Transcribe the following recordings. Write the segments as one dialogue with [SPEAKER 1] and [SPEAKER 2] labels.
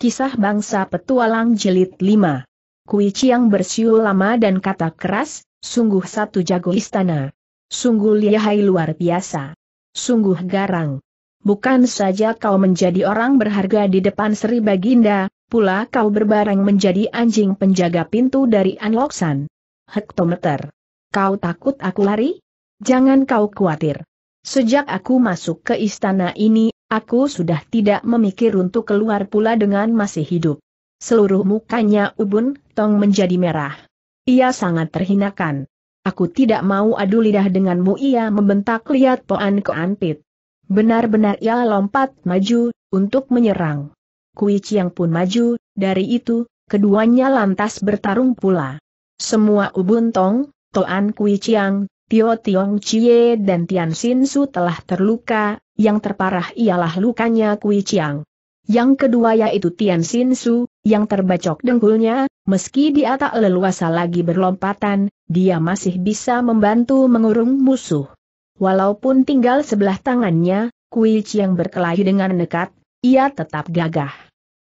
[SPEAKER 1] Kisah Bangsa Petualang Jelit 5 Kui Chiang bersiul lama dan kata keras, sungguh satu jago istana. Sungguh lihai luar biasa. Sungguh garang. Bukan saja kau menjadi orang berharga di depan Sri Baginda, pula kau berbareng menjadi anjing penjaga pintu dari Anloksan. Hektometer. Kau takut aku lari? Jangan kau khawatir. Sejak aku masuk ke istana ini, Aku sudah tidak memikir untuk keluar pula dengan masih hidup. Seluruh mukanya ubun, tong menjadi merah. Ia sangat terhinakan. Aku tidak mau adu lidah denganmu ia membentak lihat Poan Koan Pit. Benar-benar ia lompat maju, untuk menyerang. Kui Chiang pun maju, dari itu, keduanya lantas bertarung pula. Semua ubun tong, Toan Kui Chiang, Tio Tiong Chie dan Tian Sin Su telah terluka, yang terparah ialah lukanya Kui Chiang. Yang kedua yaitu Tian Xin Su, yang terbacok dengkulnya, meski dia tak leluasa lagi berlompatan, dia masih bisa membantu mengurung musuh. Walaupun tinggal sebelah tangannya, Kui Chiang berkelahi dengan nekat, ia tetap gagah.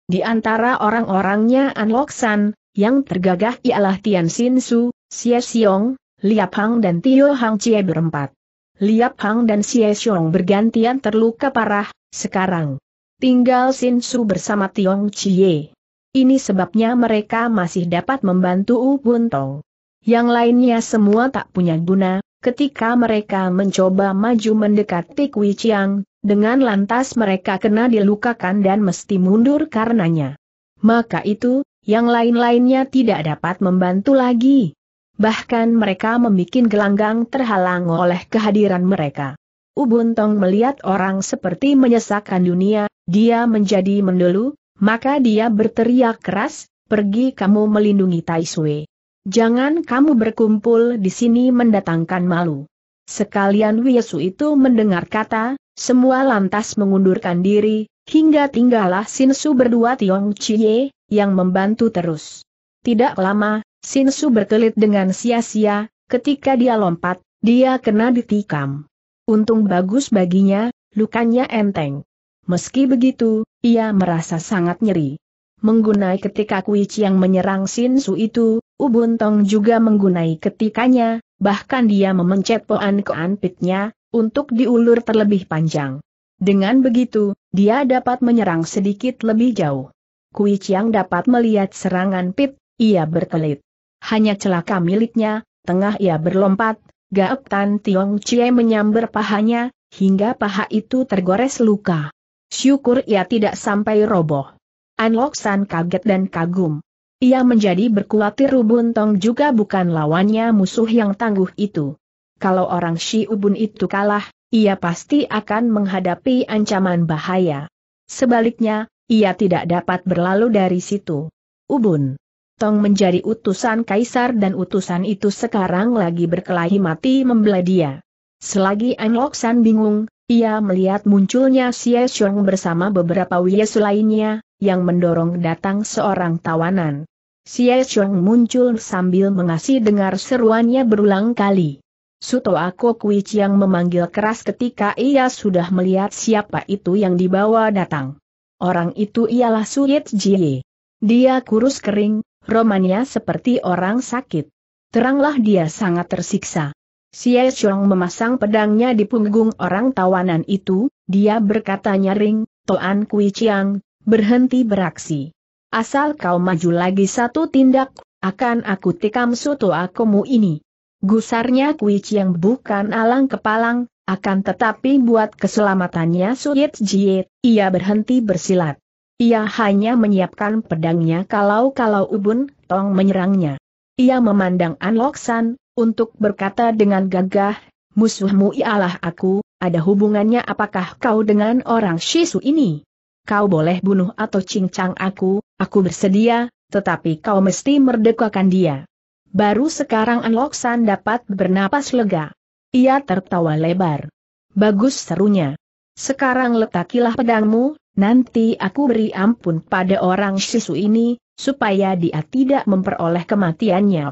[SPEAKER 1] Di antara orang-orangnya An San, yang tergagah ialah Tian Xin Su, Xie Xiong, Liap Hang dan Tio Hang Chie berempat. Liap Hang dan Xie Xiong bergantian terluka parah, sekarang. Tinggal Sin Su bersama Tiong Chie. Ini sebabnya mereka masih dapat membantu U Buntong. Yang lainnya semua tak punya guna, ketika mereka mencoba maju mendekati Kui Chiang, dengan lantas mereka kena dilukakan dan mesti mundur karenanya. Maka itu, yang lain-lainnya tidak dapat membantu lagi bahkan mereka membuat gelanggang terhalang oleh kehadiran mereka. Ubun Tong melihat orang seperti menyesakkan dunia, dia menjadi mendulu, maka dia berteriak keras, pergi kamu melindungi Tai Sui. Jangan kamu berkumpul di sini mendatangkan malu. Sekalian Wiesu itu mendengar kata, semua lantas mengundurkan diri, hingga tinggallah Sinsu berdua Tiong Chie, yang membantu terus. Tidak lama, Sinsu berkelit dengan sia-sia, ketika dia lompat, dia kena ditikam. Untung bagus baginya, lukanya enteng. Meski begitu, ia merasa sangat nyeri. Menggunai ketika Kui yang menyerang Sinsu itu, Ubun Tong juga menggunai ketikanya, bahkan dia memencet poan ke anpitnya, untuk diulur terlebih panjang. Dengan begitu, dia dapat menyerang sedikit lebih jauh. Kui yang dapat melihat serangan Pit, ia berkelit. Hanya celaka miliknya, tengah ia berlompat, Gaep Tan Tiong Chie menyamber pahanya, hingga paha itu tergores luka. Syukur ia tidak sampai roboh. An Lok San kaget dan kagum. Ia menjadi berkuatir Ubun Tong juga bukan lawannya musuh yang tangguh itu. Kalau orang Shi Ubun itu kalah, ia pasti akan menghadapi ancaman bahaya. Sebaliknya, ia tidak dapat berlalu dari situ. Ubun Tong menjadi utusan kaisar dan utusan itu sekarang lagi berkelahi mati membelah dia. Selagi An San bingung, ia melihat munculnya Xie Xiong bersama beberapa Wiesu lainnya, yang mendorong datang seorang tawanan. Xie Xiong muncul sambil mengasih dengar seruannya berulang kali. Suto Ako Kui yang memanggil keras ketika ia sudah melihat siapa itu yang dibawa datang. Orang itu ialah Suyit Jie. Dia kurus kering, Romania seperti orang sakit. Teranglah dia sangat tersiksa. Xie Chong memasang pedangnya di punggung orang tawanan itu, dia berkata nyaring, Toan Kui Chiang, berhenti beraksi. Asal kau maju lagi satu tindak, akan aku tikam soto akumu ini. Gusarnya Kui Chiang bukan alang kepalang, akan tetapi buat keselamatannya Suyit Jiet, ia berhenti bersilat. Ia hanya menyiapkan pedangnya kalau-kalau Ubun Tong menyerangnya. Ia memandang An Loksan, untuk berkata dengan gagah, musuhmu ialah aku, ada hubungannya apakah kau dengan orang Shisu ini? Kau boleh bunuh atau cincang aku, aku bersedia, tetapi kau mesti merdekakan dia. Baru sekarang An Loksan dapat bernapas lega. Ia tertawa lebar. Bagus serunya. Sekarang letakilah pedangmu, Nanti aku beri ampun pada orang sisu ini, supaya dia tidak memperoleh kematiannya.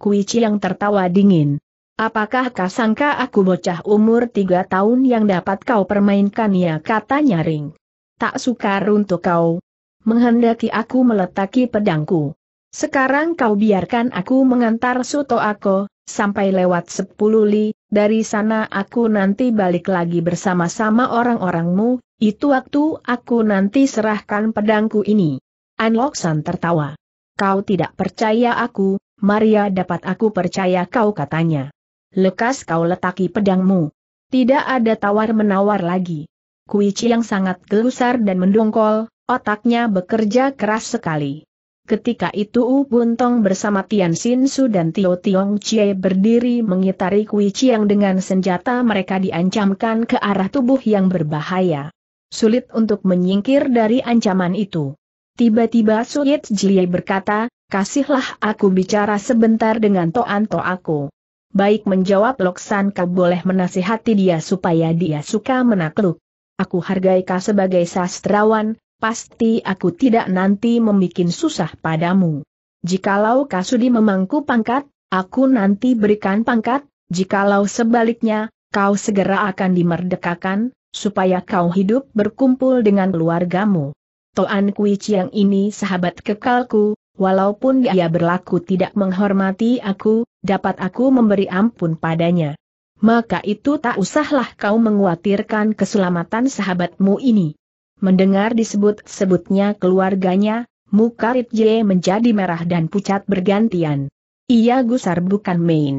[SPEAKER 1] Kui yang tertawa dingin. Apakah kau sangka aku bocah umur tiga tahun yang dapat kau permainkan ya Katanya ring. Tak sukar untuk kau. Menghendaki aku meletaki pedangku. Sekarang kau biarkan aku mengantar Suto Ako, sampai lewat sepuluh li, dari sana aku nanti balik lagi bersama-sama orang-orangmu, itu waktu aku nanti serahkan pedangku ini. San tertawa. Kau tidak percaya aku, Maria dapat aku percaya kau katanya. Lekas kau letaki pedangmu. Tidak ada tawar-menawar lagi. Chi yang sangat gelusar dan mendongkol, otaknya bekerja keras sekali. Ketika itu U Buntong bersama Tian Sin Su dan Tio Tiong Chie berdiri mengitari Kui yang dengan senjata mereka diancamkan ke arah tubuh yang berbahaya. Sulit untuk menyingkir dari ancaman itu. Tiba-tiba Suyit Jie berkata, kasihlah aku bicara sebentar dengan Toan To aku. Baik menjawab Loksan kau boleh menasihati dia supaya dia suka menakluk. Aku hargai kau sebagai sastrawan, pasti aku tidak nanti membuat susah padamu. Jikalau kau sudi memangku pangkat, aku nanti berikan pangkat, jikalau sebaliknya, kau segera akan dimerdekakan, supaya kau hidup berkumpul dengan keluargamu. Toan Kui Chiang ini sahabat kekalku, walaupun dia berlaku tidak menghormati aku, dapat aku memberi ampun padanya. Maka itu tak usahlah kau menguatirkan keselamatan sahabatmu ini. Mendengar disebut-sebutnya keluarganya, muka Rit menjadi merah dan pucat bergantian. Ia gusar bukan main.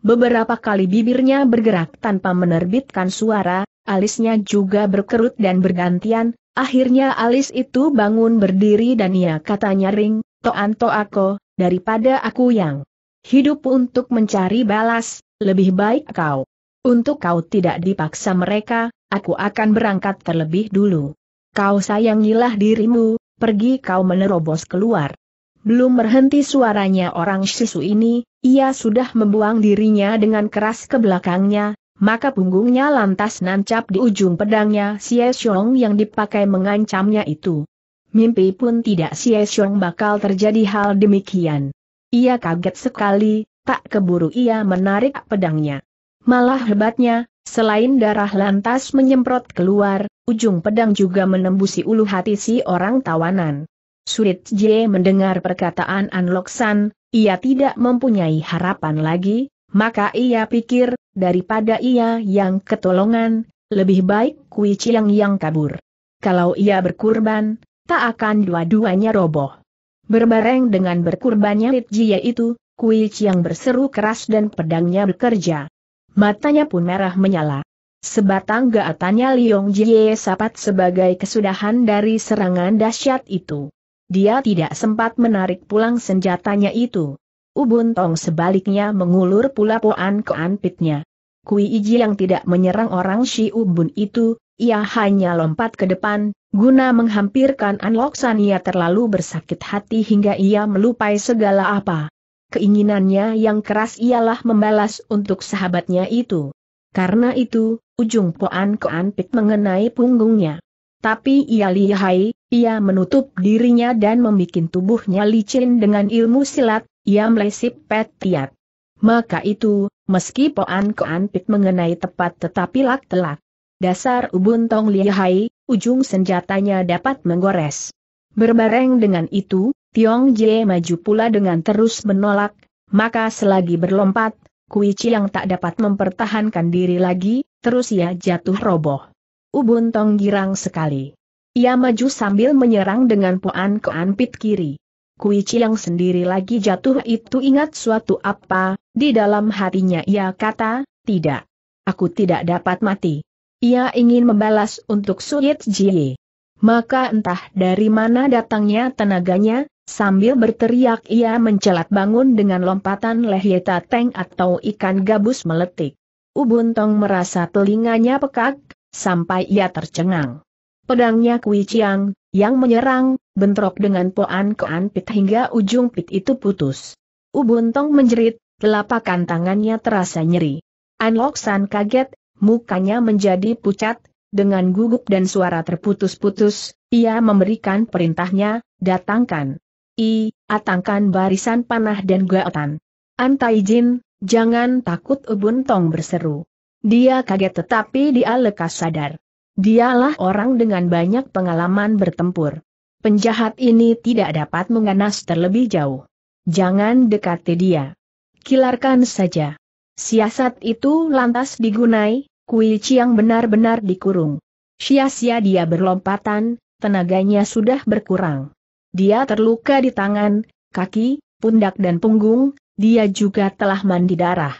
[SPEAKER 1] Beberapa kali bibirnya bergerak tanpa menerbitkan suara, alisnya juga berkerut dan bergantian, akhirnya alis itu bangun berdiri dan ia kata nyaring, Toanto aku, daripada aku yang hidup untuk mencari balas, lebih baik kau. Untuk kau tidak dipaksa mereka, aku akan berangkat terlebih dulu. Kau sayangilah dirimu, pergi kau menerobos keluar. Belum berhenti suaranya orang sisu ini, ia sudah membuang dirinya dengan keras ke belakangnya, maka punggungnya lantas nancap di ujung pedangnya Xie Xiong yang dipakai mengancamnya itu. Mimpi pun tidak Xie Xiong bakal terjadi hal demikian. Ia kaget sekali, tak keburu ia menarik pedangnya. Malah hebatnya, selain darah lantas menyemprot keluar, ujung pedang juga menembusi ulu hati si orang tawanan. Surit J mendengar perkataan An San, ia tidak mempunyai harapan lagi, maka ia pikir, daripada ia yang ketolongan, lebih baik Kui Chiang yang kabur. Kalau ia berkurban, tak akan dua-duanya roboh. Berbareng dengan berkurbannya Lit Jie itu, Kui Chiang berseru keras dan pedangnya bekerja. Matanya pun merah menyala. Sebatang gaatannya Liong Jie sapat sebagai kesudahan dari serangan dahsyat itu. Dia tidak sempat menarik pulang senjatanya itu. Ubun Tong sebaliknya mengulur pula poan ke anpitnya. Kui Iji yang tidak menyerang orang Shi Ubun itu, ia hanya lompat ke depan, guna menghampirkan An ia terlalu bersakit hati hingga ia melupai segala apa. Keinginannya yang keras ialah membalas untuk sahabatnya itu. Karena itu, ujung poan ke anpit mengenai punggungnya. Tapi ia lihai, ia menutup dirinya dan membuat tubuhnya licin dengan ilmu silat, ia melesip petiat. Maka itu, meski Poan Koan Pit mengenai tepat tetapi lak-telak. Dasar ubun tong lihai, ujung senjatanya dapat menggores. Berbareng dengan itu, Tiong Jie maju pula dengan terus menolak, maka selagi berlompat, Kui Chiang tak dapat mempertahankan diri lagi, terus ia jatuh roboh. Ubun Tong girang sekali. Ia maju sambil menyerang dengan puan keanpit kiri. Kuici yang sendiri lagi jatuh itu ingat suatu apa, di dalam hatinya ia kata, tidak. Aku tidak dapat mati. Ia ingin membalas untuk Suyit Jie. Maka entah dari mana datangnya tenaganya, sambil berteriak ia mencelat bangun dengan lompatan lehyeta teng atau ikan gabus meletik. Ubuntong merasa telinganya pekak, sampai ia tercengang. Pedangnya Kui Chiang, yang menyerang, bentrok dengan Poan Koan Pit hingga ujung pit itu putus. Ubuntong menjerit, telapakan tangannya terasa nyeri. An Lok San kaget, mukanya menjadi pucat, dengan gugup dan suara terputus-putus, ia memberikan perintahnya, datangkan. I, atangkan barisan panah dan gaotan. Tai Jin, jangan takut Ubuntong berseru. Dia kaget tetapi dia lekas sadar. Dialah orang dengan banyak pengalaman bertempur. Penjahat ini tidak dapat menganas terlebih jauh. Jangan dekati dia. Kilarkan saja. Siasat itu lantas digunai. Kui Chiang benar-benar dikurung. Sia-sia dia berlompatan, tenaganya sudah berkurang. Dia terluka di tangan, kaki, pundak dan punggung, dia juga telah mandi darah.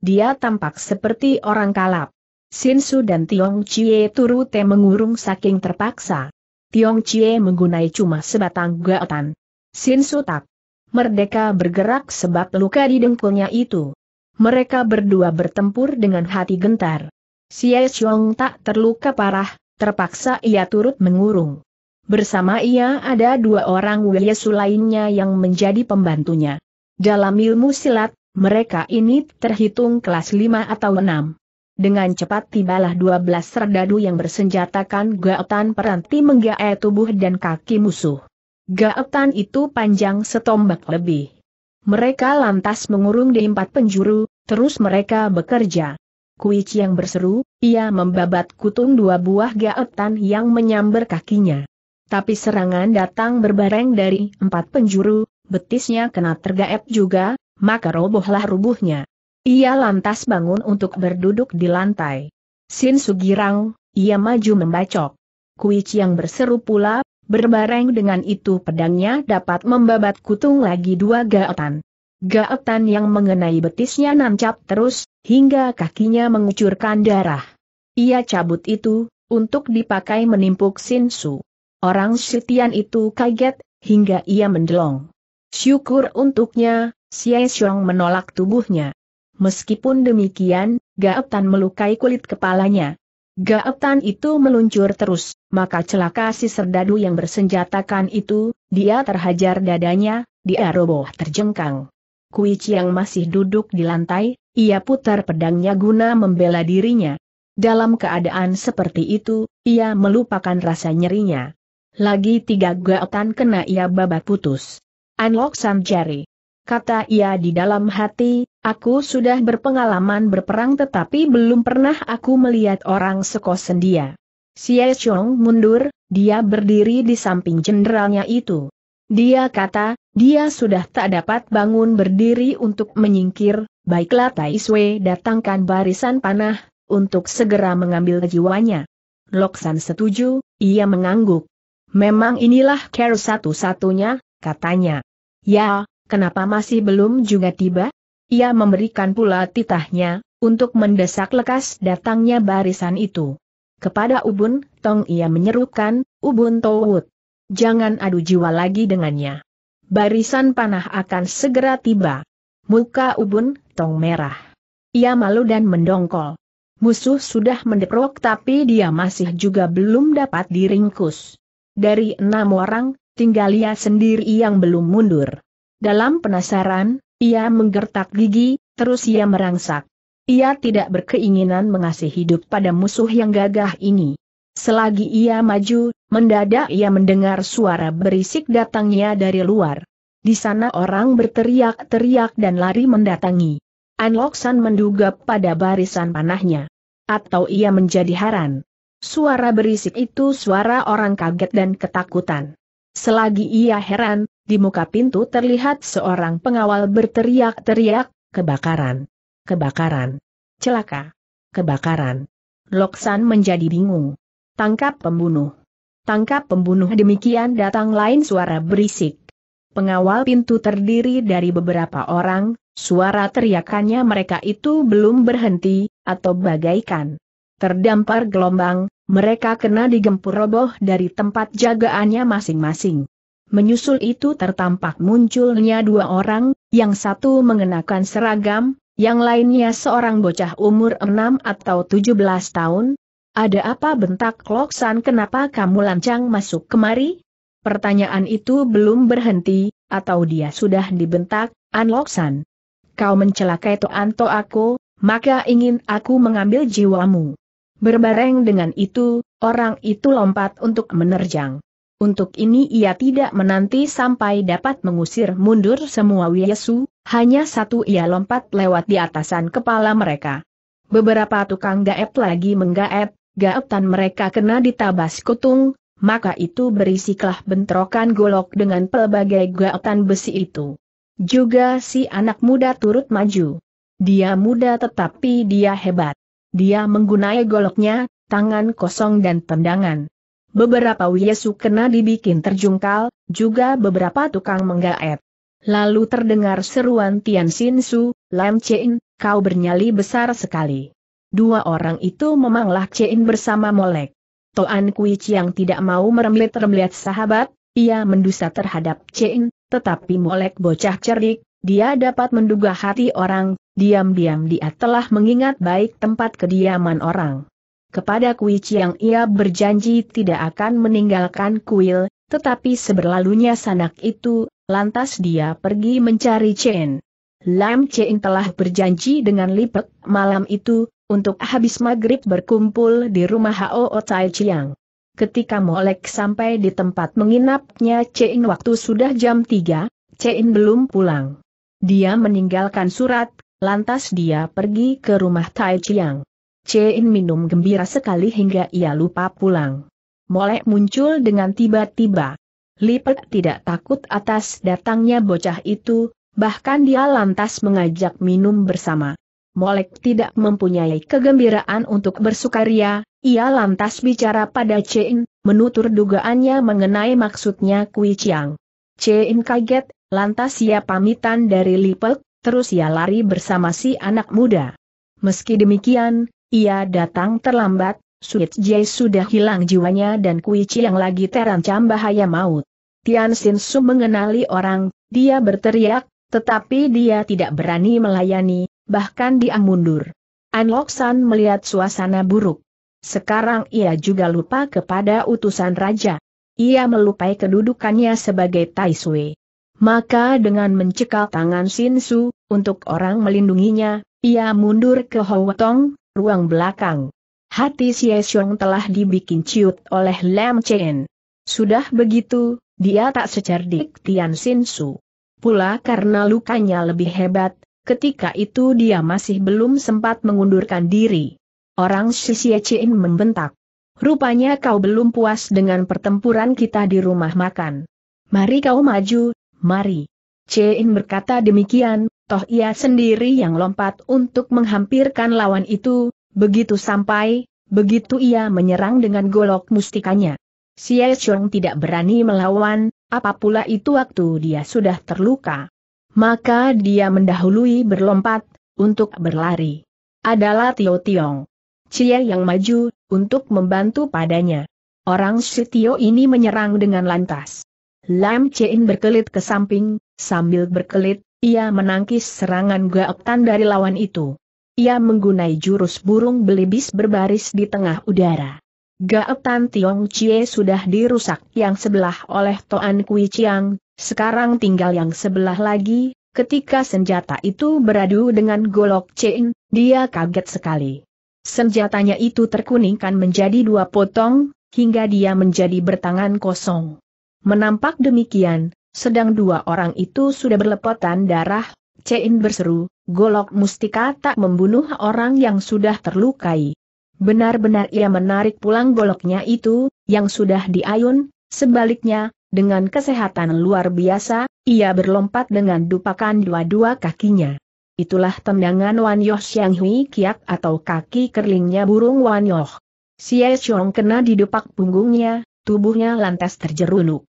[SPEAKER 1] Dia tampak seperti orang kalap. Sin Su dan Tiong Chie turut mengurung saking terpaksa. Tiong Chie menggunai cuma sebatang gaotan. Su tak merdeka bergerak sebab luka di dengkulnya itu. Mereka berdua bertempur dengan hati gentar. Xie Xiong tak terluka parah, terpaksa ia turut mengurung. Bersama ia ada dua orang Weyesu lainnya yang menjadi pembantunya. Dalam ilmu silat, mereka ini terhitung kelas 5 atau 6. Dengan cepat tibalah dua belas serdadu yang bersenjatakan gaetan peranti menggae tubuh dan kaki musuh. Gaetan itu panjang setombak lebih. Mereka lantas mengurung di empat penjuru, terus mereka bekerja. Kuici yang berseru, ia membabat kutung dua buah gaetan yang menyambar kakinya. Tapi serangan datang berbareng dari empat penjuru, betisnya kena tergaet juga, maka robohlah rubuhnya. Ia lantas bangun untuk berduduk di lantai. Sin Sugirang, ia maju membacok. Kuici yang berseru pula, berbareng dengan itu pedangnya dapat membabat kutung lagi dua gaetan. Gaetan yang mengenai betisnya nancap terus, hingga kakinya mengucurkan darah. Ia cabut itu, untuk dipakai menimpuk Su. Orang Sitian itu kaget, hingga ia mendelong. Syukur untuknya, Xie Xiong menolak tubuhnya. Meskipun demikian, Gaetan melukai kulit kepalanya. Gaetan itu meluncur terus, maka celaka si serdadu yang bersenjatakan itu, dia terhajar dadanya, dia roboh terjengkang. Kui Chiang masih duduk di lantai, ia putar pedangnya guna membela dirinya. Dalam keadaan seperti itu, ia melupakan rasa nyerinya. Lagi tiga gaetan kena ia babak putus. Unlock jari kata ia di dalam hati, aku sudah berpengalaman berperang tetapi belum pernah aku melihat orang sekos sendia. Xie Chong mundur, dia berdiri di samping jenderalnya itu. Dia kata, dia sudah tak dapat bangun berdiri untuk menyingkir, baiklah Tai Sui datangkan barisan panah, untuk segera mengambil jiwanya. Loksan setuju, ia mengangguk. Memang inilah care satu-satunya, katanya. Ya, kenapa masih belum juga tiba? Ia memberikan pula titahnya, untuk mendesak lekas datangnya barisan itu. Kepada Ubun, Tong ia menyerukan, Ubun Towut. Jangan adu jiwa lagi dengannya. Barisan panah akan segera tiba. Muka Ubun, Tong merah. Ia malu dan mendongkol. Musuh sudah mendeprok tapi dia masih juga belum dapat diringkus. Dari enam orang, tinggal ia sendiri yang belum mundur. Dalam penasaran, ia menggertak gigi, terus ia merangsak. Ia tidak berkeinginan mengasih hidup pada musuh yang gagah ini. Selagi ia maju, mendadak ia mendengar suara berisik datangnya dari luar. Di sana orang berteriak-teriak dan lari mendatangi. Anloksan menduga pada barisan panahnya. Atau ia menjadi heran. Suara berisik itu suara orang kaget dan ketakutan. Selagi ia heran, di muka pintu terlihat seorang pengawal berteriak-teriak, kebakaran, kebakaran, celaka, kebakaran. Loksan menjadi bingung. Tangkap pembunuh. Tangkap pembunuh demikian datang lain suara berisik. Pengawal pintu terdiri dari beberapa orang, suara teriakannya mereka itu belum berhenti, atau bagaikan terdampar gelombang, mereka kena digempur roboh dari tempat jagaannya masing-masing. Menyusul itu tertampak munculnya dua orang, yang satu mengenakan seragam, yang lainnya seorang bocah umur enam atau tujuh belas tahun. Ada apa bentak kloksan kenapa kamu lancang masuk kemari? Pertanyaan itu belum berhenti, atau dia sudah dibentak, An Loksan. Kau mencelakai Toanto aku, maka ingin aku mengambil jiwamu. Berbareng dengan itu, orang itu lompat untuk menerjang. Untuk ini ia tidak menanti sampai dapat mengusir mundur semua Wiyesu, hanya satu ia lompat lewat di atasan kepala mereka. Beberapa tukang gaep lagi menggaep, gaetan mereka kena ditabas kutung, maka itu berisiklah bentrokan golok dengan pelbagai gaetan besi itu. Juga si anak muda turut maju. Dia muda tetapi dia hebat. Dia menggunai goloknya, tangan kosong dan tendangan. Beberapa Wiesu kena dibikin terjungkal, juga beberapa tukang menggaet. Lalu terdengar seruan Tian Sin Su, Lam Chein, kau bernyali besar sekali. Dua orang itu memanglah Chein bersama Molek. Toan Kui yang tidak mau meremlet-remlet sahabat, ia mendusa terhadap Chein, tetapi Molek bocah cerdik, dia dapat menduga hati orang, Diam-diam dia telah mengingat baik tempat kediaman orang. Kepada Kui Chiang ia berjanji tidak akan meninggalkan kuil, tetapi seberlalunya sanak itu, lantas dia pergi mencari Chen. Lam Chen telah berjanji dengan Lipek malam itu, untuk habis maghrib berkumpul di rumah Hao Tai Chiang. Ketika Molek sampai di tempat menginapnya Chen waktu sudah jam 3, Chen belum pulang. Dia meninggalkan surat Lantas dia pergi ke rumah Tai Chiang. In minum gembira sekali hingga ia lupa pulang. Molek muncul dengan tiba-tiba. Lipet tidak takut atas datangnya bocah itu, bahkan dia lantas mengajak minum bersama. Molek tidak mempunyai kegembiraan untuk bersukaria, ia lantas bicara pada In, menutur dugaannya mengenai maksudnya Kui Chiang. In kaget, lantas ia pamitan dari Lipet, Terus ia lari bersama si anak muda. Meski demikian, ia datang terlambat, Suit Jae sudah hilang jiwanya dan Kui Chi yang lagi terancam bahaya maut. Tian Xin Su mengenali orang, dia berteriak, tetapi dia tidak berani melayani, bahkan dia mundur. An Lok San melihat suasana buruk. Sekarang ia juga lupa kepada utusan raja. Ia melupai kedudukannya sebagai Tai Sui. Maka dengan mencekal tangan Sin Su untuk orang melindunginya, ia mundur ke Tong, ruang belakang. Hati Xiong telah dibikin ciut oleh Lam Chen. Sudah begitu, dia tak secerdik Tian Sin Su. Pula karena lukanya lebih hebat, Ketika itu dia masih belum sempat mengundurkan diri. Orang Xie Chen membentak. Rupanya kau belum puas dengan pertempuran kita di rumah makan. Mari kau maju, mari. Cein berkata demikian, toh ia sendiri yang lompat untuk menghampirkan lawan itu, begitu sampai, begitu ia menyerang dengan golok mustikanya. Xie Chong tidak berani melawan, apapula itu waktu dia sudah terluka. Maka dia mendahului berlompat, untuk berlari. Adalah Tio Tiong. Cie yang maju, untuk membantu padanya. Orang Tio ini menyerang dengan lantas. Lam Chein berkelit ke samping, sambil berkelit, ia menangkis serangan gaoktan dari lawan itu. Ia menggunai jurus burung belibis berbaris di tengah udara. Gaoktan Tiong Chie sudah dirusak yang sebelah oleh Toan Kui Chiang, sekarang tinggal yang sebelah lagi, ketika senjata itu beradu dengan golok Chein, dia kaget sekali. Senjatanya itu terkuningkan menjadi dua potong, hingga dia menjadi bertangan kosong. Menampak demikian, sedang dua orang itu sudah berlepotan darah, Cein berseru, golok mustika tak membunuh orang yang sudah terlukai. Benar-benar ia menarik pulang goloknya itu, yang sudah diayun, sebaliknya, dengan kesehatan luar biasa, ia berlompat dengan dupakan dua-dua kakinya. Itulah tendangan Wan Yoh Siang Hui Kiak atau kaki kerlingnya burung Wan Yoh. Xie Xiong kena didupak punggungnya, tubuhnya lantas terjerunuk.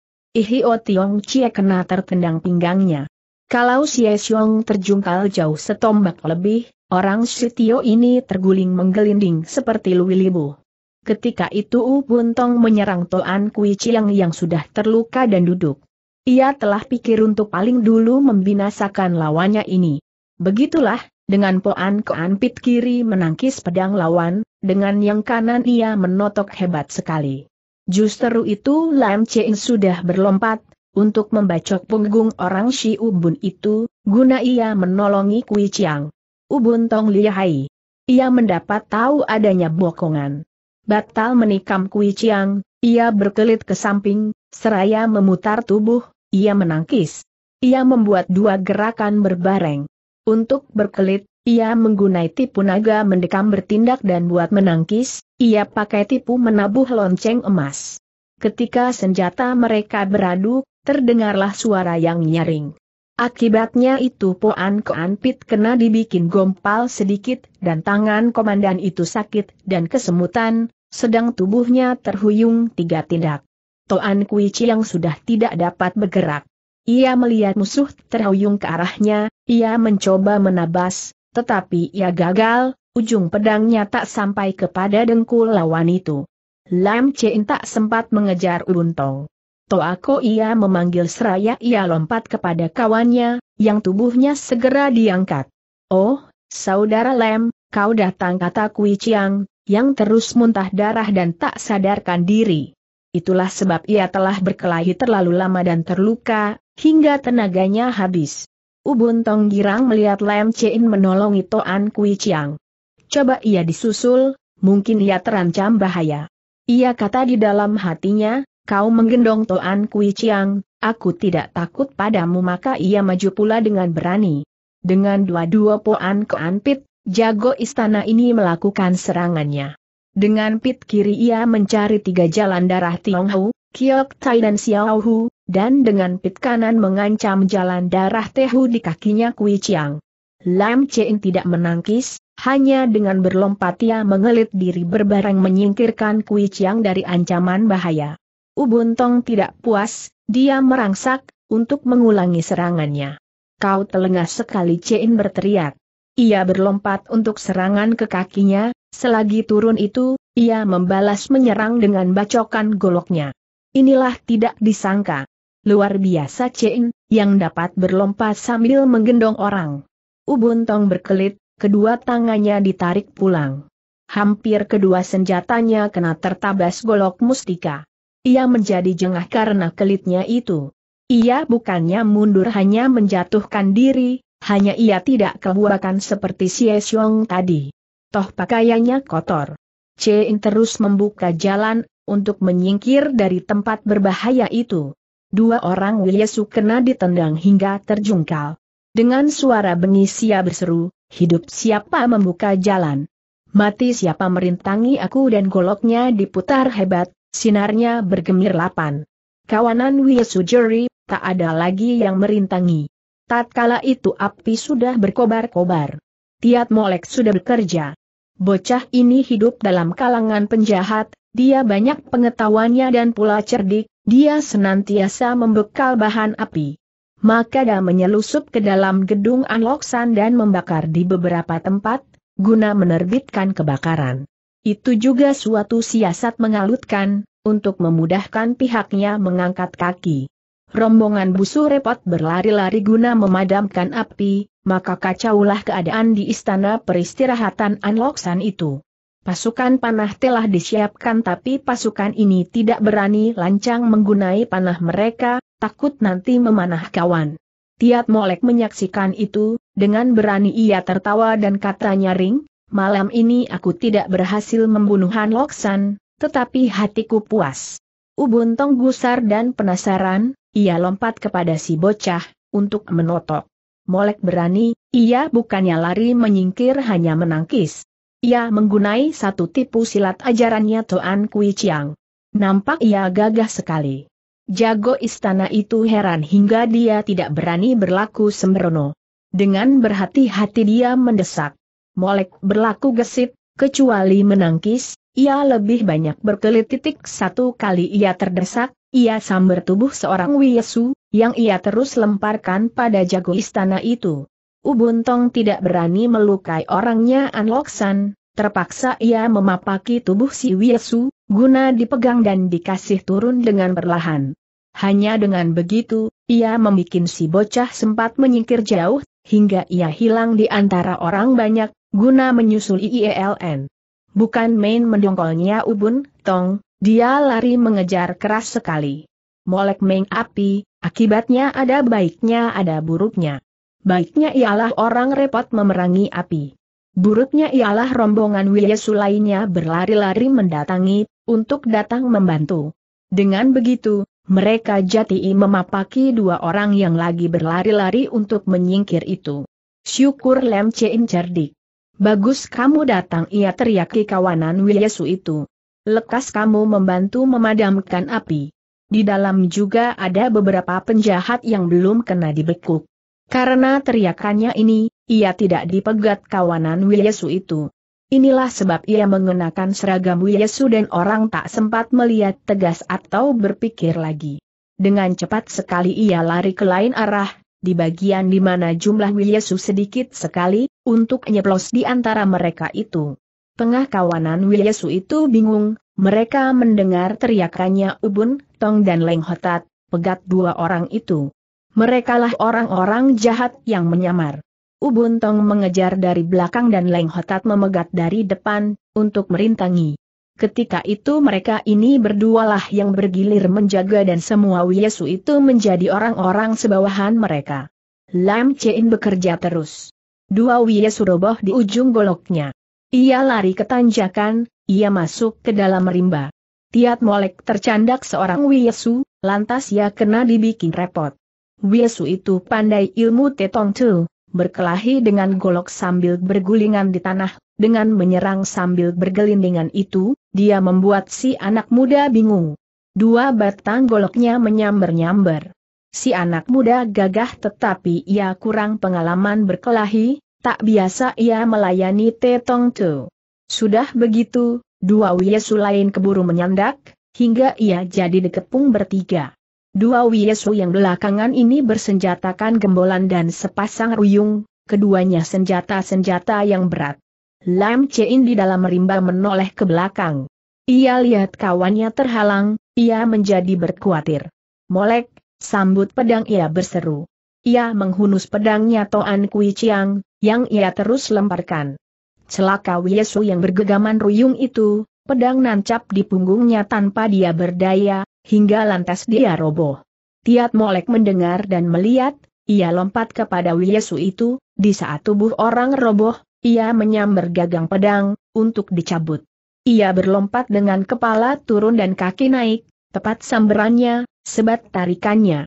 [SPEAKER 1] O Tiong Cie kena tertendang pinggangnya. Kalau Xie Xiong terjungkal jauh setombak lebih, orang Sitio ini terguling menggelinding seperti Libu. Ketika itu U Buntong menyerang Toan Kui Chiang yang sudah terluka dan duduk. Ia telah pikir untuk paling dulu membinasakan lawannya ini. Begitulah, dengan Poan Koan Pit kiri menangkis pedang lawan, dengan yang kanan ia menotok hebat sekali. Justru itu Lam Cheng sudah berlompat, untuk membacok punggung orang si Ubun itu, guna ia menolongi Kui Chiang. Ubun Tong Lihai. Ia mendapat tahu adanya bokongan. Batal menikam Kui Chiang, ia berkelit ke samping, seraya memutar tubuh, ia menangkis. Ia membuat dua gerakan berbareng. Untuk berkelit, ia menggunai tipu naga mendekam bertindak dan buat menangkis, ia pakai tipu menabuh lonceng emas. Ketika senjata mereka beradu, terdengarlah suara yang nyaring. Akibatnya itu Poan Keanpit kena dibikin gompal sedikit dan tangan komandan itu sakit dan kesemutan, sedang tubuhnya terhuyung tiga tindak. Toan Kui yang sudah tidak dapat bergerak. Ia melihat musuh terhuyung ke arahnya, ia mencoba menabas, tetapi ia gagal, ujung pedangnya tak sampai kepada dengkul lawan itu. Lam Chien tak sempat mengejar Ulun Tong. Toako ia memanggil seraya ia lompat kepada kawannya, yang tubuhnya segera diangkat. Oh, saudara Lam, kau datang kata Kui Chiang, yang terus muntah darah dan tak sadarkan diri. Itulah sebab ia telah berkelahi terlalu lama dan terluka, hingga tenaganya habis. Ubun Tong Girang melihat Lam Chein menolongi Toan Kui Chiang. Coba ia disusul, mungkin ia terancam bahaya. Ia kata di dalam hatinya, kau menggendong Toan Kui Chiang, aku tidak takut padamu maka ia maju pula dengan berani. Dengan dua-dua Poan Koan Pit, jago istana ini melakukan serangannya. Dengan pit kiri ia mencari tiga jalan darah Tiongho, Kiok Tai dan Xiao Hu, dan dengan pit kanan mengancam jalan darah Tehu di kakinya Kui Chiang. Lam Chein tidak menangkis, hanya dengan berlompat ia mengelit diri berbareng menyingkirkan Kui Chiang dari ancaman bahaya. Ubun Tong tidak puas, dia merangsak, untuk mengulangi serangannya. Kau telengah sekali Chein berteriak. Ia berlompat untuk serangan ke kakinya, selagi turun itu, ia membalas menyerang dengan bacokan goloknya. Inilah tidak disangka. Luar biasa Cheng, yang dapat berlompat sambil menggendong orang. Ubun Tong berkelit, kedua tangannya ditarik pulang. Hampir kedua senjatanya kena tertabas golok mustika. Ia menjadi jengah karena kelitnya itu. Ia bukannya mundur hanya menjatuhkan diri, hanya ia tidak kebuakan seperti Si Xiong tadi. Toh pakaiannya kotor. Cheng terus membuka jalan untuk menyingkir dari tempat berbahaya itu. Dua orang Yesu kena ditendang hingga terjungkal. Dengan suara bengis ia berseru, hidup siapa membuka jalan. Mati siapa merintangi aku dan goloknya diputar hebat, sinarnya lapan. Kawanan Yesu Jerry, tak ada lagi yang merintangi. Tatkala itu api sudah berkobar-kobar. Tiat Molek sudah bekerja. Bocah ini hidup dalam kalangan penjahat, dia banyak pengetahuannya dan pula cerdik, dia senantiasa membekal bahan api. Maka dia menyelusup ke dalam gedung Anloksan dan membakar di beberapa tempat, guna menerbitkan kebakaran. Itu juga suatu siasat mengalutkan, untuk memudahkan pihaknya mengangkat kaki. Rombongan busu repot berlari-lari guna memadamkan api, maka kacaulah keadaan di istana peristirahatan Anloksan itu. Pasukan panah telah disiapkan tapi pasukan ini tidak berani lancang menggunai panah mereka, takut nanti memanah kawan. Tiat Molek menyaksikan itu, dengan berani ia tertawa dan katanya ring, malam ini aku tidak berhasil membunuh Han Loksan, tetapi hatiku puas. Ubuntong gusar dan penasaran, ia lompat kepada si bocah, untuk menotok. Molek berani, ia bukannya lari menyingkir hanya menangkis. Ia menggunai satu tipu silat ajarannya Toan Kui Chiang. Nampak ia gagah sekali. Jago istana itu heran hingga dia tidak berani berlaku sembrono. Dengan berhati-hati dia mendesak. Molek berlaku gesit, kecuali menangkis, ia lebih banyak berkelit titik satu kali ia terdesak, ia sambar tubuh seorang Wiesu, yang ia terus lemparkan pada jago istana itu. Tong tidak berani melukai orangnya An Loxan, terpaksa ia memapaki tubuh si Wiesu, guna dipegang dan dikasih turun dengan perlahan. Hanya dengan begitu, ia membuat si bocah sempat menyingkir jauh, hingga ia hilang di antara orang banyak, guna menyusul IELN. Bukan main mendongkolnya Ubun, Tong, dia lari mengejar keras sekali. Molek Meng api, akibatnya ada baiknya ada buruknya baiknya ialah orang repot memerangi api. Buruknya ialah rombongan Wiyesu lainnya berlari-lari mendatangi, untuk datang membantu. Dengan begitu, mereka jati memapaki dua orang yang lagi berlari-lari untuk menyingkir itu. Syukur Lem Chin cerdik. Bagus kamu datang ia teriaki kawanan Wiyesu itu. Lekas kamu membantu memadamkan api. Di dalam juga ada beberapa penjahat yang belum kena dibekuk. Karena teriakannya ini, ia tidak dipegat kawanan Wiyesu itu. Inilah sebab ia mengenakan seragam Wiyesu dan orang tak sempat melihat tegas atau berpikir lagi. Dengan cepat sekali ia lari ke lain arah, di bagian di mana jumlah Wiyesu sedikit sekali, untuk nyeplos di antara mereka itu. Tengah kawanan Wiyesu itu bingung, mereka mendengar teriakannya Ubun, Tong dan Lenghotat, pegat dua orang itu. Merekalah orang-orang jahat yang menyamar. Ubun Tong mengejar dari belakang dan Leng Hotat memegat dari depan, untuk merintangi. Ketika itu mereka ini berdualah yang bergilir menjaga dan semua Wiesu itu menjadi orang-orang sebawahan mereka. Lam Chein bekerja terus. Dua Wiesu roboh di ujung goloknya. Ia lari ke tanjakan, ia masuk ke dalam rimba. Tiat Molek tercandak seorang Wiesu, lantas ia kena dibikin repot. Wiesu itu pandai ilmu tetong tu, berkelahi dengan golok sambil bergulingan di tanah, dengan menyerang sambil bergelindingan itu, dia membuat si anak muda bingung. Dua batang goloknya menyamber-nyamber. Si anak muda gagah tetapi ia kurang pengalaman berkelahi, tak biasa ia melayani Tetong Tu. Sudah begitu, dua Wiesu lain keburu menyandak, hingga ia jadi dikepung bertiga. Dua Wiesu yang belakangan ini bersenjatakan gembolan dan sepasang ruyung, keduanya senjata-senjata yang berat. Lam Chein di dalam rimba menoleh ke belakang. Ia lihat kawannya terhalang, ia menjadi berkuatir. Molek, sambut pedang ia berseru. Ia menghunus pedangnya Toan Kui Chiang, yang ia terus lemparkan. Celaka Wiesu yang bergegaman ruyung itu, pedang nancap di punggungnya tanpa dia berdaya, hingga lantas dia roboh. Tiat Molek mendengar dan melihat, ia lompat kepada Wiesu itu, di saat tubuh orang roboh, ia menyambar gagang pedang, untuk dicabut. Ia berlompat dengan kepala turun dan kaki naik, tepat samberannya, sebat tarikannya.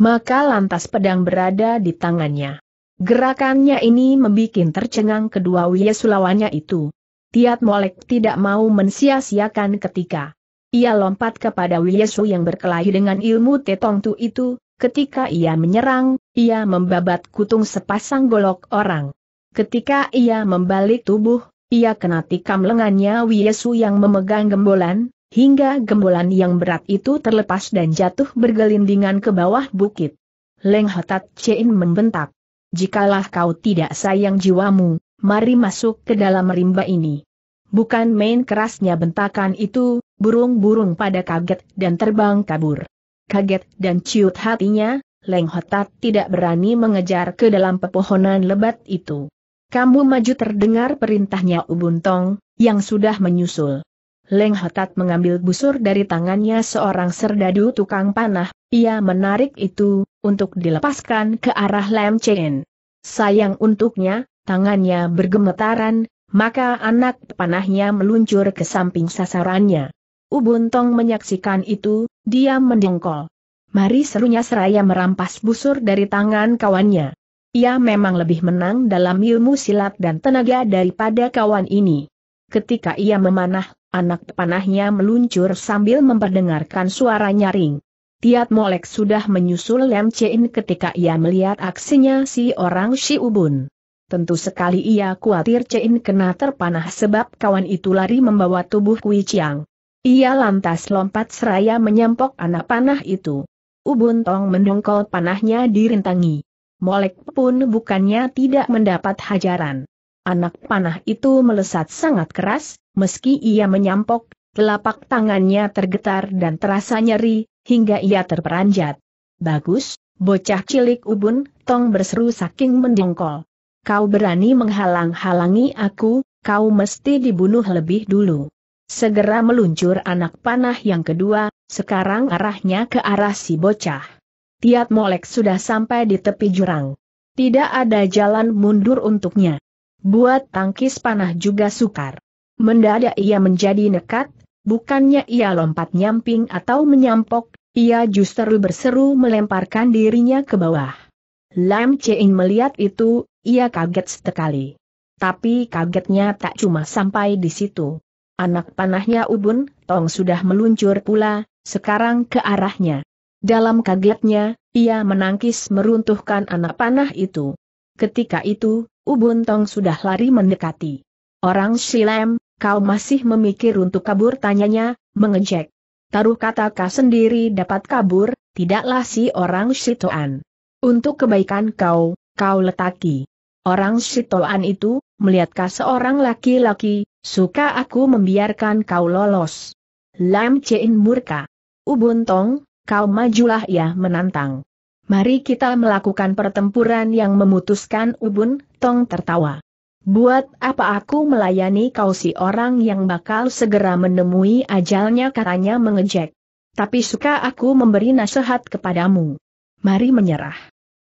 [SPEAKER 1] Maka lantas pedang berada di tangannya. Gerakannya ini membuat tercengang kedua Wiesu lawannya itu. Tiat Molek tidak mau mensia-siakan ketika ia lompat kepada Wiesu yang berkelahi dengan ilmu tetongtu itu, ketika ia menyerang, ia membabat kutung sepasang golok orang. Ketika ia membalik tubuh, ia kena tikam lengannya Wiesu yang memegang gembolan, hingga gembolan yang berat itu terlepas dan jatuh bergelindingan ke bawah bukit. Leng Hotat Chein membentak. Jikalah kau tidak sayang jiwamu, mari masuk ke dalam rimba ini. Bukan main kerasnya bentakan itu, burung-burung pada kaget dan terbang kabur. Kaget dan ciut hatinya, Leng Hotat tidak berani mengejar ke dalam pepohonan lebat itu. Kamu maju terdengar perintahnya Ubuntong, yang sudah menyusul. Leng Hotat mengambil busur dari tangannya seorang serdadu tukang panah, ia menarik itu, untuk dilepaskan ke arah Lem Chen. Sayang untuknya, tangannya bergemetaran, maka anak panahnya meluncur ke samping sasarannya. Ubuntong menyaksikan itu, dia mendengkol. Mari serunya seraya merampas busur dari tangan kawannya. Ia memang lebih menang dalam ilmu silat dan tenaga daripada kawan ini. Ketika ia memanah, anak panahnya meluncur sambil memperdengarkan suara nyaring. Tiat Molek sudah menyusul Lem Chin ketika ia melihat aksinya si orang Si Ubun. Tentu sekali ia khawatir Cein kena terpanah sebab kawan itu lari membawa tubuh Kui Chiang. Ia lantas lompat seraya menyampok anak panah itu. Ubun Tong mendongkol panahnya dirintangi. Molek pun bukannya tidak mendapat hajaran. Anak panah itu melesat sangat keras, meski ia menyampok, telapak tangannya tergetar dan terasa nyeri, hingga ia terperanjat. Bagus, bocah cilik Ubun Tong berseru saking mendongkol kau berani menghalang-halangi aku, kau mesti dibunuh lebih dulu. Segera meluncur anak panah yang kedua, sekarang arahnya ke arah si bocah. Tiat Molek sudah sampai di tepi jurang. Tidak ada jalan mundur untuknya. Buat tangkis panah juga sukar. Mendadak ia menjadi nekat, bukannya ia lompat nyamping atau menyampok, ia justru berseru melemparkan dirinya ke bawah. Lam Chein melihat itu, ia kaget sekali. Tapi kagetnya tak cuma sampai di situ. Anak panahnya Ubun, Tong sudah meluncur pula, sekarang ke arahnya. Dalam kagetnya, ia menangkis meruntuhkan anak panah itu. Ketika itu, Ubun Tong sudah lari mendekati. Orang Silem, kau masih memikir untuk kabur tanyanya, mengejek. Taruh kata kau sendiri dapat kabur, tidaklah si orang Sitoan. Untuk kebaikan kau, kau letaki. Orang sitoan itu, melihatkah seorang laki-laki, suka aku membiarkan kau lolos. Lam Chein murka. Ubun Tong, kau majulah ya menantang. Mari kita melakukan pertempuran yang memutuskan Ubun Tong tertawa. Buat apa aku melayani kau si orang yang bakal segera menemui ajalnya katanya mengejek. Tapi suka aku memberi nasihat kepadamu mari menyerah.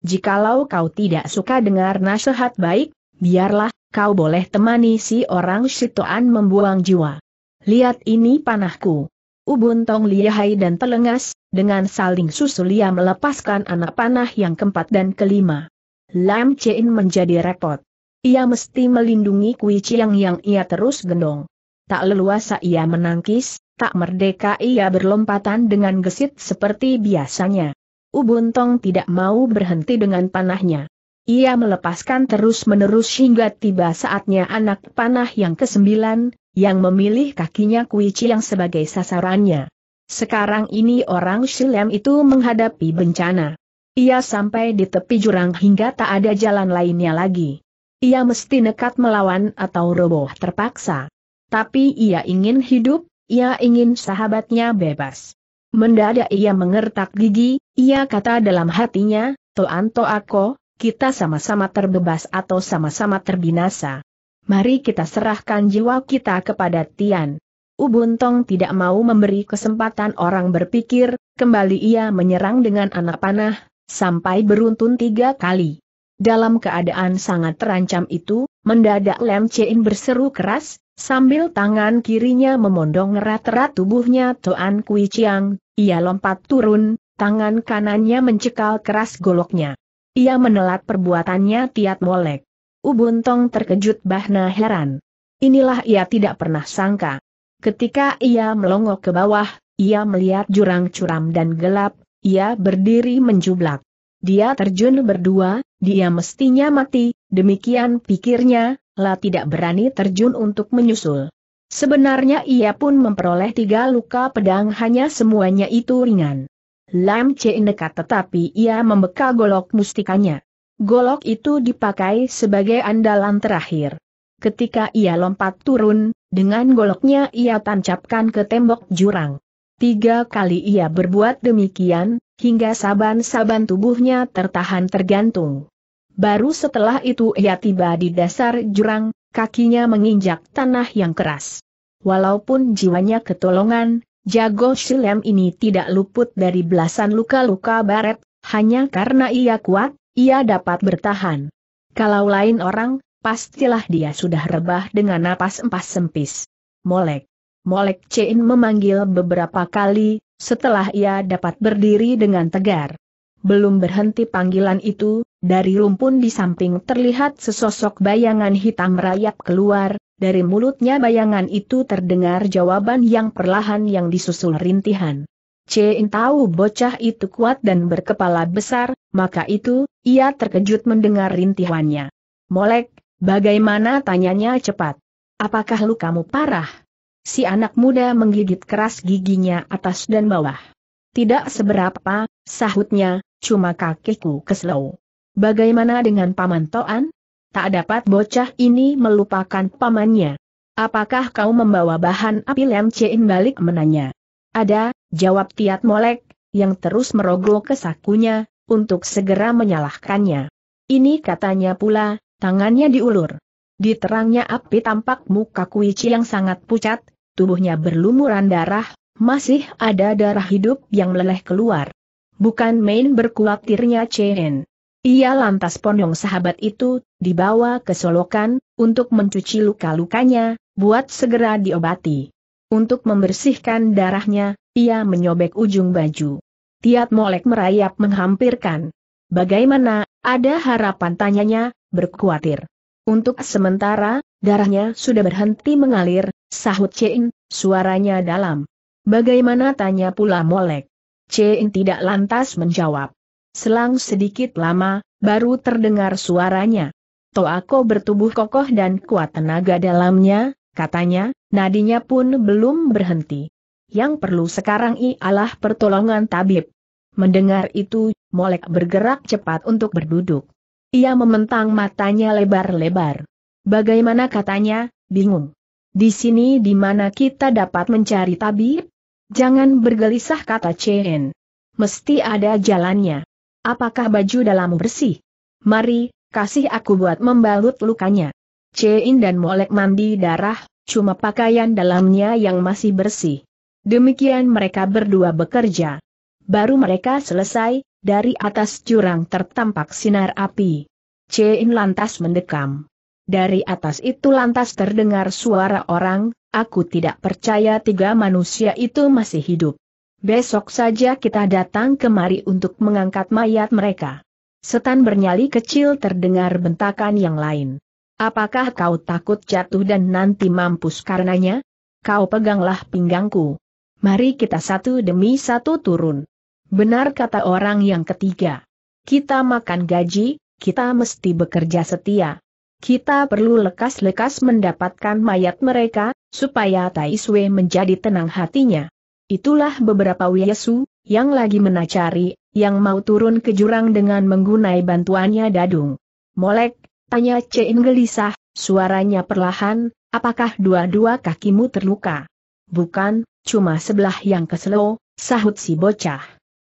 [SPEAKER 1] Jikalau kau tidak suka dengar nasihat baik, biarlah, kau boleh temani si orang Sitoan membuang jiwa. Lihat ini panahku. Ubun Tong Lihai dan Telengas, dengan saling susul ia melepaskan anak panah yang keempat dan kelima. Lam Chein menjadi repot. Ia mesti melindungi Kui Chiang yang ia terus gendong. Tak leluasa ia menangkis, tak merdeka ia berlompatan dengan gesit seperti biasanya. Ubuntong tidak mau berhenti dengan panahnya. Ia melepaskan terus-menerus hingga tiba saatnya anak panah yang kesembilan, yang memilih kakinya Kuici yang sebagai sasarannya. Sekarang ini orang Silem itu menghadapi bencana. Ia sampai di tepi jurang hingga tak ada jalan lainnya lagi. Ia mesti nekat melawan atau roboh terpaksa. Tapi ia ingin hidup, ia ingin sahabatnya bebas. Mendadak ia mengertak gigi, ia kata dalam hatinya, Toanto aku, kita sama-sama terbebas atau sama-sama terbinasa. Mari kita serahkan jiwa kita kepada Tian. Ubuntong tidak mau memberi kesempatan orang berpikir, kembali ia menyerang dengan anak panah, sampai beruntun tiga kali. Dalam keadaan sangat terancam itu, Mendadak Lem Chein berseru keras, sambil tangan kirinya memondong erat-erat tubuhnya Toan Kui Chiang, ia lompat turun, tangan kanannya mencekal keras goloknya. Ia menelat perbuatannya tiat molek. Ubun Tong terkejut bahna heran. Inilah ia tidak pernah sangka. Ketika ia melongok ke bawah, ia melihat jurang curam dan gelap, ia berdiri menjublak. Dia terjun berdua, dia mestinya mati, Demikian pikirnya, La tidak berani terjun untuk menyusul. Sebenarnya ia pun memperoleh tiga luka pedang hanya semuanya itu ringan. Lam Che dekat tetapi ia membekal golok mustikanya. Golok itu dipakai sebagai andalan terakhir. Ketika ia lompat turun, dengan goloknya ia tancapkan ke tembok jurang. Tiga kali ia berbuat demikian, hingga saban-saban tubuhnya tertahan tergantung. Baru setelah itu ia tiba di dasar jurang, kakinya menginjak tanah yang keras. Walaupun jiwanya ketolongan, Jago silem ini tidak luput dari belasan luka-luka baret, hanya karena ia kuat, ia dapat bertahan. Kalau lain orang, pastilah dia sudah rebah dengan napas empas sempis. Molek. Molek Chain memanggil beberapa kali, setelah ia dapat berdiri dengan tegar. Belum berhenti panggilan itu, dari rumpun di samping terlihat sesosok bayangan hitam merayap keluar, dari mulutnya bayangan itu terdengar jawaban yang perlahan yang disusul rintihan. Cin tahu bocah itu kuat dan berkepala besar, maka itu, ia terkejut mendengar rintihannya. Molek, bagaimana tanyanya cepat? Apakah lukamu parah? Si anak muda menggigit keras giginya atas dan bawah. Tidak seberapa, sahutnya, cuma kakiku keselau. Bagaimana dengan Paman Toan? Tak dapat bocah ini melupakan pamannya. Apakah kau membawa bahan api Lem Cien balik menanya? Ada, jawab Tiat Molek, yang terus merogoh ke sakunya, untuk segera menyalahkannya. Ini katanya pula, tangannya diulur. Di terangnya api tampak muka Kuici yang sangat pucat, tubuhnya berlumuran darah, masih ada darah hidup yang meleleh keluar. Bukan main berkuatirnya tirnya Chen. Ia lantas ponyong sahabat itu, dibawa ke Solokan, untuk mencuci luka-lukanya, buat segera diobati. Untuk membersihkan darahnya, ia menyobek ujung baju. Tiat Molek merayap menghampirkan. Bagaimana, ada harapan tanyanya, berkuatir. Untuk sementara, darahnya sudah berhenti mengalir, sahut Cein, suaranya dalam. Bagaimana tanya pula Molek? Cein tidak lantas menjawab. Selang sedikit lama, baru terdengar suaranya. Toako bertubuh kokoh dan kuat tenaga dalamnya, katanya, nadinya pun belum berhenti. Yang perlu sekarang ialah pertolongan tabib. Mendengar itu, Molek bergerak cepat untuk berduduk. Ia mementang matanya lebar-lebar. Bagaimana katanya, bingung. Di sini di mana kita dapat mencari tabib? Jangan bergelisah kata Chen. Mesti ada jalannya. Apakah baju dalam bersih? Mari, kasih aku buat membalut lukanya. Cein dan Molek mandi darah, cuma pakaian dalamnya yang masih bersih. Demikian mereka berdua bekerja. Baru mereka selesai, dari atas jurang tertampak sinar api. Cein lantas mendekam. Dari atas itu lantas terdengar suara orang, aku tidak percaya tiga manusia itu masih hidup. Besok saja kita datang kemari untuk mengangkat mayat mereka. Setan bernyali kecil terdengar bentakan yang lain. Apakah kau takut jatuh dan nanti mampus karenanya? Kau peganglah pinggangku. Mari kita satu demi satu turun. Benar kata orang yang ketiga. Kita makan gaji, kita mesti bekerja setia. Kita perlu lekas-lekas mendapatkan mayat mereka, supaya Taiswe menjadi tenang hatinya. Itulah beberapa Wiesu, yang lagi menacari, yang mau turun ke jurang dengan menggunai bantuannya dadung. Molek, tanya Cein gelisah, suaranya perlahan, apakah dua-dua kakimu terluka? Bukan, cuma sebelah yang keselo, sahut si bocah.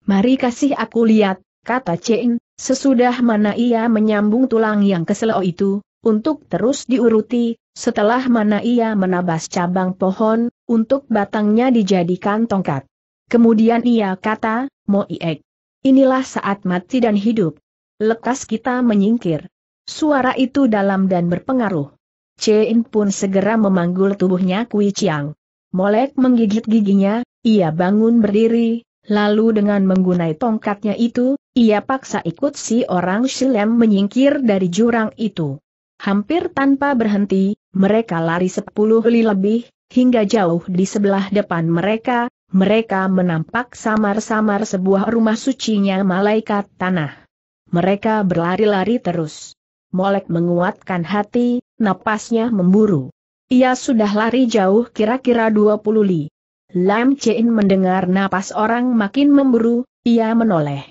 [SPEAKER 1] Mari kasih aku lihat, kata Cein, sesudah mana ia menyambung tulang yang keselo itu, untuk terus diuruti, setelah mana ia menabas cabang pohon, untuk batangnya dijadikan tongkat. Kemudian ia kata, Iek, inilah saat mati dan hidup. Lekas kita menyingkir. Suara itu dalam dan berpengaruh. Chein pun segera memanggul tubuhnya Kui Chiang. Molek menggigit giginya, ia bangun berdiri, lalu dengan menggunai tongkatnya itu, ia paksa ikut si orang Shilem menyingkir dari jurang itu. Hampir tanpa berhenti, mereka lari sepuluh li lebih, Hingga jauh di sebelah depan mereka, mereka menampak samar-samar sebuah rumah sucinya malaikat tanah. Mereka berlari-lari terus. Molek menguatkan hati, napasnya memburu. Ia sudah lari jauh kira-kira 20 li. Lam Chein mendengar napas orang makin memburu, ia menoleh.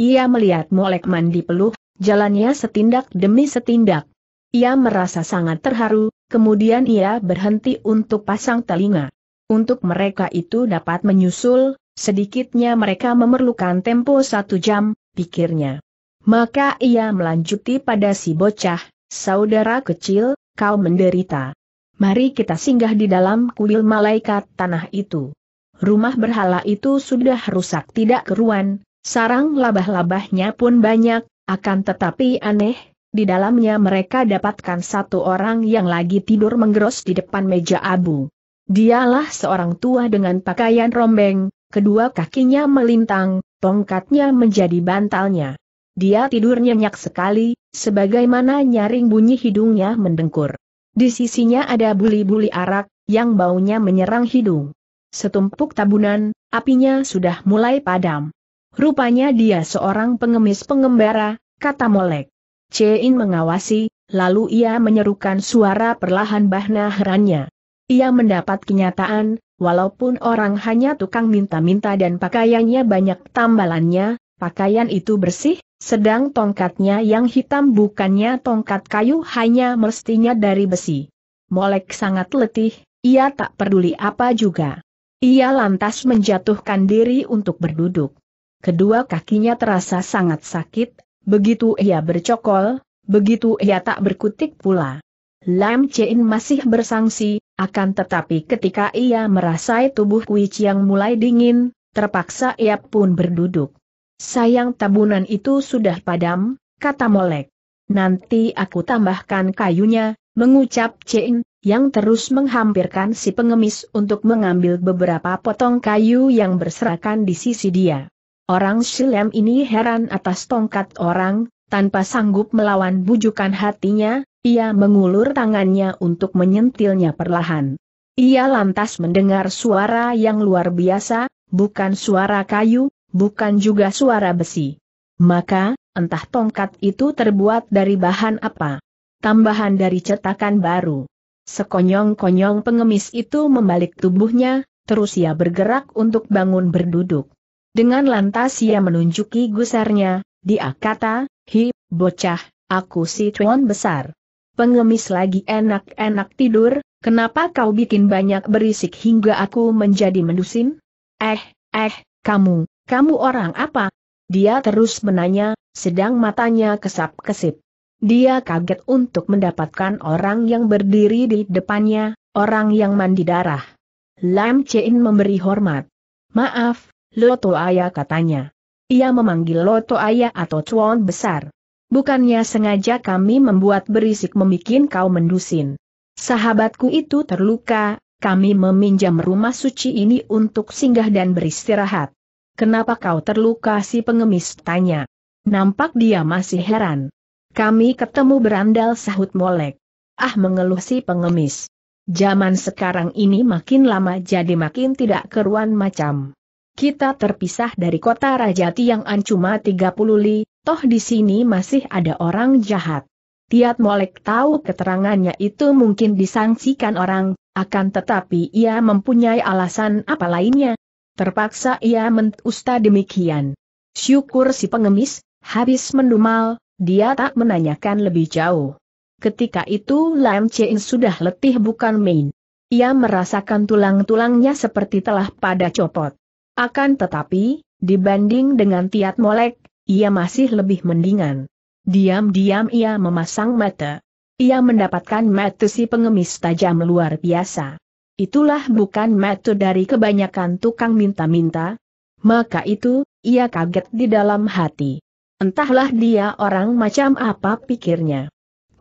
[SPEAKER 1] Ia melihat Molek mandi peluh, jalannya setindak demi setindak. Ia merasa sangat terharu, kemudian ia berhenti untuk pasang telinga. Untuk mereka itu dapat menyusul, sedikitnya mereka memerlukan tempo satu jam, pikirnya. Maka ia melanjuti pada si bocah, saudara kecil, kau menderita. Mari kita singgah di dalam kuil malaikat tanah itu. Rumah berhala itu sudah rusak tidak keruan, sarang labah-labahnya pun banyak, akan tetapi aneh, di dalamnya mereka dapatkan satu orang yang lagi tidur menggeros di depan meja abu. Dialah seorang tua dengan pakaian rombeng, kedua kakinya melintang, tongkatnya menjadi bantalnya. Dia tidur nyenyak sekali, sebagaimana nyaring bunyi hidungnya mendengkur. Di sisinya ada buli-buli arak, yang baunya menyerang hidung. Setumpuk tabunan, apinya sudah mulai padam. Rupanya dia seorang pengemis pengembara, kata Molek. Cein mengawasi, lalu ia menyerukan suara perlahan bahna herannya. Ia mendapat kenyataan, walaupun orang hanya tukang minta-minta dan pakaiannya banyak tambalannya, pakaian itu bersih, sedang tongkatnya yang hitam bukannya tongkat kayu hanya mestinya dari besi. Molek sangat letih, ia tak peduli apa juga. Ia lantas menjatuhkan diri untuk berduduk. Kedua kakinya terasa sangat sakit, Begitu ia bercokol, begitu ia tak berkutik pula. Lam Chein masih bersangsi, akan tetapi ketika ia merasai tubuh Kui Chiang mulai dingin, terpaksa ia pun berduduk. Sayang tabunan itu sudah padam, kata Molek. Nanti aku tambahkan kayunya, mengucap Chein, yang terus menghampirkan si pengemis untuk mengambil beberapa potong kayu yang berserakan di sisi dia. Orang Silem ini heran atas tongkat orang, tanpa sanggup melawan bujukan hatinya, ia mengulur tangannya untuk menyentilnya perlahan. Ia lantas mendengar suara yang luar biasa, bukan suara kayu, bukan juga suara besi. Maka, entah tongkat itu terbuat dari bahan apa. Tambahan dari cetakan baru. Sekonyong-konyong pengemis itu membalik tubuhnya, terus ia bergerak untuk bangun berduduk. Dengan lantas ia menunjuki gusarnya, dia kata, hi, bocah, aku si tuan besar. Pengemis lagi enak-enak tidur, kenapa kau bikin banyak berisik hingga aku menjadi mendusin? Eh, eh, kamu, kamu orang apa? Dia terus menanya, sedang matanya kesap-kesip. Dia kaget untuk mendapatkan orang yang berdiri di depannya, orang yang mandi darah. Lam Chein memberi hormat. Maaf, Loto ayah katanya. Ia memanggil Loto ayah atau Cuan Besar. Bukannya sengaja kami membuat berisik memikin kau mendusin. Sahabatku itu terluka, kami meminjam rumah suci ini untuk singgah dan beristirahat. Kenapa kau terluka si pengemis tanya. Nampak dia masih heran. Kami ketemu berandal sahut molek. Ah mengeluh si pengemis. Zaman sekarang ini makin lama jadi makin tidak keruan macam. Kita terpisah dari kota Rajati yang cuma 30 li, toh di sini masih ada orang jahat. Tiat Molek tahu keterangannya itu mungkin disangsikan orang, akan tetapi ia mempunyai alasan apa lainnya. Terpaksa ia mentusta demikian. Syukur si pengemis, habis mendumal, dia tak menanyakan lebih jauh. Ketika itu Lam Chein sudah letih bukan main. Ia merasakan tulang-tulangnya seperti telah pada copot. Akan tetapi, dibanding dengan Tiat Molek, ia masih lebih mendingan. Diam-diam ia memasang mata. Ia mendapatkan mata si pengemis tajam luar biasa. Itulah bukan mata dari kebanyakan tukang minta-minta. Maka itu, ia kaget di dalam hati. Entahlah dia orang macam apa pikirnya.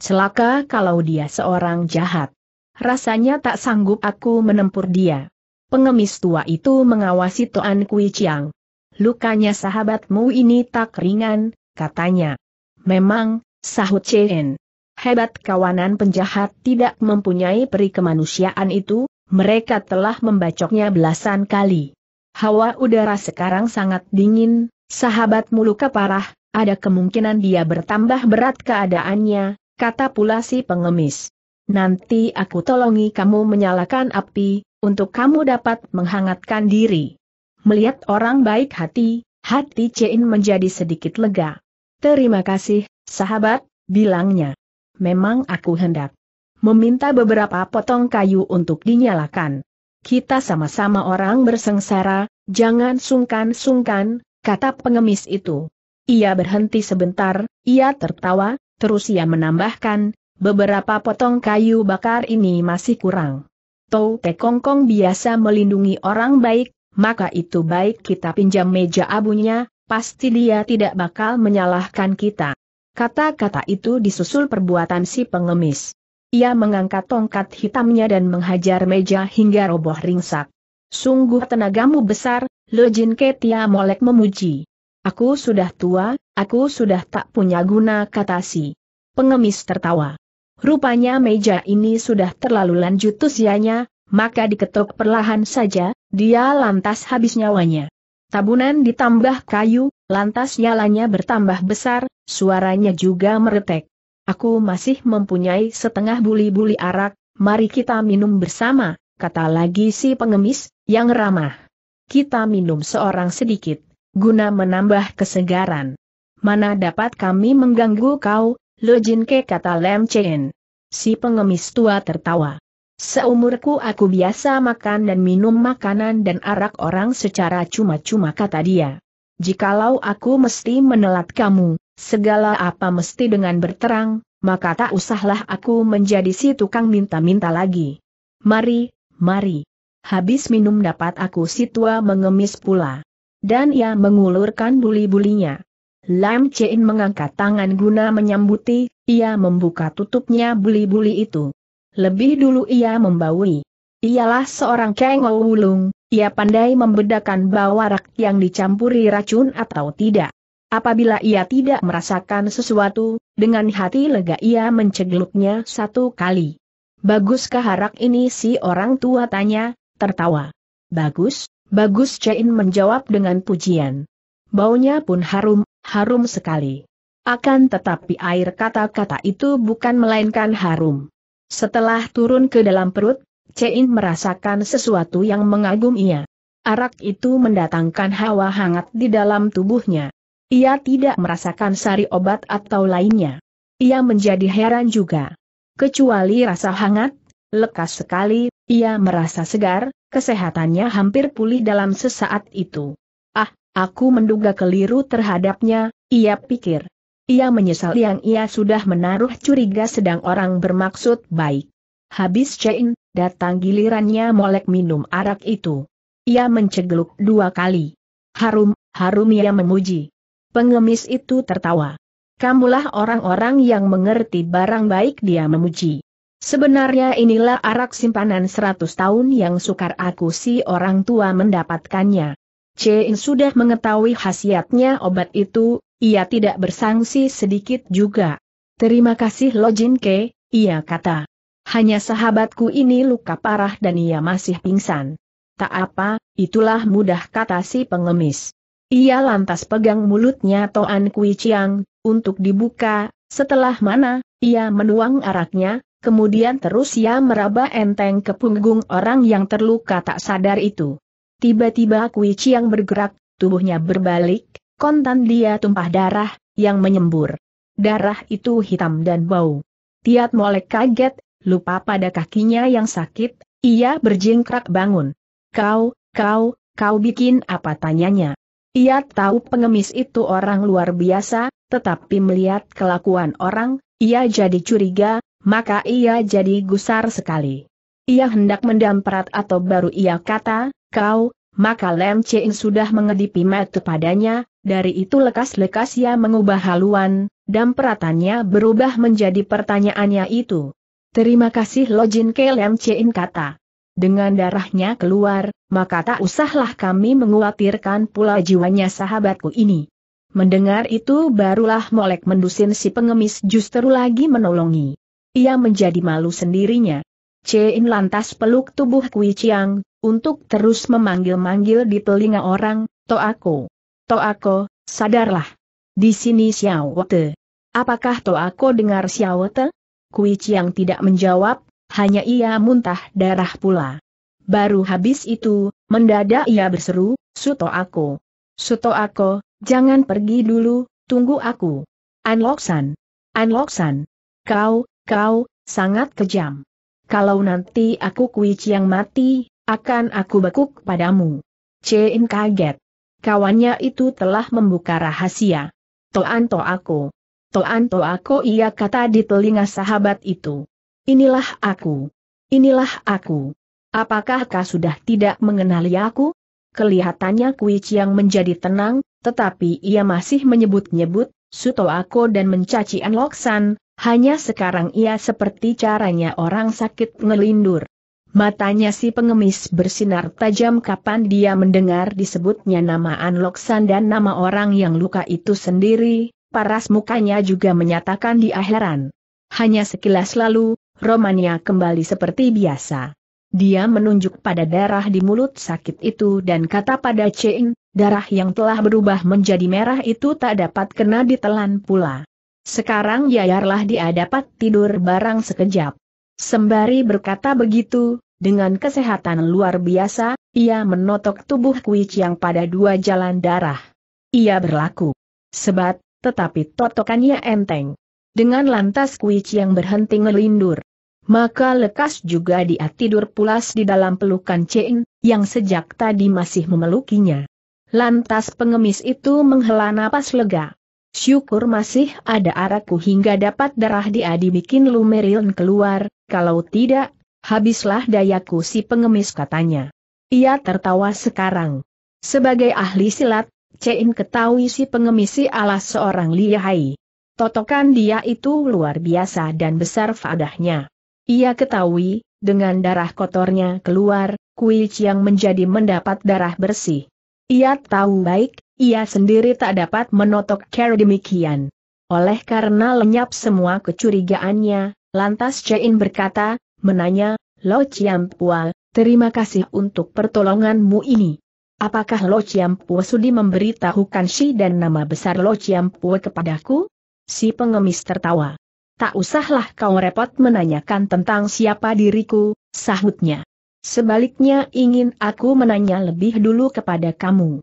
[SPEAKER 1] Celaka kalau dia seorang jahat. Rasanya tak sanggup aku menempur dia. Pengemis tua itu mengawasi Toan Kui Chiang. Lukanya sahabatmu ini tak ringan, katanya. Memang, sahut Chen. Hebat kawanan penjahat tidak mempunyai peri kemanusiaan itu, mereka telah membacoknya belasan kali. Hawa udara sekarang sangat dingin, sahabatmu luka parah, ada kemungkinan dia bertambah berat keadaannya, kata pula si pengemis nanti aku tolongi kamu menyalakan api, untuk kamu dapat menghangatkan diri. Melihat orang baik hati, hati Cein menjadi sedikit lega. Terima kasih, sahabat, bilangnya. Memang aku hendak meminta beberapa potong kayu untuk dinyalakan. Kita sama-sama orang bersengsara, jangan sungkan-sungkan, kata pengemis itu. Ia berhenti sebentar, ia tertawa, terus ia menambahkan, Beberapa potong kayu bakar ini masih kurang. Tau Te Kong Kong biasa melindungi orang baik, maka itu baik kita pinjam meja abunya, pasti dia tidak bakal menyalahkan kita. Kata-kata itu disusul perbuatan si pengemis. Ia mengangkat tongkat hitamnya dan menghajar meja hingga roboh ringsak. Sungguh tenagamu besar, Lejin Ketia Molek memuji. Aku sudah tua, aku sudah tak punya guna kata si. Pengemis tertawa. Rupanya meja ini sudah terlalu lanjut usianya, maka diketuk perlahan saja, dia lantas habis nyawanya. Tabunan ditambah kayu, lantas nyalanya bertambah besar, suaranya juga meretek. Aku masih mempunyai setengah buli-buli arak, mari kita minum bersama, kata lagi si pengemis, yang ramah. Kita minum seorang sedikit, guna menambah kesegaran. Mana dapat kami mengganggu kau, Lo Jin Ke kata Lem Chen. Si pengemis tua tertawa. Seumurku aku biasa makan dan minum makanan dan arak orang secara cuma-cuma kata dia. Jikalau aku mesti menelat kamu, segala apa mesti dengan berterang, maka tak usahlah aku menjadi si tukang minta-minta lagi. Mari, mari. Habis minum dapat aku si tua mengemis pula. Dan ia mengulurkan buli-bulinya. Lam Chein mengangkat tangan guna menyambuti, ia membuka tutupnya buli-buli itu. Lebih dulu ia membaui. Ialah seorang Kang Wulung, ia pandai membedakan bawarak yang dicampuri racun atau tidak. Apabila ia tidak merasakan sesuatu, dengan hati lega ia mencegluknya satu kali. Baguskah harak ini si orang tua tanya, tertawa. Bagus, bagus Chein menjawab dengan pujian. Baunya pun harum, harum sekali. Akan tetapi air kata-kata itu bukan melainkan harum. Setelah turun ke dalam perut, Cein merasakan sesuatu yang mengaguminya. Arak itu mendatangkan hawa hangat di dalam tubuhnya. Ia tidak merasakan sari obat atau lainnya. Ia menjadi heran juga. Kecuali rasa hangat, lekas sekali, ia merasa segar, kesehatannya hampir pulih dalam sesaat itu. Aku menduga keliru terhadapnya, ia pikir. Ia menyesal yang ia sudah menaruh curiga sedang orang bermaksud baik. Habis Cain, datang gilirannya molek minum arak itu. Ia mencegluk dua kali. Harum, harum ia memuji. Pengemis itu tertawa. Kamulah orang-orang yang mengerti barang baik dia memuji. Sebenarnya inilah arak simpanan seratus tahun yang sukar aku si orang tua mendapatkannya. Cin sudah mengetahui khasiatnya obat itu, ia tidak bersangsi sedikit juga. Terima kasih Lo Jin Ke, ia kata. Hanya sahabatku ini luka parah dan ia masih pingsan. Tak apa, itulah mudah kata si pengemis. Ia lantas pegang mulutnya Toan Kui Chiang, untuk dibuka, setelah mana, ia menuang araknya, kemudian terus ia meraba enteng ke punggung orang yang terluka tak sadar itu. Tiba-tiba Kui Chiang bergerak, tubuhnya berbalik, kontan dia tumpah darah, yang menyembur. Darah itu hitam dan bau. Tiat Molek kaget, lupa pada kakinya yang sakit, ia berjingkrak bangun. Kau, kau, kau bikin apa tanyanya? Ia tahu pengemis itu orang luar biasa, tetapi melihat kelakuan orang, ia jadi curiga, maka ia jadi gusar sekali. Ia hendak mendamprat atau baru ia kata, kau, maka Lem Chein sudah mengedipi mata padanya, dari itu lekas-lekas ia mengubah haluan, damperatannya berubah menjadi pertanyaannya itu. Terima kasih Lo Jin Ke Lem Chein kata. Dengan darahnya keluar, maka tak usahlah kami menguatirkan pula jiwanya sahabatku ini. Mendengar itu barulah Molek mendusin si pengemis justru lagi menolongi. Ia menjadi malu sendirinya. Cein lantas peluk tubuh Kui Chiang, untuk terus memanggil-manggil di telinga orang, aku, Toako. aku, sadarlah. Di sini Xiao Te. Apakah aku dengar Xiao Te? Kui Chiang tidak menjawab, hanya ia muntah darah pula. Baru habis itu, mendadak ia berseru, Suto aku. Suto aku, jangan pergi dulu, tunggu aku. Anloksan. Anloksan. Kau, kau, sangat kejam kalau nanti aku kui yang mati, akan aku bekuk padamu. Cein kaget. Kawannya itu telah membuka rahasia. Toan to aku. Toan aku ia kata di telinga sahabat itu. Inilah aku. Inilah aku. Apakah kau sudah tidak mengenali aku? Kelihatannya Kui yang menjadi tenang, tetapi ia masih menyebut-nyebut, Suto Ako dan mencaci An hanya sekarang ia seperti caranya orang sakit ngelindur. Matanya si pengemis bersinar tajam kapan dia mendengar disebutnya nama Anloksan dan nama orang yang luka itu sendiri, paras mukanya juga menyatakan di akhiran. Hanya sekilas lalu, Romania kembali seperti biasa. Dia menunjuk pada darah di mulut sakit itu dan kata pada Cheng, darah yang telah berubah menjadi merah itu tak dapat kena ditelan pula. Sekarang yayarlah dia dapat tidur barang sekejap. Sembari berkata begitu, dengan kesehatan luar biasa, ia menotok tubuh Kui yang pada dua jalan darah. Ia berlaku sebat, tetapi totokannya enteng. Dengan lantas Kui yang berhenti ngelindur. Maka lekas juga dia tidur pulas di dalam pelukan Cheng, yang sejak tadi masih memelukinya. Lantas pengemis itu menghela napas lega. Syukur masih ada arakku hingga dapat darah dia dibikin Lumeriln keluar, kalau tidak, habislah dayaku si pengemis katanya. Ia tertawa sekarang. Sebagai ahli silat, Cein ketahui si pengemis si alas seorang lihai. Totokan dia itu luar biasa dan besar fadahnya. Ia ketahui, dengan darah kotornya keluar, Kui Chiang menjadi mendapat darah bersih. Ia tahu baik, ia sendiri tak dapat menotok cara demikian. Oleh karena lenyap semua kecurigaannya, lantas Cein berkata, menanya, Lo Chiampua, terima kasih untuk pertolonganmu ini. Apakah Lo Chiampua sudi memberitahukan si dan nama besar Lo Chiampua kepadaku? Si pengemis tertawa. Tak usahlah kau repot menanyakan tentang siapa diriku, sahutnya. Sebaliknya ingin aku menanya lebih dulu kepada kamu.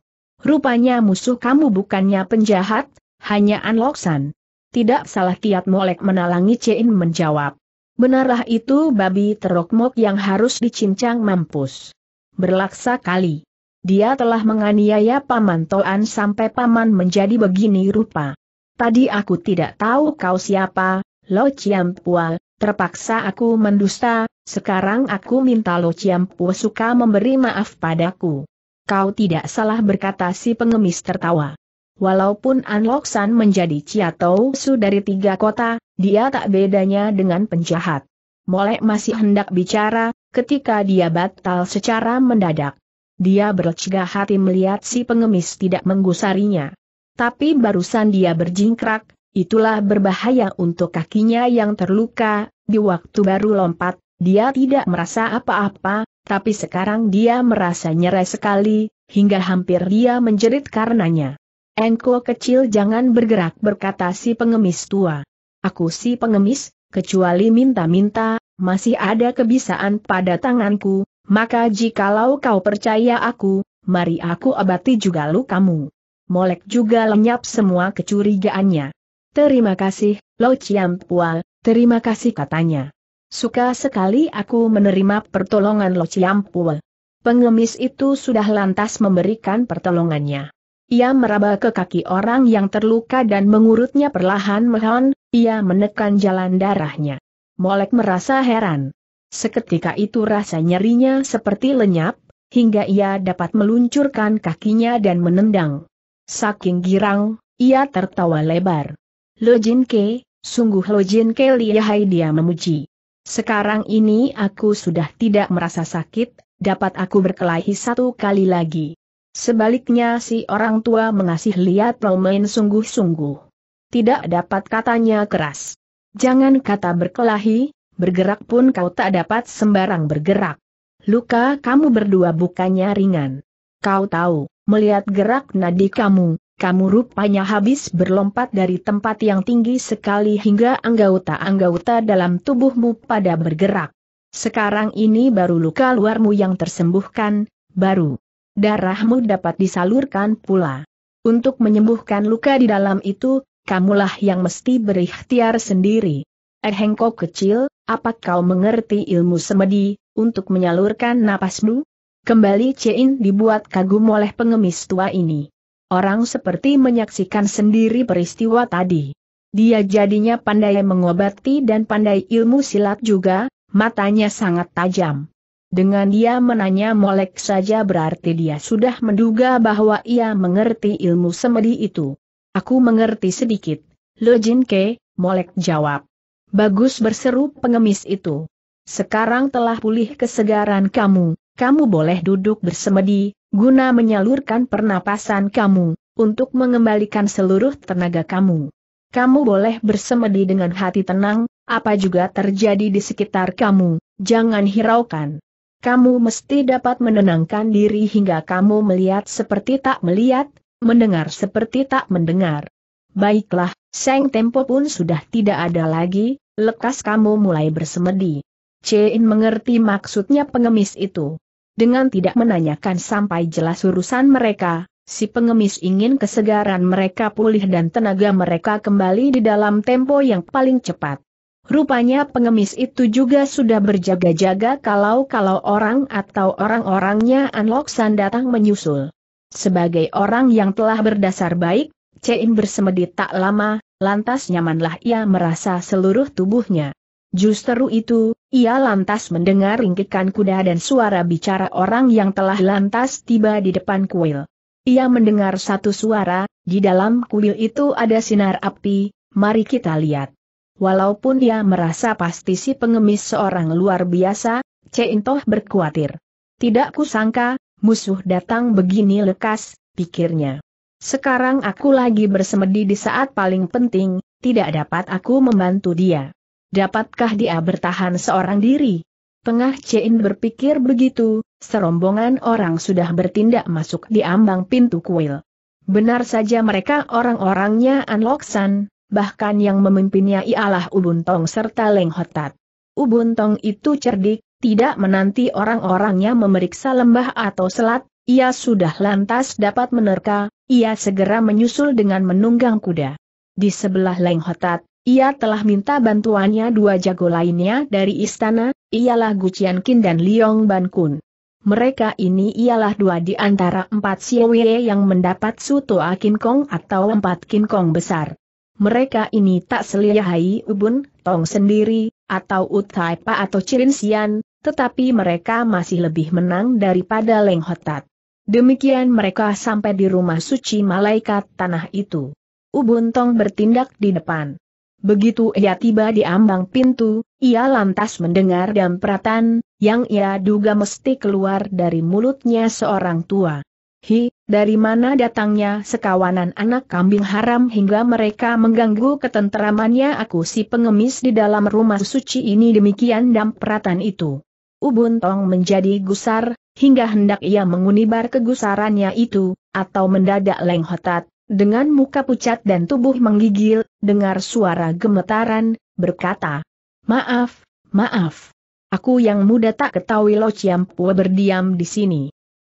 [SPEAKER 1] Rupanya musuh kamu bukannya penjahat, hanya Anloksan. Tidak salah kiat molek menalangi Cein menjawab. Benarlah itu babi terokmok yang harus dicincang mampus. Berlaksa kali. Dia telah menganiaya Paman Toan sampai Paman menjadi begini rupa. Tadi aku tidak tahu kau siapa, Lo Ciampua, terpaksa aku mendusta, sekarang aku minta Lo Ciampua suka memberi maaf padaku. Kau tidak salah berkata si pengemis tertawa. Walaupun San menjadi Ciatou Su dari tiga kota, dia tak bedanya dengan penjahat. Molek masih hendak bicara, ketika dia batal secara mendadak. Dia bercegah hati melihat si pengemis tidak menggusarinya. Tapi barusan dia berjingkrak, itulah berbahaya untuk kakinya yang terluka, di waktu baru lompat, dia tidak merasa apa-apa, tapi sekarang dia merasa nyerai sekali, hingga hampir dia menjerit karenanya. Engko kecil jangan bergerak berkata si pengemis tua. Aku si pengemis, kecuali minta-minta, masih ada kebisaan pada tanganku, maka jikalau kau percaya aku, mari aku abati juga kamu, Molek juga lenyap semua kecurigaannya. Terima kasih, Lo Chiam Pual, terima kasih katanya. Suka sekali aku menerima pertolongan Lo Ciampul. Pengemis itu sudah lantas memberikan pertolongannya. Ia meraba ke kaki orang yang terluka dan mengurutnya perlahan-lahan, ia menekan jalan darahnya. Molek merasa heran. Seketika itu rasa nyerinya seperti lenyap, hingga ia dapat meluncurkan kakinya dan menendang. Saking girang, ia tertawa lebar. Lo Jin Ke, sungguh Lo Jin Ke lihai dia memuji. Sekarang ini aku sudah tidak merasa sakit, dapat aku berkelahi satu kali lagi. Sebaliknya si orang tua mengasih lihat Romain sungguh-sungguh. Tidak dapat katanya keras. Jangan kata berkelahi, bergerak pun kau tak dapat sembarang bergerak. Luka kamu berdua bukannya ringan. Kau tahu, melihat gerak nadi kamu, kamu rupanya habis berlompat dari tempat yang tinggi sekali hingga anggota-anggota dalam tubuhmu pada bergerak. Sekarang ini baru luka luarmu yang tersembuhkan, baru darahmu dapat disalurkan pula. Untuk menyembuhkan luka di dalam itu, kamulah yang mesti berikhtiar sendiri. Eh hengkok kecil, apa kau mengerti ilmu semedi, untuk menyalurkan napasmu? Kembali Cein dibuat kagum oleh pengemis tua ini. Orang seperti menyaksikan sendiri peristiwa tadi. Dia jadinya pandai mengobati dan pandai ilmu silat juga, matanya sangat tajam. Dengan dia menanya molek saja berarti dia sudah menduga bahwa ia mengerti ilmu semedi itu. Aku mengerti sedikit, Lo Jin Ke, molek jawab. Bagus berseru pengemis itu. Sekarang telah pulih kesegaran kamu, kamu boleh duduk bersemedi, guna menyalurkan pernapasan kamu, untuk mengembalikan seluruh tenaga kamu. Kamu boleh bersemedi dengan hati tenang, apa juga terjadi di sekitar kamu, jangan hiraukan. Kamu mesti dapat menenangkan diri hingga kamu melihat seperti tak melihat, mendengar seperti tak mendengar. Baiklah, Seng Tempo pun sudah tidak ada lagi, lekas kamu mulai bersemedi. Chein mengerti maksudnya pengemis itu. Dengan tidak menanyakan sampai jelas urusan mereka, si pengemis ingin kesegaran mereka pulih dan tenaga mereka kembali di dalam tempo yang paling cepat. Rupanya pengemis itu juga sudah berjaga-jaga kalau-kalau orang atau orang-orangnya Anloksan datang menyusul. Sebagai orang yang telah berdasar baik, Cein bersemedi tak lama, lantas nyamanlah ia merasa seluruh tubuhnya. Justru itu, ia lantas mendengar ringkikan kuda dan suara bicara orang yang telah lantas tiba di depan kuil. Ia mendengar satu suara, di dalam kuil itu ada sinar api, mari kita lihat. Walaupun ia merasa pasti si pengemis seorang luar biasa, Cintoh berkuatir. Tidak kusangka, musuh datang begini lekas, pikirnya. Sekarang aku lagi bersemedi di saat paling penting, tidak dapat aku membantu dia. Dapatkah dia bertahan seorang diri? Tengah Cein berpikir begitu, serombongan orang sudah bertindak masuk di ambang pintu kuil. Benar saja mereka orang-orangnya Anloksan, bahkan yang memimpinnya ialah Ubun Tong serta Leng Hotat. Ubun Tong itu cerdik, tidak menanti orang-orangnya memeriksa lembah atau selat, ia sudah lantas dapat menerka, ia segera menyusul dengan menunggang kuda. Di sebelah Leng Hotat, ia telah minta bantuannya dua jago lainnya dari istana, ialah Gu Qin dan Liong Ban Kun. Mereka ini ialah dua di antara empat siwe yang mendapat Suto Akin Kong atau empat Kin Kong besar. Mereka ini tak seliahai Ubun, Tong sendiri, atau Utai Pa atau Cirin Sian, tetapi mereka masih lebih menang daripada Leng Hotat. Demikian mereka sampai di rumah suci malaikat tanah itu. Ubun Tong bertindak di depan. Begitu ia tiba di ambang pintu, ia lantas mendengar dampratan, yang ia duga mesti keluar dari mulutnya seorang tua. Hi, dari mana datangnya sekawanan anak kambing haram hingga mereka mengganggu ketenteramannya aku si pengemis di dalam rumah suci ini demikian dampratan itu. Ubun Tong menjadi gusar, hingga hendak ia mengunibar kegusarannya itu, atau mendadak lenghotat, dengan muka pucat dan tubuh menggigil, dengar suara gemetaran, berkata, Maaf, maaf. Aku yang muda tak ketahui Lo Ciampua berdiam di sini.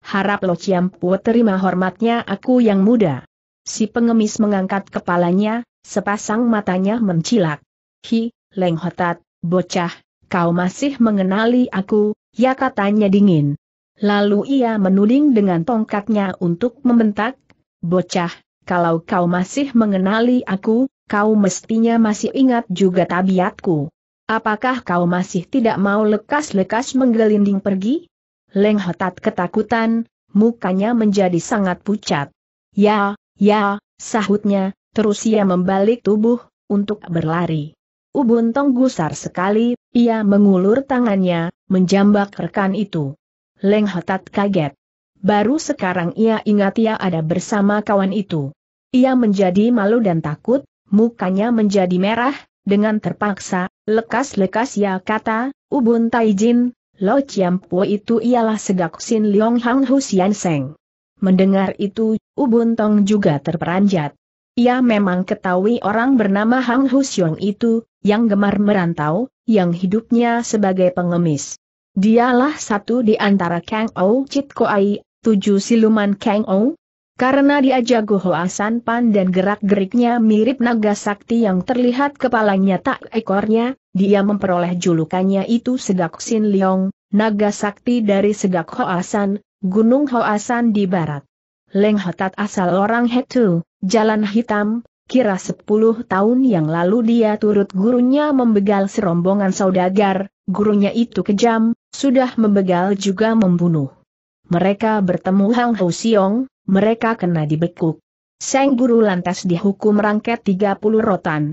[SPEAKER 1] Harap Lo Ciampua terima hormatnya aku yang muda. Si pengemis mengangkat kepalanya, sepasang matanya mencilak. Hi, Leng Hotat, bocah, kau masih mengenali aku, ya katanya dingin. Lalu ia menuding dengan tongkatnya untuk membentak, bocah, kalau kau masih mengenali aku, kau mestinya masih ingat juga tabiatku. Apakah kau masih tidak mau lekas-lekas menggelinding pergi? Leng Hotat ketakutan, mukanya menjadi sangat pucat. Ya, ya, sahutnya, terus ia membalik tubuh, untuk berlari. Ubun Tong gusar sekali, ia mengulur tangannya, menjambak rekan itu. Leng Hotat kaget. Baru sekarang ia ingat ia ada bersama kawan itu. Ia menjadi malu dan takut, mukanya menjadi merah, dengan terpaksa, lekas-lekas ia kata, Ubun Taijin, Lo Chiampo itu ialah segak Sin Leong Hang Husian Seng. Mendengar itu, Ubun Tong juga terperanjat. Ia memang ketahui orang bernama Hang Husiong itu, yang gemar merantau, yang hidupnya sebagai pengemis. Dialah satu di antara Kang Ou Chit Koai, tujuh siluman Kang Ou. Karena dia jago hoasan pan dan gerak-geriknya mirip naga sakti yang terlihat kepalanya tak ekornya, dia memperoleh julukannya itu Sedak Sin Leong, naga sakti dari Sedak Hoasan, Gunung Hoasan di barat. Leng Hotat asal orang Hetu, Jalan Hitam, kira 10 tahun yang lalu dia turut gurunya membegal serombongan saudagar, gurunya itu kejam, sudah membegal juga membunuh. Mereka bertemu Hang Hou Siong, mereka kena dibekuk. Sang guru lantas dihukum rangket 30 rotan.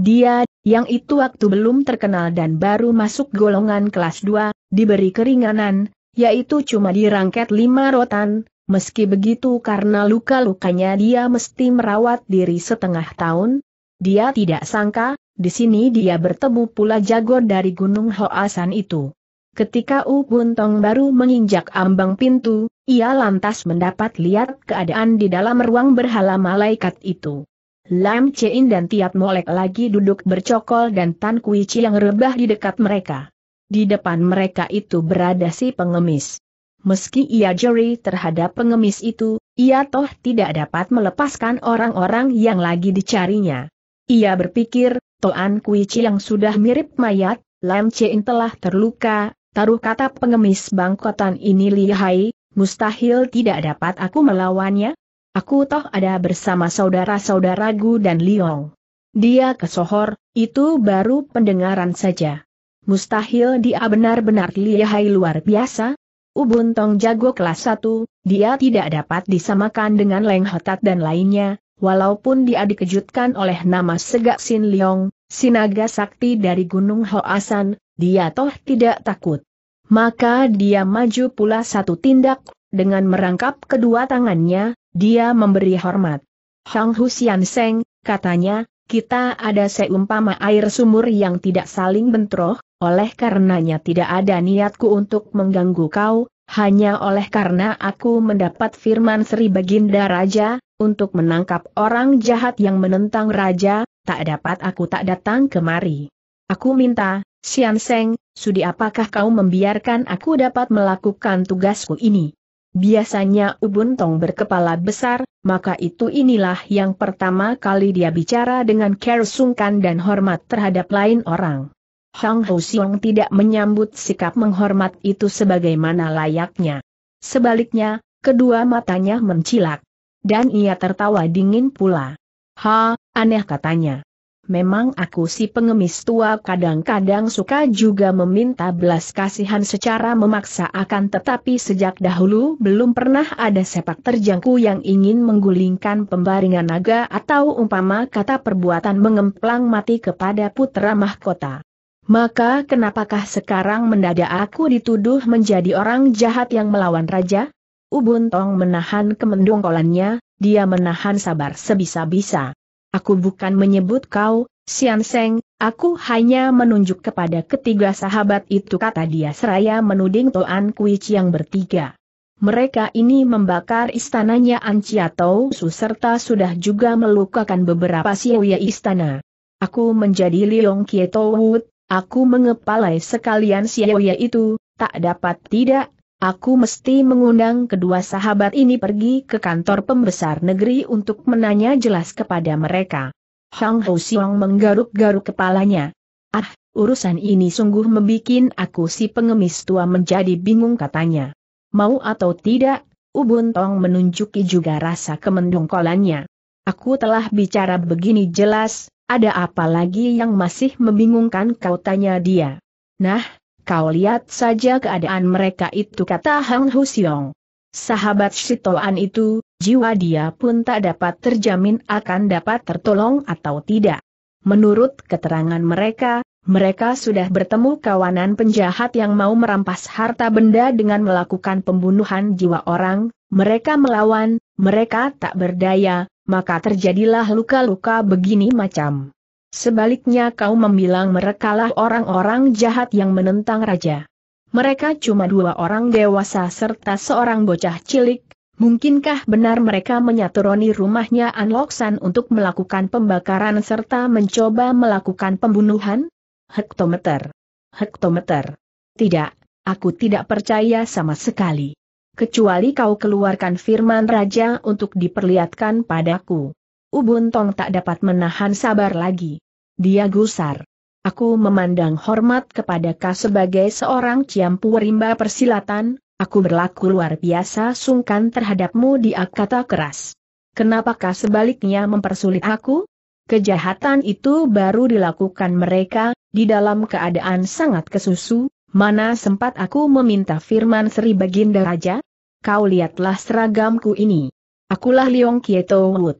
[SPEAKER 1] Dia, yang itu waktu belum terkenal dan baru masuk golongan kelas 2, diberi keringanan, yaitu cuma dirangket 5 rotan, meski begitu karena luka-lukanya dia mesti merawat diri setengah tahun. Dia tidak sangka, di sini dia bertemu pula jago dari Gunung Hoasan itu. Ketika U Buntong baru menginjak ambang pintu, ia lantas mendapat lihat keadaan di dalam ruang berhala malaikat itu. Lam Chein dan Tiat Molek lagi duduk bercokol dan Tan Kui Chi yang rebah di dekat mereka. Di depan mereka itu berada si pengemis. Meski ia jeri terhadap pengemis itu, ia toh tidak dapat melepaskan orang-orang yang lagi dicarinya. Ia berpikir, Toan Kui yang sudah mirip mayat, Lam Chien telah terluka, taruh kata pengemis bangkotan ini lihai, mustahil tidak dapat aku melawannya. Aku toh ada bersama saudara-saudaraku dan Liong. Dia kesohor, itu baru pendengaran saja. Mustahil dia benar-benar lihai luar biasa. Ubuntong jago kelas 1, dia tidak dapat disamakan dengan Leng Hotat dan lainnya, Walaupun dia dikejutkan oleh nama Segak Sin Leong, sinaga sakti dari Gunung Hoasan, dia toh tidak takut. Maka dia maju pula satu tindak, dengan merangkap kedua tangannya, dia memberi hormat. Hang Husian Seng, katanya, kita ada seumpama air sumur yang tidak saling bentroh, oleh karenanya tidak ada niatku untuk mengganggu kau, hanya oleh karena aku mendapat firman Sri Baginda Raja, untuk menangkap orang jahat yang menentang Raja, tak dapat aku tak datang kemari. Aku minta, Sian Seng, sudi apakah kau membiarkan aku dapat melakukan tugasku ini? Biasanya Ubun Tong berkepala besar, maka itu inilah yang pertama kali dia bicara dengan care sungkan dan hormat terhadap lain orang. Hang Hu Xiong tidak menyambut sikap menghormat itu sebagaimana layaknya. Sebaliknya, kedua matanya mencilak. Dan ia tertawa dingin pula. Ha, aneh katanya. Memang aku si pengemis tua kadang-kadang suka juga meminta belas kasihan secara memaksa akan tetapi sejak dahulu belum pernah ada sepak terjangku yang ingin menggulingkan pembaringan naga atau umpama kata perbuatan mengemplang mati kepada putra mahkota. Maka kenapakah sekarang mendadak aku dituduh menjadi orang jahat yang melawan raja? Ubun Tong menahan kemendungkolannya, dia menahan sabar sebisa-bisa. Aku bukan menyebut kau, Sian Seng, aku hanya menunjuk kepada ketiga sahabat itu kata dia seraya menuding Toan Kui yang bertiga. Mereka ini membakar istananya Anciatou serta sudah juga melukakan beberapa siwi istana. Aku menjadi Leong Kieto Wood, Aku mengepalai sekalian si Yoye itu, tak dapat tidak, aku mesti mengundang kedua sahabat ini pergi ke kantor pembesar negeri untuk menanya jelas kepada mereka. Hang Ho Siong menggaruk-garuk kepalanya. Ah, urusan ini sungguh membuat aku si pengemis tua menjadi bingung katanya. Mau atau tidak, Ubun Tong menunjuki juga rasa kemendongkolannya. Aku telah bicara begini jelas, ada apa lagi yang masih membingungkan kau tanya dia? Nah, kau lihat saja keadaan mereka itu kata Hang Husiong. Sahabat Sitoan itu, jiwa dia pun tak dapat terjamin akan dapat tertolong atau tidak. Menurut keterangan mereka, mereka sudah bertemu kawanan penjahat yang mau merampas harta benda dengan melakukan pembunuhan jiwa orang, mereka melawan, mereka tak berdaya, maka terjadilah luka-luka begini macam. Sebaliknya kau membilang merekalah orang-orang jahat yang menentang raja. Mereka cuma dua orang dewasa serta seorang bocah cilik, mungkinkah benar mereka menyaturoni rumahnya Anloksan untuk melakukan pembakaran serta mencoba melakukan pembunuhan? Hektometer. Hektometer. Tidak, aku tidak percaya sama sekali kecuali kau keluarkan firman raja untuk diperlihatkan padaku. Ubun Tong tak dapat menahan sabar lagi. Dia gusar. Aku memandang hormat kepada kau sebagai seorang ciampu rimba persilatan, aku berlaku luar biasa sungkan terhadapmu dia kata keras. Kenapakah sebaliknya mempersulit aku? Kejahatan itu baru dilakukan mereka, di dalam keadaan sangat kesusu, mana sempat aku meminta firman Sri Baginda Raja? kau lihatlah seragamku ini. Akulah Liong Kieto Wut.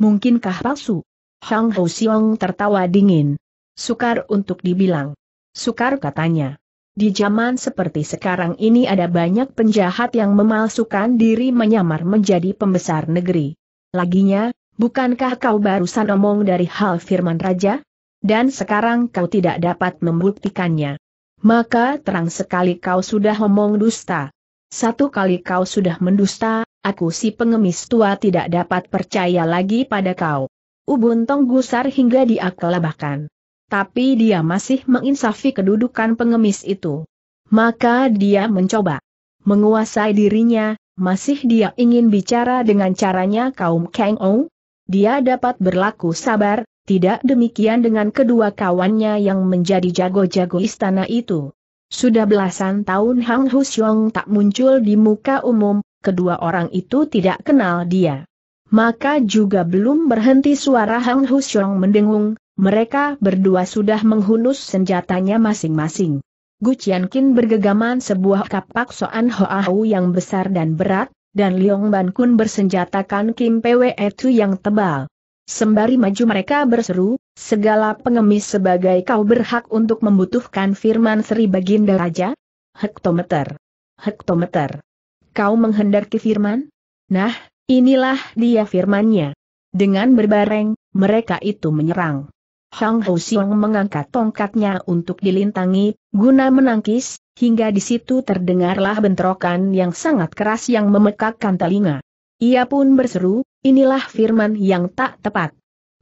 [SPEAKER 1] Mungkinkah palsu? Hang Ho Siong tertawa dingin. Sukar untuk dibilang. Sukar katanya. Di zaman seperti sekarang ini ada banyak penjahat yang memalsukan diri menyamar menjadi pembesar negeri. Laginya, bukankah kau barusan omong dari hal firman raja? Dan sekarang kau tidak dapat membuktikannya. Maka terang sekali kau sudah omong dusta. Satu kali kau sudah mendusta, aku si pengemis tua tidak dapat percaya lagi pada kau. Ubun Tong gusar hingga dia kelabakan. Tapi dia masih menginsafi kedudukan pengemis itu. Maka dia mencoba menguasai dirinya, masih dia ingin bicara dengan caranya kaum Kang Ou? Dia dapat berlaku sabar, tidak demikian dengan kedua kawannya yang menjadi jago-jago istana itu. Sudah belasan tahun Hang Husyong tak muncul di muka umum, kedua orang itu tidak kenal dia. Maka juga belum berhenti suara Hang Husyong mendengung, mereka berdua sudah menghunus senjatanya masing-masing. Gu Qin bergegaman sebuah kapak soan hoahu yang besar dan berat, dan Liong Ban Kun bersenjatakan Kim Pwe itu yang tebal. Sembari maju mereka berseru, segala pengemis sebagai kau berhak untuk membutuhkan firman Sri Baginda Raja? Hektometer. Hektometer. Kau menghendaki firman? Nah, inilah dia firmannya. Dengan berbareng, mereka itu menyerang. Hang Hou Siong mengangkat tongkatnya untuk dilintangi, guna menangkis, hingga di situ terdengarlah bentrokan yang sangat keras yang memekakkan telinga. Ia pun berseru, inilah firman yang tak tepat.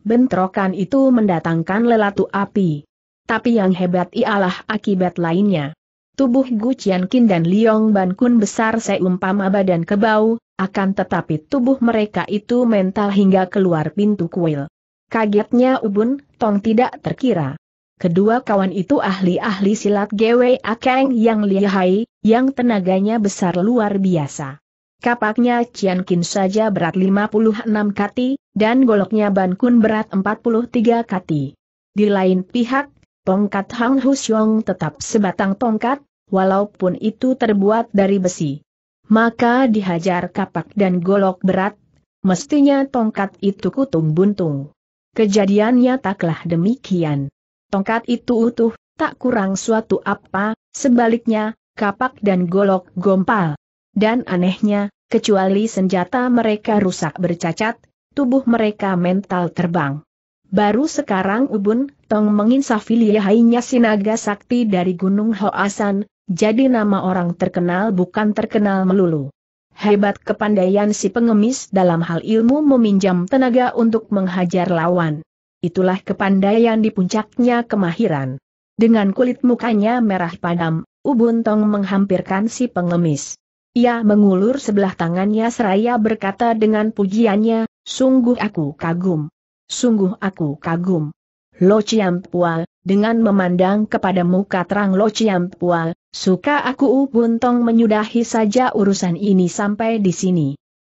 [SPEAKER 1] Bentrokan itu mendatangkan lelatu api. Tapi yang hebat ialah akibat lainnya. Tubuh Gu Qianqin dan Liong Ban Kun besar seumpama badan kebau, akan tetapi tubuh mereka itu mental hingga keluar pintu kuil. Kagetnya Ubun, Tong tidak terkira. Kedua kawan itu ahli-ahli silat Gwe Akeng yang lihai, yang tenaganya besar luar biasa. Kapaknya Cian Kin saja berat 56 kati, dan goloknya Ban Kun berat 43 kati. Di lain pihak, tongkat Hang Husyong tetap sebatang tongkat, walaupun itu terbuat dari besi. Maka dihajar kapak dan golok berat, mestinya tongkat itu kutung buntung. Kejadiannya taklah demikian. Tongkat itu utuh, tak kurang suatu apa, sebaliknya, kapak dan golok gompal. Dan anehnya, kecuali senjata mereka rusak bercacat, tubuh mereka mental terbang. Baru sekarang Ubun, Tong menginsafi lihainya sinaga sakti dari Gunung Hoasan, jadi nama orang terkenal bukan terkenal melulu. Hebat kepandaian si pengemis dalam hal ilmu meminjam tenaga untuk menghajar lawan. Itulah kepandaian di puncaknya kemahiran. Dengan kulit mukanya merah padam, Ubun Tong menghampirkan si pengemis. Ia mengulur sebelah tangannya seraya berkata dengan pujiannya, sungguh aku kagum. Sungguh aku kagum. Lo Pual, dengan memandang kepada muka terang Lo Pual, suka aku buntong menyudahi saja urusan ini sampai di sini.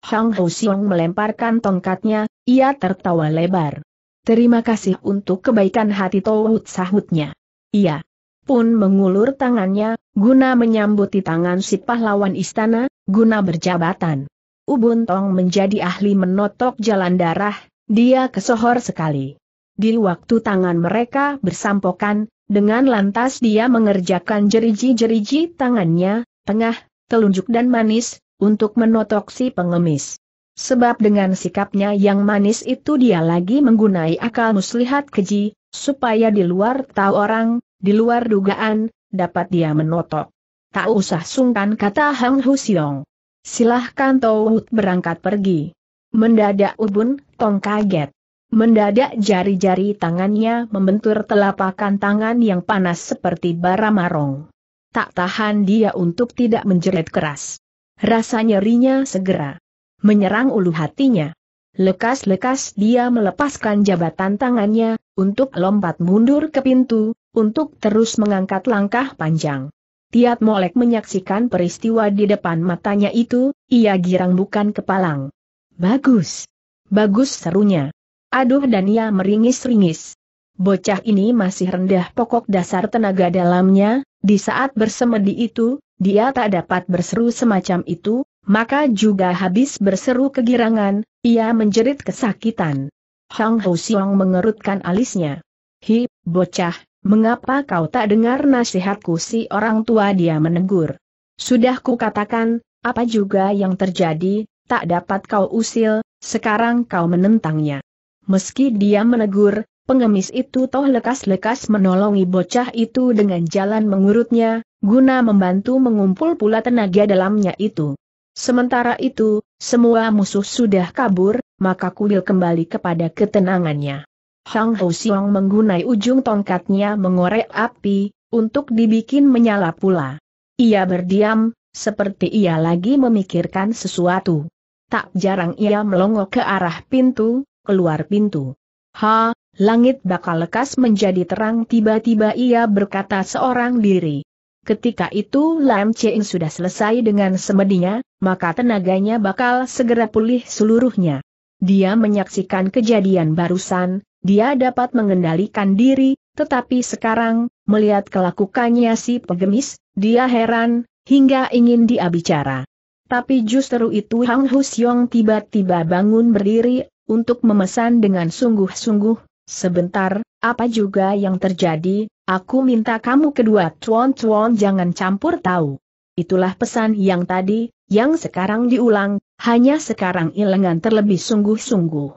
[SPEAKER 1] Hang Ho Siong melemparkan tongkatnya, ia tertawa lebar. Terima kasih untuk kebaikan hati Towut sahutnya. Iya, pun mengulur tangannya, guna menyambuti tangan si pahlawan istana, guna berjabatan. Ubun menjadi ahli menotok jalan darah, dia kesohor sekali. Di waktu tangan mereka bersampokan, dengan lantas dia mengerjakan jeriji-jeriji tangannya, tengah, telunjuk dan manis, untuk menotok si pengemis. Sebab dengan sikapnya yang manis itu dia lagi menggunai akal muslihat keji, supaya di luar tahu orang, di luar dugaan, dapat dia menotok. Tak usah sungkan kata Hang Husiong. Silahkan Tauhut berangkat pergi. Mendadak Ubun, Tong kaget. Mendadak jari-jari tangannya membentur telapakan tangan yang panas seperti bara marong. Tak tahan dia untuk tidak menjerit keras. Rasa nyerinya segera menyerang ulu hatinya. Lekas-lekas dia melepaskan jabatan tangannya, untuk lompat mundur ke pintu, untuk terus mengangkat langkah panjang. Tiat Molek menyaksikan peristiwa di depan matanya itu, ia girang bukan kepalang. Bagus. Bagus serunya. Aduh dan ia meringis-ringis. Bocah ini masih rendah pokok dasar tenaga dalamnya, di saat bersemedi itu, dia tak dapat berseru semacam itu, maka juga habis berseru kegirangan, ia menjerit kesakitan. Hang Hou Siong mengerutkan alisnya. Hi, bocah, Mengapa kau tak dengar nasihatku si orang tua dia menegur? Sudah kukatakan, apa juga yang terjadi, tak dapat kau usil, sekarang kau menentangnya. Meski dia menegur, pengemis itu toh lekas-lekas menolongi bocah itu dengan jalan mengurutnya, guna membantu mengumpul pula tenaga dalamnya itu. Sementara itu, semua musuh sudah kabur, maka kuil kembali kepada ketenangannya. Hang Ho Siong menggunai ujung tongkatnya mengorek api, untuk dibikin menyala pula. Ia berdiam, seperti ia lagi memikirkan sesuatu. Tak jarang ia melongo ke arah pintu, keluar pintu. Ha, langit bakal lekas menjadi terang tiba-tiba ia berkata seorang diri. Ketika itu Lam Cheng sudah selesai dengan semedinya, maka tenaganya bakal segera pulih seluruhnya. Dia menyaksikan kejadian barusan, dia dapat mengendalikan diri, tetapi sekarang, melihat kelakukannya si pegemis, dia heran, hingga ingin dia bicara. Tapi justru itu Hang Husyong tiba-tiba bangun berdiri, untuk memesan dengan sungguh-sungguh, sebentar, apa juga yang terjadi, aku minta kamu kedua tuan-tuan jangan campur tahu. Itulah pesan yang tadi, yang sekarang diulang, hanya sekarang ilengan terlebih sungguh-sungguh.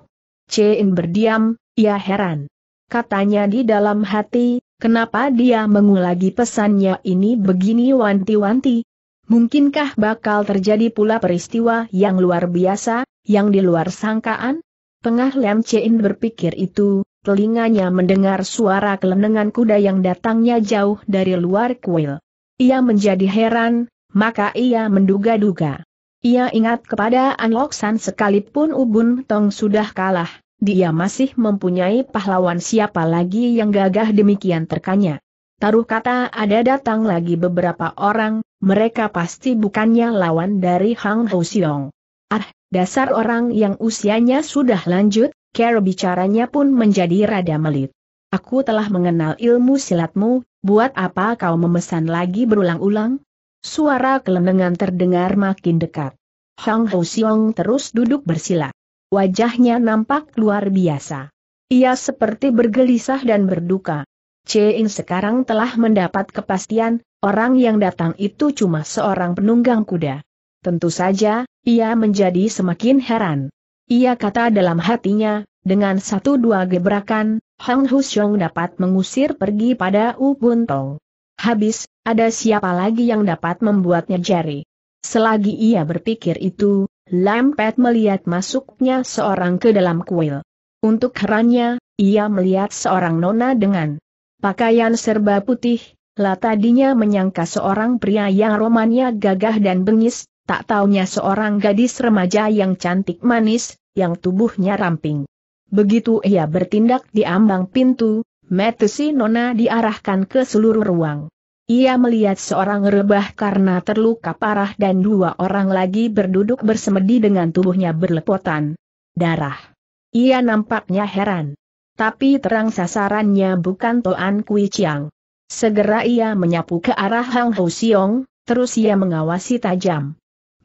[SPEAKER 1] Cein berdiam, ia heran. Katanya di dalam hati, kenapa dia mengulangi pesannya ini begini wanti-wanti? Mungkinkah bakal terjadi pula peristiwa yang luar biasa, yang di luar sangkaan? Tengah Lem Cein berpikir itu, telinganya mendengar suara kelenengan kuda yang datangnya jauh dari luar kuil. Ia menjadi heran, maka ia menduga-duga. Ia ingat kepada An Anloksan sekalipun Ubun Tong sudah kalah, dia masih mempunyai pahlawan siapa lagi yang gagah demikian terkanya. Taruh kata ada datang lagi beberapa orang, mereka pasti bukannya lawan dari Hang Ho Siong. Ah, dasar orang yang usianya sudah lanjut, cara bicaranya pun menjadi rada melit. Aku telah mengenal ilmu silatmu, buat apa kau memesan lagi berulang-ulang? Suara kelenengan terdengar makin dekat. Hang Ho Siong terus duduk bersila. Wajahnya nampak luar biasa. Ia seperti bergelisah dan berduka. Cheng sekarang telah mendapat kepastian, orang yang datang itu cuma seorang penunggang kuda. Tentu saja, ia menjadi semakin heran. Ia kata dalam hatinya, dengan satu dua gebrakan, Hang Husyong dapat mengusir pergi pada U Bun Habis, ada siapa lagi yang dapat membuatnya jari? Selagi ia berpikir itu, Lampet melihat masuknya seorang ke dalam kuil. Untuk herannya, ia melihat seorang nona dengan pakaian serba putih, lah tadinya menyangka seorang pria yang romannya gagah dan bengis, tak taunya seorang gadis remaja yang cantik manis, yang tubuhnya ramping. Begitu ia bertindak di ambang pintu, metesi nona diarahkan ke seluruh ruang. Ia melihat seorang rebah karena terluka parah dan dua orang lagi berduduk bersemedi dengan tubuhnya berlepotan. Darah. Ia nampaknya heran. Tapi terang sasarannya bukan Toan Kui Chiang. Segera ia menyapu ke arah Hang Hu Siong, terus ia mengawasi tajam.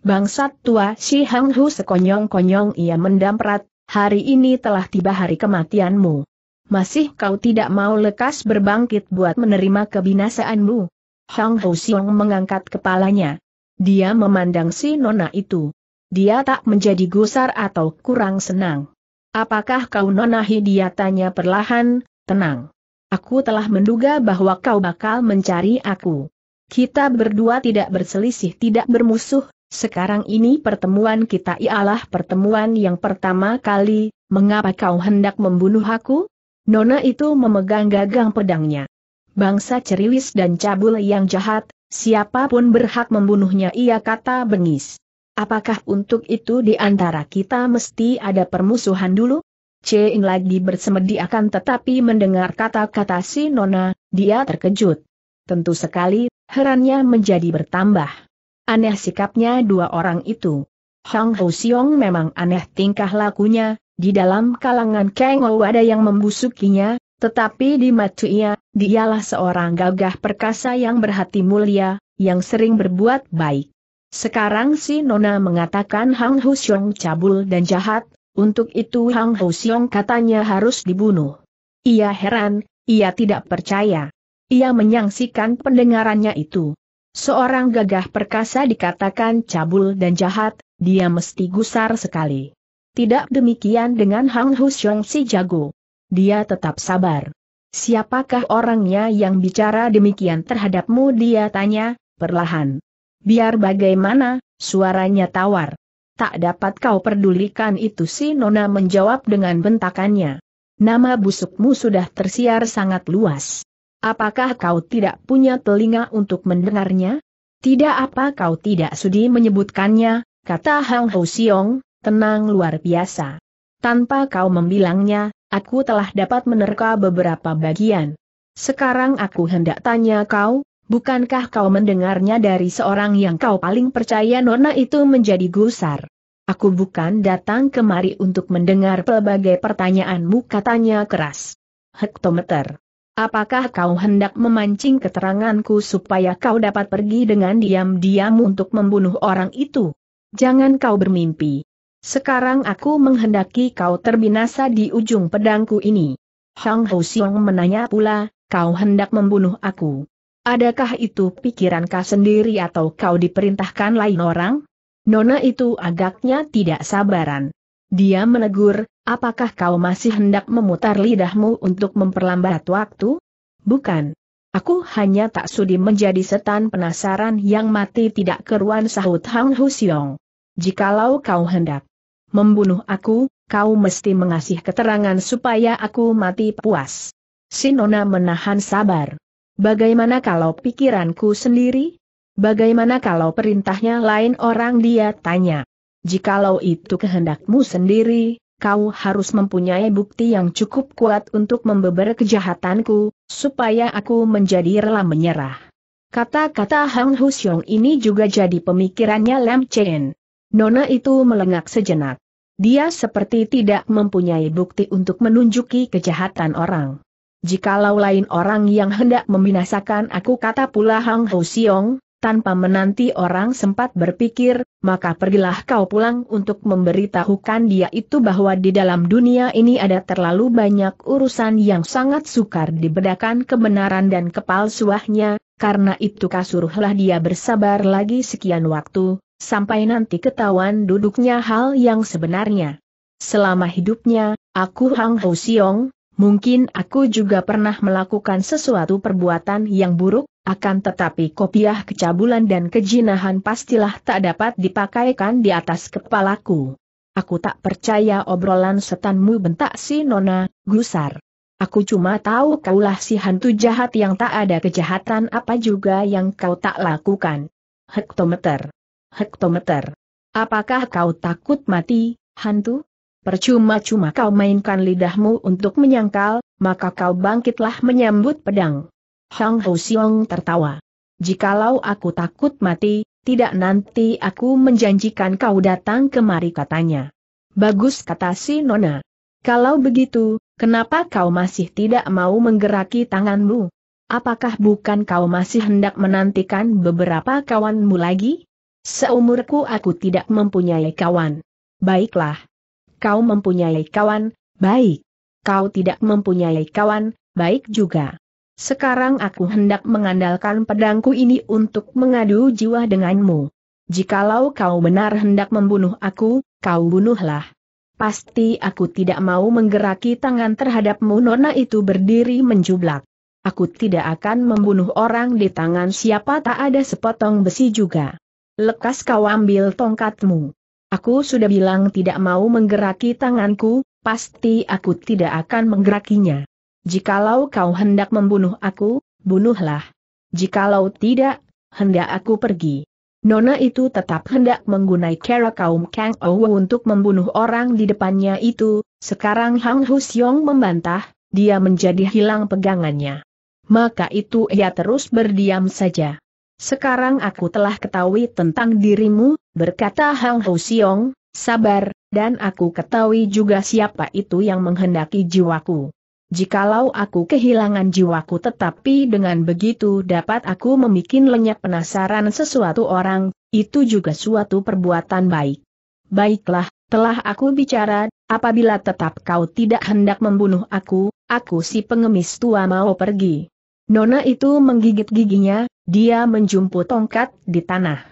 [SPEAKER 1] Bangsat tua si Hang Hu sekonyong-konyong ia mendamprat, hari ini telah tiba hari kematianmu. Masih kau tidak mau lekas berbangkit buat menerima kebinasaanmu? Hang Ho Siong mengangkat kepalanya. Dia memandang si nona itu. Dia tak menjadi gusar atau kurang senang. Apakah kau nonahi dia tanya perlahan, tenang. Aku telah menduga bahwa kau bakal mencari aku. Kita berdua tidak berselisih tidak bermusuh, sekarang ini pertemuan kita ialah pertemuan yang pertama kali, mengapa kau hendak membunuh aku? Nona itu memegang gagang pedangnya. Bangsa ceriwis dan cabul yang jahat, siapapun berhak membunuhnya ia kata bengis. Apakah untuk itu di antara kita mesti ada permusuhan dulu? Ceing lagi bersemedi akan tetapi mendengar kata-kata si Nona, dia terkejut. Tentu sekali, herannya menjadi bertambah. Aneh sikapnya dua orang itu. Hong Ho Siong memang aneh tingkah lakunya, di dalam kalangan Kang ada yang membusukinya, tetapi di mata ia, dialah seorang gagah perkasa yang berhati mulia, yang sering berbuat baik. Sekarang si Nona mengatakan Hang Husyong cabul dan jahat, untuk itu Hang Husyong katanya harus dibunuh. Ia heran, ia tidak percaya. Ia menyangsikan pendengarannya itu. Seorang gagah perkasa dikatakan cabul dan jahat, dia mesti gusar sekali. Tidak demikian dengan Hang Husyong si jago dia tetap sabar. Siapakah orangnya yang bicara demikian terhadapmu dia tanya, perlahan. Biar bagaimana, suaranya tawar. Tak dapat kau pedulikan itu si Nona menjawab dengan bentakannya. Nama busukmu sudah tersiar sangat luas. Apakah kau tidak punya telinga untuk mendengarnya? Tidak apa kau tidak sudi menyebutkannya, kata Hang Hou Siong, tenang luar biasa. Tanpa kau membilangnya, Aku telah dapat menerka beberapa bagian. Sekarang aku hendak tanya kau, bukankah kau mendengarnya dari seorang yang kau paling percaya nona itu menjadi gusar? Aku bukan datang kemari untuk mendengar pelbagai pertanyaanmu katanya keras. Hektometer. Apakah kau hendak memancing keteranganku supaya kau dapat pergi dengan diam-diam untuk membunuh orang itu? Jangan kau bermimpi. Sekarang aku menghendaki kau terbinasa di ujung pedangku ini. Hang Hou Siong menanya pula, kau hendak membunuh aku. Adakah itu pikiran kau sendiri atau kau diperintahkan lain orang? Nona itu agaknya tidak sabaran. Dia menegur, apakah kau masih hendak memutar lidahmu untuk memperlambat waktu? Bukan. Aku hanya tak sudi menjadi setan penasaran yang mati tidak keruan sahut Hang Hu Siong. Jikalau kau hendak, membunuh aku, kau mesti mengasih keterangan supaya aku mati puas. Sinona menahan sabar. Bagaimana kalau pikiranku sendiri? Bagaimana kalau perintahnya lain orang dia tanya? Jikalau itu kehendakmu sendiri, kau harus mempunyai bukti yang cukup kuat untuk membeber kejahatanku, supaya aku menjadi rela menyerah. Kata-kata Hang Husyong ini juga jadi pemikirannya Lam Chen. Nona itu melengak sejenak. Dia seperti tidak mempunyai bukti untuk menunjuki kejahatan orang. Jikalau lain orang yang hendak membinasakan aku kata pula Hang Ho Siong, tanpa menanti orang sempat berpikir, maka pergilah kau pulang untuk memberitahukan dia itu bahwa di dalam dunia ini ada terlalu banyak urusan yang sangat sukar dibedakan kebenaran dan kepalsuahnya, karena itu kasuruhlah dia bersabar lagi sekian waktu, sampai nanti ketahuan duduknya hal yang sebenarnya. Selama hidupnya, aku Hang Ho Siong, mungkin aku juga pernah melakukan sesuatu perbuatan yang buruk, akan tetapi kopiah kecabulan dan kejinahan pastilah tak dapat dipakaikan di atas kepalaku. Aku tak percaya obrolan setanmu bentak si Nona, gusar. Aku cuma tahu kaulah si hantu jahat yang tak ada kejahatan apa juga yang kau tak lakukan. Hektometer hektometer. Apakah kau takut mati, hantu? Percuma-cuma kau mainkan lidahmu untuk menyangkal, maka kau bangkitlah menyambut pedang. Hang Ho Siong tertawa. Jikalau aku takut mati, tidak nanti aku menjanjikan kau datang kemari katanya. Bagus kata si Nona. Kalau begitu, kenapa kau masih tidak mau menggeraki tanganmu? Apakah bukan kau masih hendak menantikan beberapa kawanmu lagi? Seumurku aku tidak mempunyai kawan. Baiklah. Kau mempunyai kawan, baik. Kau tidak mempunyai kawan, baik juga. Sekarang aku hendak mengandalkan pedangku ini untuk mengadu jiwa denganmu. Jikalau kau benar hendak membunuh aku, kau bunuhlah. Pasti aku tidak mau menggeraki tangan terhadapmu Nona itu berdiri menjublak. Aku tidak akan membunuh orang di tangan siapa tak ada sepotong besi juga. Lekas kau ambil tongkatmu. Aku sudah bilang tidak mau menggeraki tanganku, pasti aku tidak akan menggerakinya. Jikalau kau hendak membunuh aku, bunuhlah. Jikalau tidak, hendak aku pergi. Nona itu tetap hendak menggunai cara kaum Kang Owe untuk membunuh orang di depannya itu, sekarang Hang Husyong membantah, dia menjadi hilang pegangannya. Maka itu ia terus berdiam saja. Sekarang aku telah ketahui tentang dirimu, berkata Hang Ho Siong, sabar, dan aku ketahui juga siapa itu yang menghendaki jiwaku. Jikalau aku kehilangan jiwaku tetapi dengan begitu dapat aku memikin lenyap penasaran sesuatu orang, itu juga suatu perbuatan baik. Baiklah, telah aku bicara, apabila tetap kau tidak hendak membunuh aku, aku si pengemis tua mau pergi. Nona itu menggigit giginya, dia menjumpu tongkat di tanah.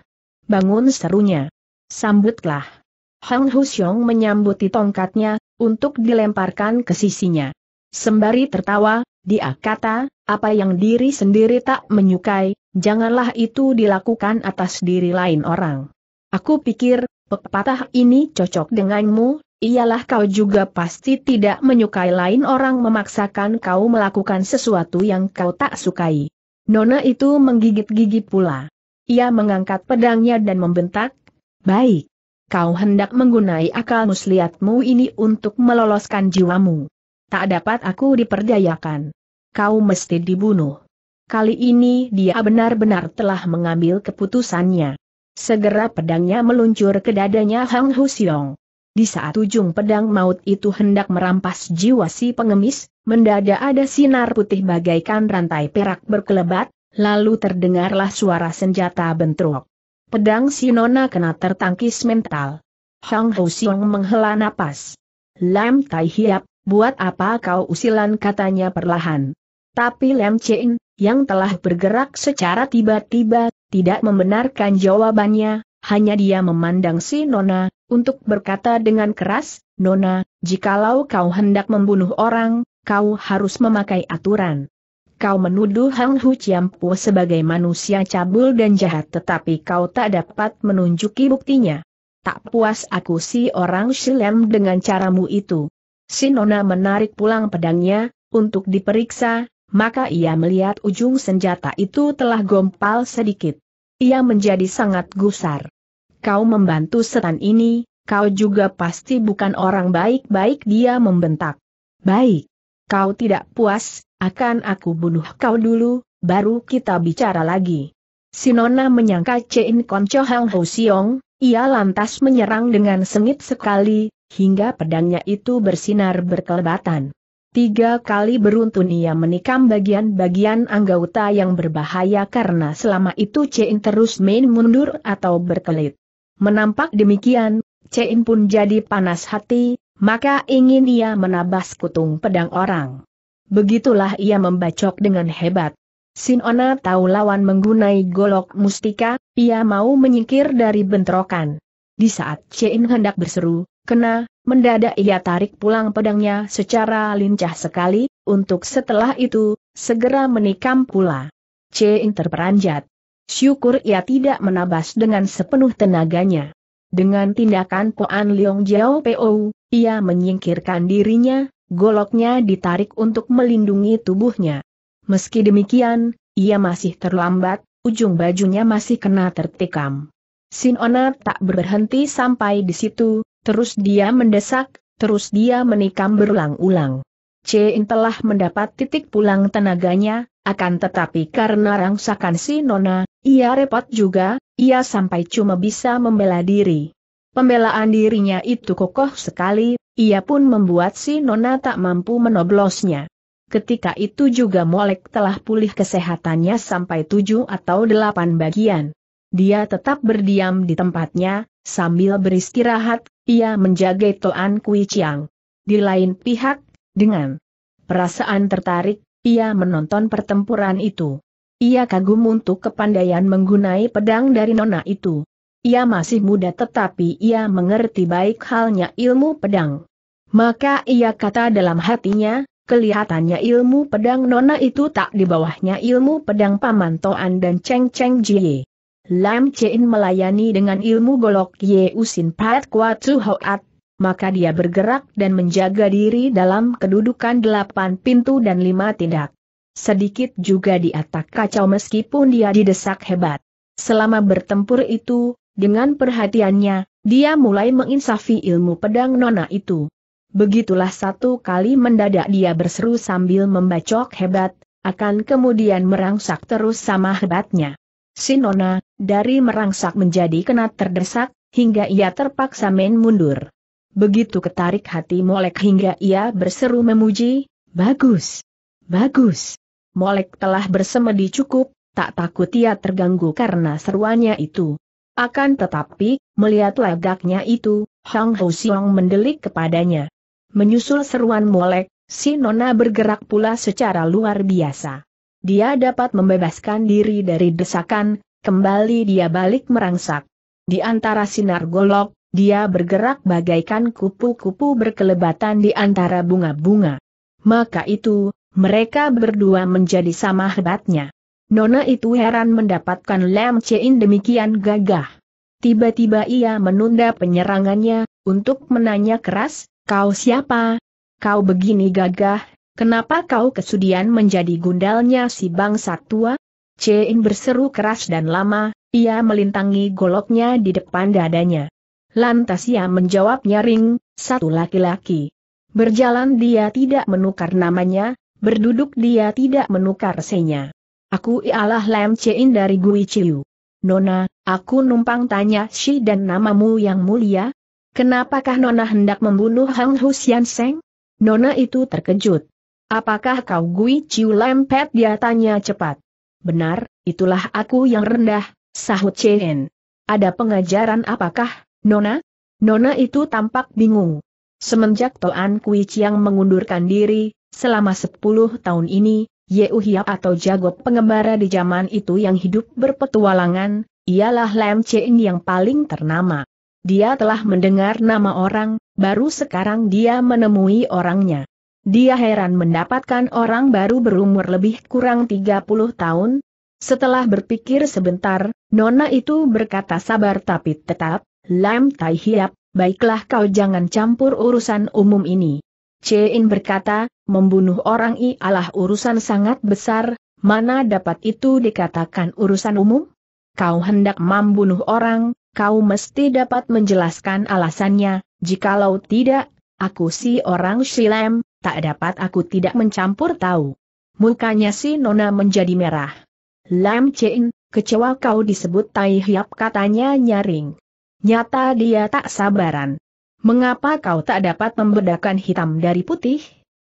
[SPEAKER 1] Bangun serunya. Sambutlah. Hang Husyong menyambuti tongkatnya, untuk dilemparkan ke sisinya. Sembari tertawa, dia kata, apa yang diri sendiri tak menyukai, janganlah itu dilakukan atas diri lain orang. Aku pikir, pepatah ini cocok denganmu, ialah kau juga pasti tidak menyukai lain orang memaksakan kau melakukan sesuatu yang kau tak sukai. Nona itu menggigit gigit pula. Ia mengangkat pedangnya dan membentak, Baik. Kau hendak menggunai akal muslihatmu ini untuk meloloskan jiwamu. Tak dapat aku diperdayakan. Kau mesti dibunuh. Kali ini dia benar-benar telah mengambil keputusannya. Segera pedangnya meluncur ke dadanya Hang Husiong. Di saat ujung pedang maut itu hendak merampas jiwa si pengemis, mendadak ada sinar putih bagaikan rantai perak berkelebat, lalu terdengarlah suara senjata bentrok. Pedang si Nona kena tertangkis mental. Hang Ho Siong menghela napas. Lam Tai Hiap, buat apa kau usilan katanya perlahan. Tapi Lam Cheng, yang telah bergerak secara tiba-tiba, tidak membenarkan jawabannya, hanya dia memandang si Nona, untuk berkata dengan keras, Nona, jikalau kau hendak membunuh orang, kau harus memakai aturan. Kau menuduh Hang Hu Chiampu sebagai manusia cabul dan jahat tetapi kau tak dapat menunjuki buktinya. Tak puas aku si orang Shilem dengan caramu itu. Si Nona menarik pulang pedangnya, untuk diperiksa, maka ia melihat ujung senjata itu telah gompal sedikit. Ia menjadi sangat gusar. Kau membantu setan ini, kau juga pasti bukan orang baik-baik dia membentak. Baik. Kau tidak puas, akan aku bunuh kau dulu, baru kita bicara lagi. Sinona menyangka Cein Konco Hang Ho Siong, ia lantas menyerang dengan sengit sekali, hingga pedangnya itu bersinar berkelebatan. Tiga kali beruntun ia menikam bagian-bagian anggota yang berbahaya karena selama itu Cein terus main mundur atau berkelit. Menampak demikian, Cein pun jadi panas hati, maka ingin ia menabas kutung pedang orang. Begitulah ia membacok dengan hebat. Sinona tahu lawan menggunai golok mustika, ia mau menyingkir dari bentrokan. Di saat Cein hendak berseru, kena, Mendadak ia tarik pulang pedangnya secara lincah sekali, untuk setelah itu, segera menikam pula. C terperanjat. Syukur ia tidak menabas dengan sepenuh tenaganya. Dengan tindakan Poan Leong Jiao Po, ia menyingkirkan dirinya, goloknya ditarik untuk melindungi tubuhnya. Meski demikian, ia masih terlambat, ujung bajunya masih kena tertikam. Sinona tak berhenti sampai di situ, Terus dia mendesak, terus dia menikam berulang-ulang. Cin telah mendapat titik pulang tenaganya, akan tetapi karena rangsakan si Nona, ia repot juga, ia sampai cuma bisa membela diri. Pembelaan dirinya itu kokoh sekali, ia pun membuat si Nona tak mampu menoblosnya. Ketika itu juga Molek telah pulih kesehatannya sampai tujuh atau delapan bagian. Dia tetap berdiam di tempatnya, sambil beristirahat, ia menjaga Toan Kui Chiang. Di lain pihak, dengan perasaan tertarik, ia menonton pertempuran itu. Ia kagum untuk kepandaian menggunai pedang dari nona itu. Ia masih muda tetapi ia mengerti baik halnya ilmu pedang. Maka ia kata dalam hatinya, kelihatannya ilmu pedang nona itu tak di bawahnya ilmu pedang Paman Toan dan Cheng Cheng Jie. Lam Chein melayani dengan ilmu golok Ye Usin Pat Kwa Hoat, maka dia bergerak dan menjaga diri dalam kedudukan delapan pintu dan lima tindak. Sedikit juga di atas kacau meskipun dia didesak hebat. Selama bertempur itu, dengan perhatiannya, dia mulai menginsafi ilmu pedang nona itu. Begitulah satu kali mendadak dia berseru sambil membacok hebat, akan kemudian merangsak terus sama hebatnya. Sinona, dari merangsak menjadi kena terdesak, hingga ia terpaksa main mundur. Begitu ketarik hati Molek hingga ia berseru memuji, Bagus! Bagus! Molek telah bersemedi cukup, tak takut ia terganggu karena seruannya itu. Akan tetapi, melihat lagaknya itu, Hang Ho Siong mendelik kepadanya. Menyusul seruan Molek, si Nona bergerak pula secara luar biasa. Dia dapat membebaskan diri dari desakan, kembali dia balik merangsak. Di antara sinar golok, dia bergerak bagaikan kupu-kupu berkelebatan di antara bunga-bunga. Maka itu, mereka berdua menjadi sama hebatnya. Nona itu heran mendapatkan Lam Chein demikian gagah. Tiba-tiba ia menunda penyerangannya, untuk menanya keras, kau siapa? Kau begini gagah, Kenapa kau kesudian menjadi gundalnya si bangsa tua? Cein berseru keras dan lama, ia melintangi goloknya di depan dadanya. Lantas ia menjawab nyaring, satu laki-laki. Berjalan dia tidak menukar namanya, berduduk dia tidak menukar senya. Aku ialah Lam Cein dari Gui Chiu. Nona, aku numpang tanya si dan namamu yang mulia? Kenapakah Nona hendak membunuh Hang Hu Sian Seng? Nona itu terkejut. Apakah kau Gui Chiu lempet dia tanya cepat. Benar, itulah aku yang rendah, sahut Chen. Ada pengajaran apakah, Nona? Nona itu tampak bingung. Semenjak Toan Kui Chiang mengundurkan diri, selama sepuluh tahun ini, Yeuhia atau jago pengembara di zaman itu yang hidup berpetualangan, ialah Lam Chen yang paling ternama. Dia telah mendengar nama orang, baru sekarang dia menemui orangnya. Dia heran mendapatkan orang baru berumur lebih kurang 30 tahun. Setelah berpikir sebentar, Nona itu berkata sabar tapi tetap, Lam Tai Hiap, baiklah kau jangan campur urusan umum ini. Chein berkata, membunuh orang ialah urusan sangat besar, mana dapat itu dikatakan urusan umum? Kau hendak membunuh orang, kau mesti dapat menjelaskan alasannya, jikalau tidak, Aku si orang Shilem, tak dapat aku tidak mencampur tahu. Mukanya si Nona menjadi merah. Lam Chen, kecewa kau disebut Tai Hiap katanya nyaring. Nyata dia tak sabaran. Mengapa kau tak dapat membedakan hitam dari putih?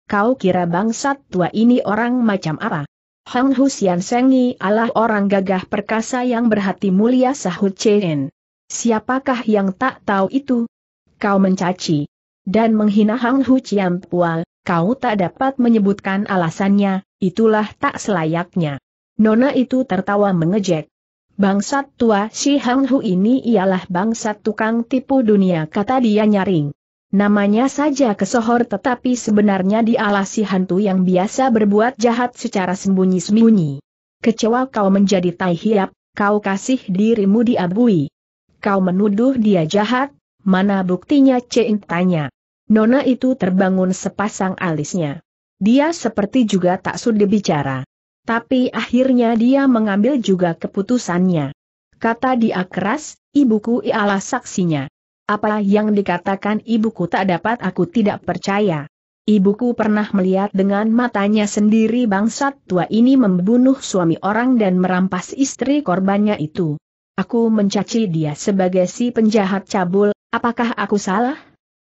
[SPEAKER 1] Kau kira bangsat tua ini orang macam apa? Hang Husian Sengi Allah orang gagah perkasa yang berhati mulia sahut Chen. Siapakah yang tak tahu itu? Kau mencaci dan menghina Hang Hu Chiampua, kau tak dapat menyebutkan alasannya, itulah tak selayaknya. Nona itu tertawa mengejek. Bangsat tua si Hang Hu ini ialah bangsat tukang tipu dunia kata dia nyaring. Namanya saja kesohor tetapi sebenarnya dialah si hantu yang biasa berbuat jahat secara sembunyi-sembunyi. Kecewa kau menjadi tai hiap, kau kasih dirimu diabui. Kau menuduh dia jahat, mana buktinya Ceng tanya. Nona itu terbangun sepasang alisnya. Dia seperti juga tak sudi bicara. Tapi akhirnya dia mengambil juga keputusannya. Kata dia keras, ibuku ialah saksinya. Apa yang dikatakan ibuku tak dapat aku tidak percaya. Ibuku pernah melihat dengan matanya sendiri bangsat tua ini membunuh suami orang dan merampas istri korbannya itu. Aku mencaci dia sebagai si penjahat cabul, apakah aku salah?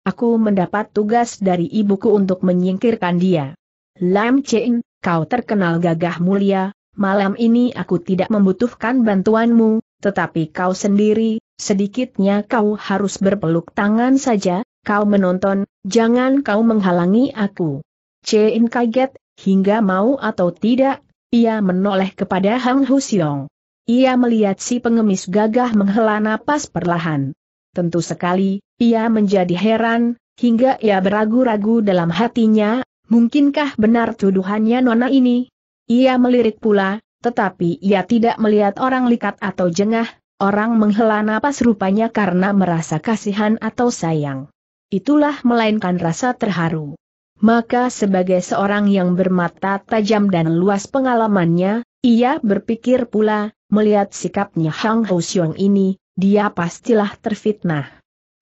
[SPEAKER 1] Aku mendapat tugas dari ibuku untuk menyingkirkan dia. Lam Cheng, kau terkenal gagah mulia, malam ini aku tidak membutuhkan bantuanmu, tetapi kau sendiri, sedikitnya kau harus berpeluk tangan saja, kau menonton, jangan kau menghalangi aku. Cheng kaget, hingga mau atau tidak, ia menoleh kepada Hang Husiong. Ia melihat si pengemis gagah menghela napas perlahan. Tentu sekali, ia menjadi heran, hingga ia beragu-ragu dalam hatinya, mungkinkah benar tuduhannya Nona ini? Ia melirik pula, tetapi ia tidak melihat orang likat atau jengah, orang menghela napas rupanya karena merasa kasihan atau sayang. Itulah melainkan rasa terharu. Maka sebagai seorang yang bermata tajam dan luas pengalamannya, ia berpikir pula, melihat sikapnya Hang Housyong ini, dia pastilah terfitnah.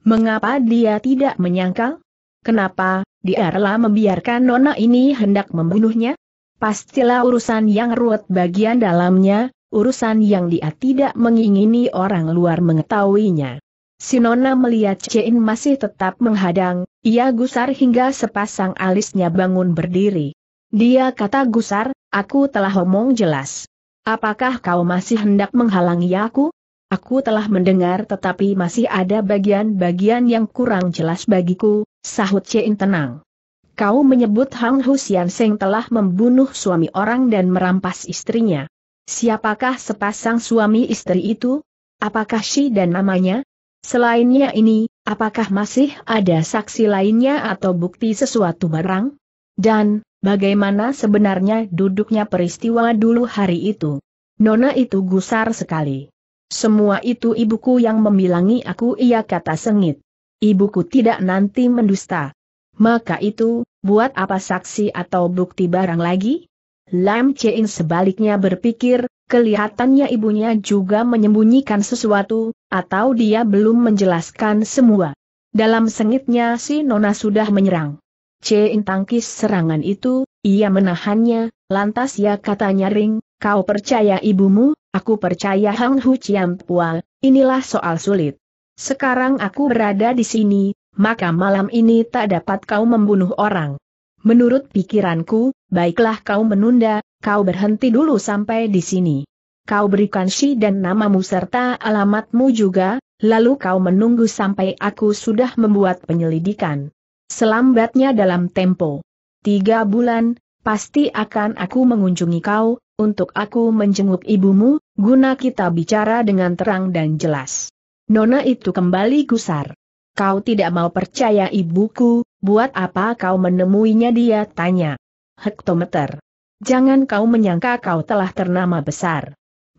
[SPEAKER 1] Mengapa dia tidak menyangkal? Kenapa, dia rela membiarkan nona ini hendak membunuhnya? Pastilah urusan yang ruwet bagian dalamnya, urusan yang dia tidak mengingini orang luar mengetahuinya. Si Nona melihat Cein masih tetap menghadang, ia gusar hingga sepasang alisnya bangun berdiri. Dia kata gusar, aku telah omong jelas. Apakah kau masih hendak menghalangi aku? Aku telah mendengar tetapi masih ada bagian-bagian yang kurang jelas bagiku, sahut Cien tenang. Kau menyebut Hang Husian Seng telah membunuh suami orang dan merampas istrinya. Siapakah sepasang suami istri itu? Apakah Shi dan namanya? Selainnya ini, apakah masih ada saksi lainnya atau bukti sesuatu barang? Dan, bagaimana sebenarnya duduknya peristiwa dulu hari itu? Nona itu gusar sekali. Semua itu ibuku yang membilangi aku ia kata sengit. Ibuku tidak nanti mendusta. Maka itu, buat apa saksi atau bukti barang lagi? Lam Chein sebaliknya berpikir, kelihatannya ibunya juga menyembunyikan sesuatu, atau dia belum menjelaskan semua. Dalam sengitnya si Nona sudah menyerang. Chein tangkis serangan itu, ia menahannya, lantas ia katanya ring, kau percaya ibumu, Aku percaya Hang Hu Chiampua, inilah soal sulit. Sekarang aku berada di sini, maka malam ini tak dapat kau membunuh orang. Menurut pikiranku, baiklah kau menunda, kau berhenti dulu sampai di sini. Kau berikan si dan namamu serta alamatmu juga, lalu kau menunggu sampai aku sudah membuat penyelidikan. Selambatnya dalam tempo. Tiga bulan, pasti akan aku mengunjungi kau, untuk aku menjenguk ibumu, guna kita bicara dengan terang dan jelas. Nona itu kembali gusar. Kau tidak mau percaya ibuku, buat apa kau menemuinya dia tanya. Hektometer. Jangan kau menyangka kau telah ternama besar.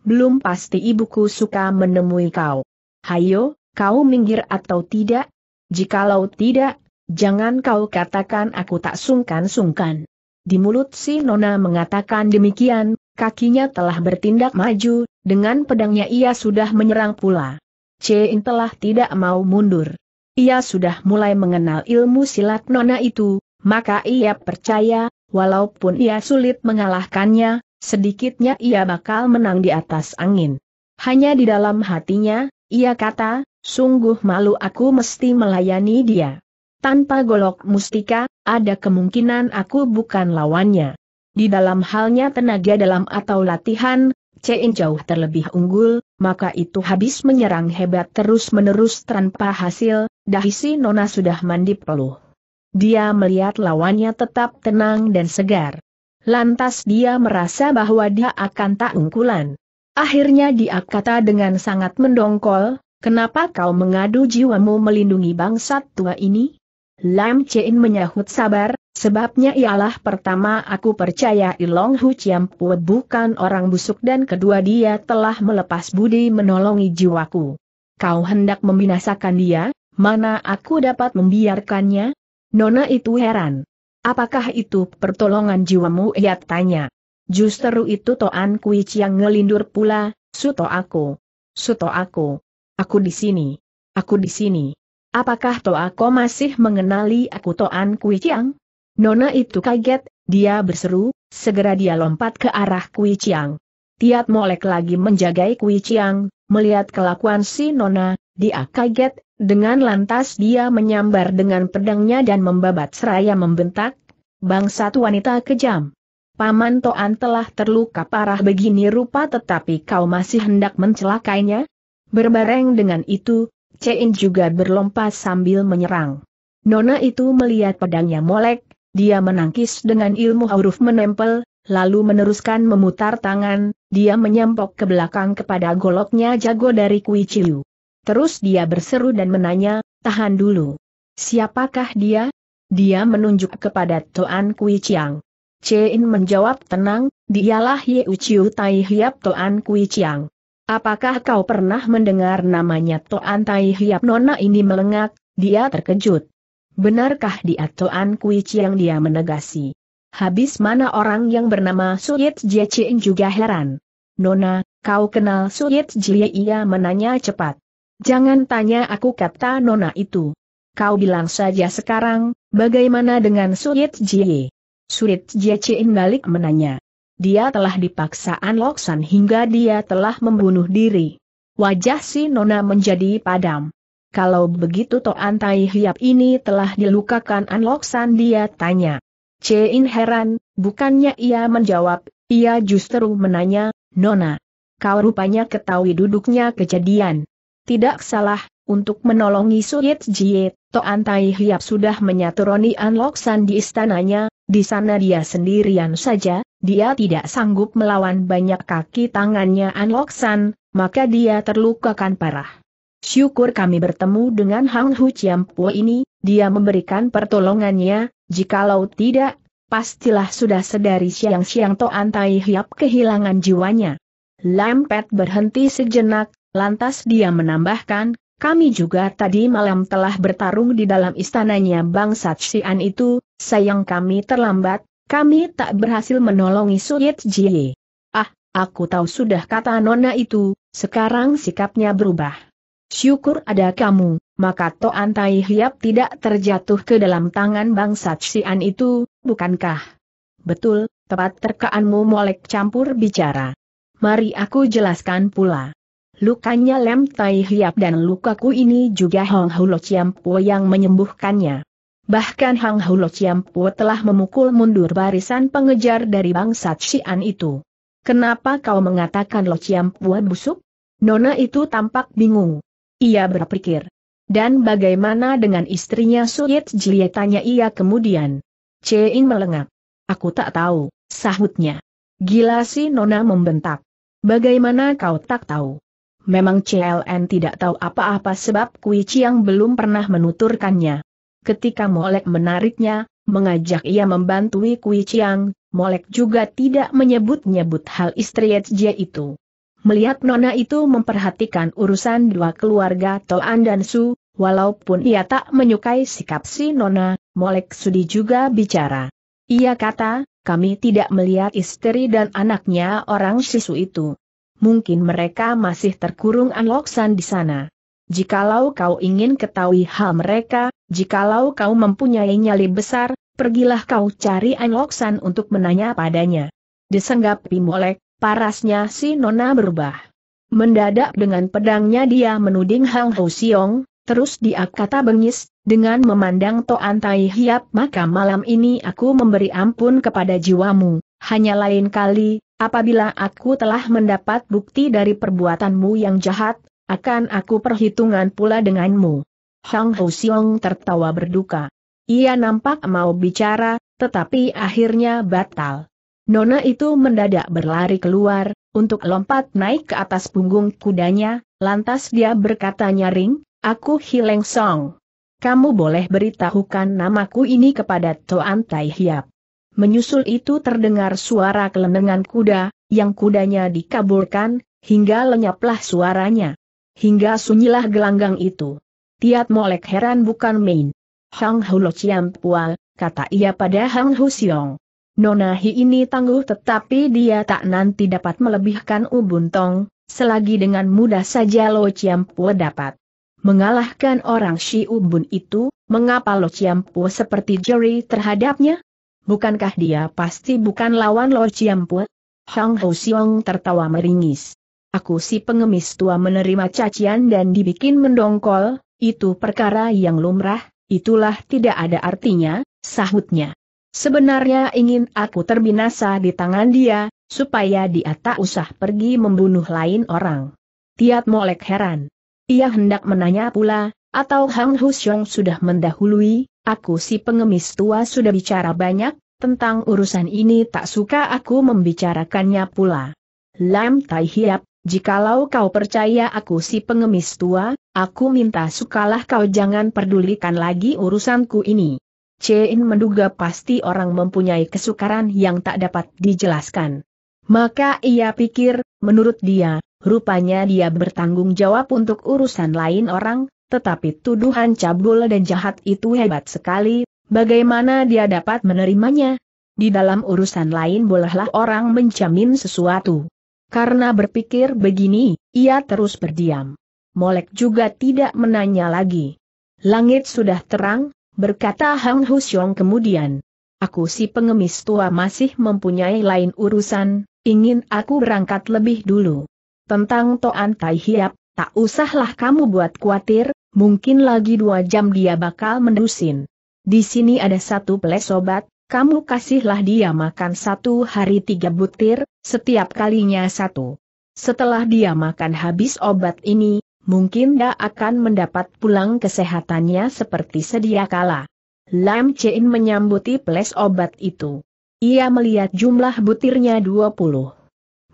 [SPEAKER 1] Belum pasti ibuku suka menemui kau. Hayo, kau minggir atau tidak? Jikalau tidak, jangan kau katakan aku tak sungkan-sungkan. Di mulut si Nona mengatakan demikian, kakinya telah bertindak maju, dengan pedangnya ia sudah menyerang pula. Cein telah tidak mau mundur. Ia sudah mulai mengenal ilmu silat nona itu, maka ia percaya, walaupun ia sulit mengalahkannya, sedikitnya ia bakal menang di atas angin. Hanya di dalam hatinya, ia kata, sungguh malu aku mesti melayani dia. Tanpa golok mustika, ada kemungkinan aku bukan lawannya. Di dalam halnya tenaga dalam atau latihan, Cein jauh terlebih unggul, maka itu habis menyerang hebat terus-menerus tanpa hasil, dahisi Nona sudah mandi peluh. Dia melihat lawannya tetap tenang dan segar. Lantas dia merasa bahwa dia akan tak unggulan. Akhirnya dia kata dengan sangat mendongkol, kenapa kau mengadu jiwamu melindungi bangsat tua ini? Lam Cein menyahut sabar, Sebabnya ialah pertama aku percaya Ilong Hu Chiampue bukan orang busuk dan kedua dia telah melepas budi menolongi jiwaku. Kau hendak membinasakan dia, mana aku dapat membiarkannya? Nona itu heran. Apakah itu pertolongan jiwamu? Ia tanya. Justru itu Toan Kui Chiang ngelindur pula, Suto aku. Suto aku. Aku di sini. Aku di sini. Apakah Toa kau masih mengenali aku Toan Kui Chiang? Nona itu kaget, dia berseru, segera dia lompat ke arah Kui Chiang. Tiat Molek lagi menjagai Kui Chiang, melihat kelakuan si Nona, dia kaget, dengan lantas dia menyambar dengan pedangnya dan membabat seraya membentak, bangsat wanita kejam. Paman Toan telah terluka parah begini rupa tetapi kau masih hendak mencelakainya? Berbareng dengan itu, Cein juga berlompat sambil menyerang. Nona itu melihat pedangnya molek, dia menangkis dengan ilmu huruf menempel, lalu meneruskan memutar tangan, dia menyampok ke belakang kepada goloknya jago dari Kui Chiu. Terus dia berseru dan menanya, tahan dulu. Siapakah dia? Dia menunjuk kepada Toan Kui Chiang. Cein menjawab tenang, dialah Ye Uciu Tai Hiap Toan Kui Chiang. Apakah kau pernah mendengar namanya Toan Tai Hiap Nona ini melengak, dia terkejut. Benarkah di Atoan Kui Chiang dia menegasi? Habis mana orang yang bernama Suyit Jie juga heran. Nona, kau kenal Suyit Jie ia menanya cepat. Jangan tanya aku kata Nona itu. Kau bilang saja sekarang, bagaimana dengan Suyit Jie? Suyit Jie balik menanya. Dia telah dipaksa Anloksan hingga dia telah membunuh diri. Wajah si Nona menjadi padam. Kalau begitu Toan Tai Hiap ini telah dilukakan An San dia tanya. Cein heran, bukannya ia menjawab, ia justru menanya, Nona. Kau rupanya ketahui duduknya kejadian. Tidak salah, untuk menolongi Suyit Jiet, Toan Tai Hiap sudah menyaturoni An San di istananya, di sana dia sendirian saja, dia tidak sanggup melawan banyak kaki tangannya An San, maka dia terlukakan parah. Syukur kami bertemu dengan Hang Hu Chiampu ini, dia memberikan pertolongannya, jikalau tidak, pastilah sudah sedari siang-siang Toan Tai Hiap kehilangan jiwanya. Lampet berhenti sejenak, lantas dia menambahkan, kami juga tadi malam telah bertarung di dalam istananya bangsa Xian itu, sayang kami terlambat, kami tak berhasil menolongi Suyit Jie. Ah, aku tahu sudah kata Nona itu, sekarang sikapnya berubah. Syukur ada kamu, maka Toan Tai Hiap tidak terjatuh ke dalam tangan bangsa Cian itu, bukankah? Betul, tepat terkaanmu molek campur bicara. Mari aku jelaskan pula. Lukanya Lem Tai Hiap dan lukaku ini juga Hong Hulo Po yang menyembuhkannya. Bahkan Hang Hulo Po telah memukul mundur barisan pengejar dari bangsa Xian itu. Kenapa kau mengatakan Lo Po busuk? Nona itu tampak bingung. Ia berpikir. Dan bagaimana dengan istrinya Suyit Jie tanya ia kemudian. Cein melengak. Aku tak tahu, sahutnya. Gila si Nona membentak. Bagaimana kau tak tahu? Memang CLN tidak tahu apa-apa sebab Kui Chiang belum pernah menuturkannya. Ketika Molek menariknya, mengajak ia membantui Kui Chiang, Molek juga tidak menyebut-nyebut hal istri Jie itu. Melihat Nona itu memperhatikan urusan dua keluarga Toan dan Su, walaupun ia tak menyukai sikap si Nona, Molek Sudi juga bicara. Ia kata, kami tidak melihat istri dan anaknya orang sisu itu. Mungkin mereka masih terkurung anloksan di sana. Jikalau kau ingin ketahui hal mereka, jikalau kau mempunyai nyali besar, pergilah kau cari anloksan untuk menanya padanya. Disenggapi Molek, Parasnya si Nona berubah. Mendadak dengan pedangnya dia menuding Hang Ho Siong, terus dia kata bengis, dengan memandang Toan Tai Hiap maka malam ini aku memberi ampun kepada jiwamu, hanya lain kali, apabila aku telah mendapat bukti dari perbuatanmu yang jahat, akan aku perhitungan pula denganmu. Hang Ho Siong tertawa berduka. Ia nampak mau bicara, tetapi akhirnya batal. Nona itu mendadak berlari keluar, untuk lompat naik ke atas punggung kudanya, lantas dia berkata nyaring, aku Hileng Song. Kamu boleh beritahukan namaku ini kepada Toan Tai Hiap. Menyusul itu terdengar suara kelenengan kuda, yang kudanya dikaburkan, hingga lenyaplah suaranya. Hingga sunyilah gelanggang itu. Tiat Molek heran bukan main. Hang Hulo Pual, kata ia pada Hang Siong. Nona ini tangguh tetapi dia tak nanti dapat melebihkan Ubun Tong, selagi dengan mudah saja Lo Ciampu dapat mengalahkan orang Shi Ubun itu, mengapa Lo Ciampu seperti jeri terhadapnya? Bukankah dia pasti bukan lawan Lo Ciampu? Hang Ho Siong tertawa meringis. Aku si pengemis tua menerima cacian dan dibikin mendongkol, itu perkara yang lumrah, itulah tidak ada artinya, sahutnya. Sebenarnya ingin aku terbinasa di tangan dia, supaya dia tak usah pergi membunuh lain orang. Tiat Molek heran. Ia hendak menanya pula, atau Hang Husyong sudah mendahului, aku si pengemis tua sudah bicara banyak, tentang urusan ini tak suka aku membicarakannya pula. Lam Tai Hiap, jikalau kau percaya aku si pengemis tua, aku minta sukalah kau jangan pedulikan lagi urusanku ini. Cain menduga pasti orang mempunyai kesukaran yang tak dapat dijelaskan. Maka ia pikir, menurut dia, rupanya dia bertanggung jawab untuk urusan lain orang, tetapi tuduhan cabul dan jahat itu hebat sekali, bagaimana dia dapat menerimanya? Di dalam urusan lain bolehlah orang menjamin sesuatu. Karena berpikir begini, ia terus berdiam. Molek juga tidak menanya lagi. Langit sudah terang, berkata Hang Husyong kemudian. Aku si pengemis tua masih mempunyai lain urusan, ingin aku berangkat lebih dulu. Tentang Toan Tai Hiap, tak usahlah kamu buat khawatir, mungkin lagi dua jam dia bakal mendusin. Di sini ada satu peles obat, kamu kasihlah dia makan satu hari tiga butir, setiap kalinya satu. Setelah dia makan habis obat ini, mungkin dia akan mendapat pulang kesehatannya seperti sedia kala. Lam Chein menyambuti ples obat itu. Ia melihat jumlah butirnya 20.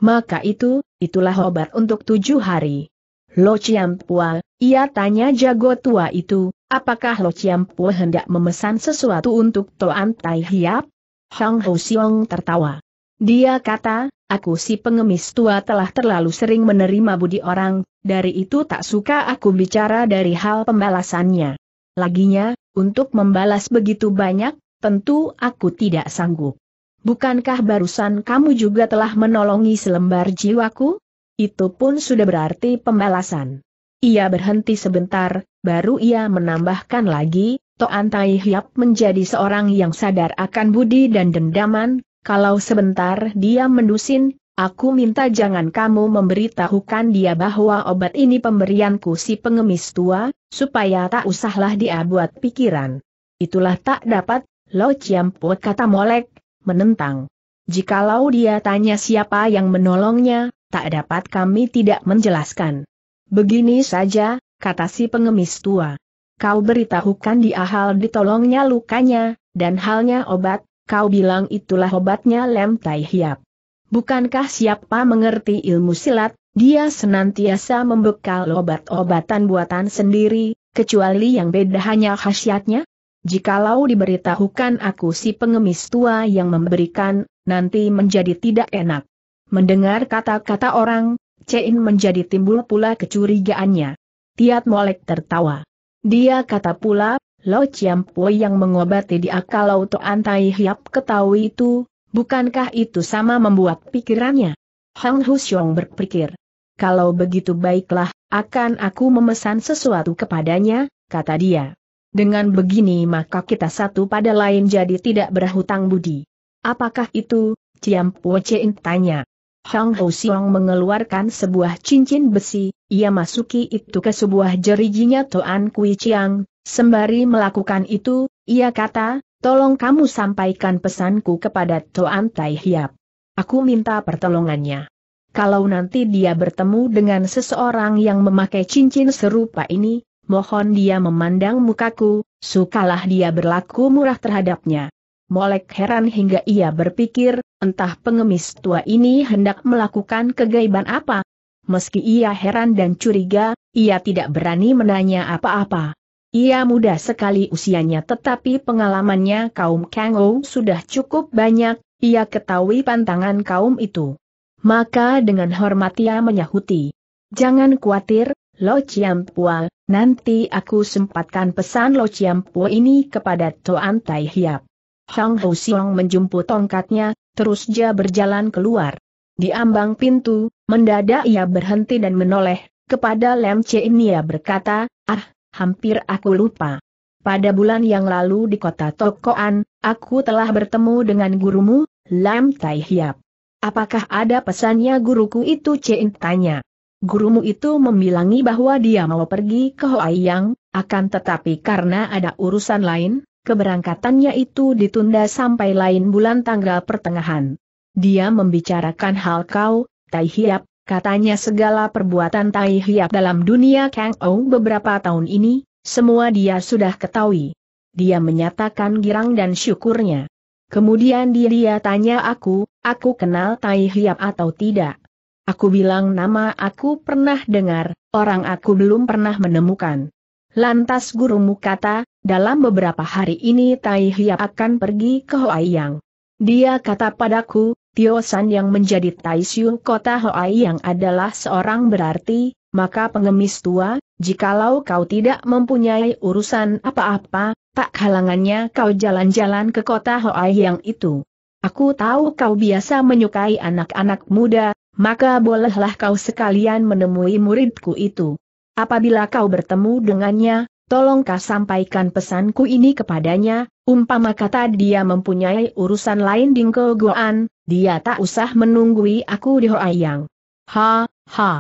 [SPEAKER 1] Maka itu, itulah obat untuk tujuh hari. Lo Chiampua, ia tanya jago tua itu, apakah Lo Chiampua hendak memesan sesuatu untuk Toan Tai Hiap? Hong Ho Siong tertawa. Dia kata, aku si pengemis tua telah terlalu sering menerima budi orang, dari itu tak suka aku bicara dari hal pembalasannya. Laginya, untuk membalas begitu banyak, tentu aku tidak sanggup. Bukankah barusan kamu juga telah menolongi selembar jiwaku? Itu pun sudah berarti pembalasan. Ia berhenti sebentar, baru ia menambahkan lagi, Toan Tai Hiap menjadi seorang yang sadar akan budi dan dendaman, kalau sebentar dia mendusin, aku minta jangan kamu memberitahukan dia bahwa obat ini pemberianku si pengemis tua, supaya tak usahlah dia buat pikiran. Itulah tak dapat, Lo Ciampo kata Molek, menentang. Jikalau dia tanya siapa yang menolongnya, tak dapat kami tidak menjelaskan. Begini saja, kata si pengemis tua. Kau beritahukan dia hal ditolongnya lukanya, dan halnya obat, Kau bilang itulah obatnya Lem Tai Hiap. Bukankah siapa mengerti ilmu silat, dia senantiasa membekal obat-obatan buatan sendiri, kecuali yang beda hanya khasiatnya? Jikalau diberitahukan aku si pengemis tua yang memberikan, nanti menjadi tidak enak. Mendengar kata-kata orang, Cein menjadi timbul pula kecurigaannya. Tiat Molek tertawa. Dia kata pula, Lo Po yang mengobati dia kalau Toan Tai Hiap ketahui itu, bukankah itu sama membuat pikirannya? Hang Husyong berpikir. Kalau begitu baiklah, akan aku memesan sesuatu kepadanya, kata dia. Dengan begini maka kita satu pada lain jadi tidak berhutang budi. Apakah itu? Po Cien tanya. Hang Husyong mengeluarkan sebuah cincin besi, ia masuki itu ke sebuah jeriginya Toan Kui Chiang, Sembari melakukan itu, ia kata, tolong kamu sampaikan pesanku kepada Toan Tai Hiap. Aku minta pertolongannya. Kalau nanti dia bertemu dengan seseorang yang memakai cincin serupa ini, mohon dia memandang mukaku, sukalah dia berlaku murah terhadapnya. Molek heran hingga ia berpikir, entah pengemis tua ini hendak melakukan kegaiban apa. Meski ia heran dan curiga, ia tidak berani menanya apa-apa. Ia muda sekali usianya tetapi pengalamannya kaum Kango sudah cukup banyak, ia ketahui pantangan kaum itu. Maka dengan hormat ia menyahuti. Jangan khawatir, Lo Chiampua, nanti aku sempatkan pesan Lo Chiampua ini kepada Toan Tai Hiap. Hong Ho Siong menjemput tongkatnya, terus dia berjalan keluar. Di ambang pintu, mendadak ia berhenti dan menoleh, kepada Lem Che ini ia berkata, Ah, hampir aku lupa. Pada bulan yang lalu di kota Tokoan, aku telah bertemu dengan gurumu, Lam Tai Hiap. Apakah ada pesannya guruku itu Cien tanya. Gurumu itu membilangi bahwa dia mau pergi ke Yang, akan tetapi karena ada urusan lain, keberangkatannya itu ditunda sampai lain bulan tanggal pertengahan. Dia membicarakan hal kau, Tai Hiap, Katanya segala perbuatan Tai Hiap dalam dunia Kang Ou beberapa tahun ini, semua dia sudah ketahui. Dia menyatakan girang dan syukurnya. Kemudian dia, tanya aku, aku kenal Tai Hiap atau tidak. Aku bilang nama aku pernah dengar, orang aku belum pernah menemukan. Lantas gurumu kata, dalam beberapa hari ini Tai Hiap akan pergi ke Hoai Yang. Dia kata padaku, Tio San yang menjadi Taishu kota Hoai yang adalah seorang berarti, maka pengemis tua, jikalau kau tidak mempunyai urusan apa-apa, tak halangannya kau jalan-jalan ke kota Hoai yang itu. Aku tahu kau biasa menyukai anak-anak muda, maka bolehlah kau sekalian menemui muridku itu. Apabila kau bertemu dengannya, Tolongkah sampaikan pesanku ini kepadanya, umpama kata dia mempunyai urusan lain di Goan, dia tak usah menunggui aku di Hoayang. Ha, ha.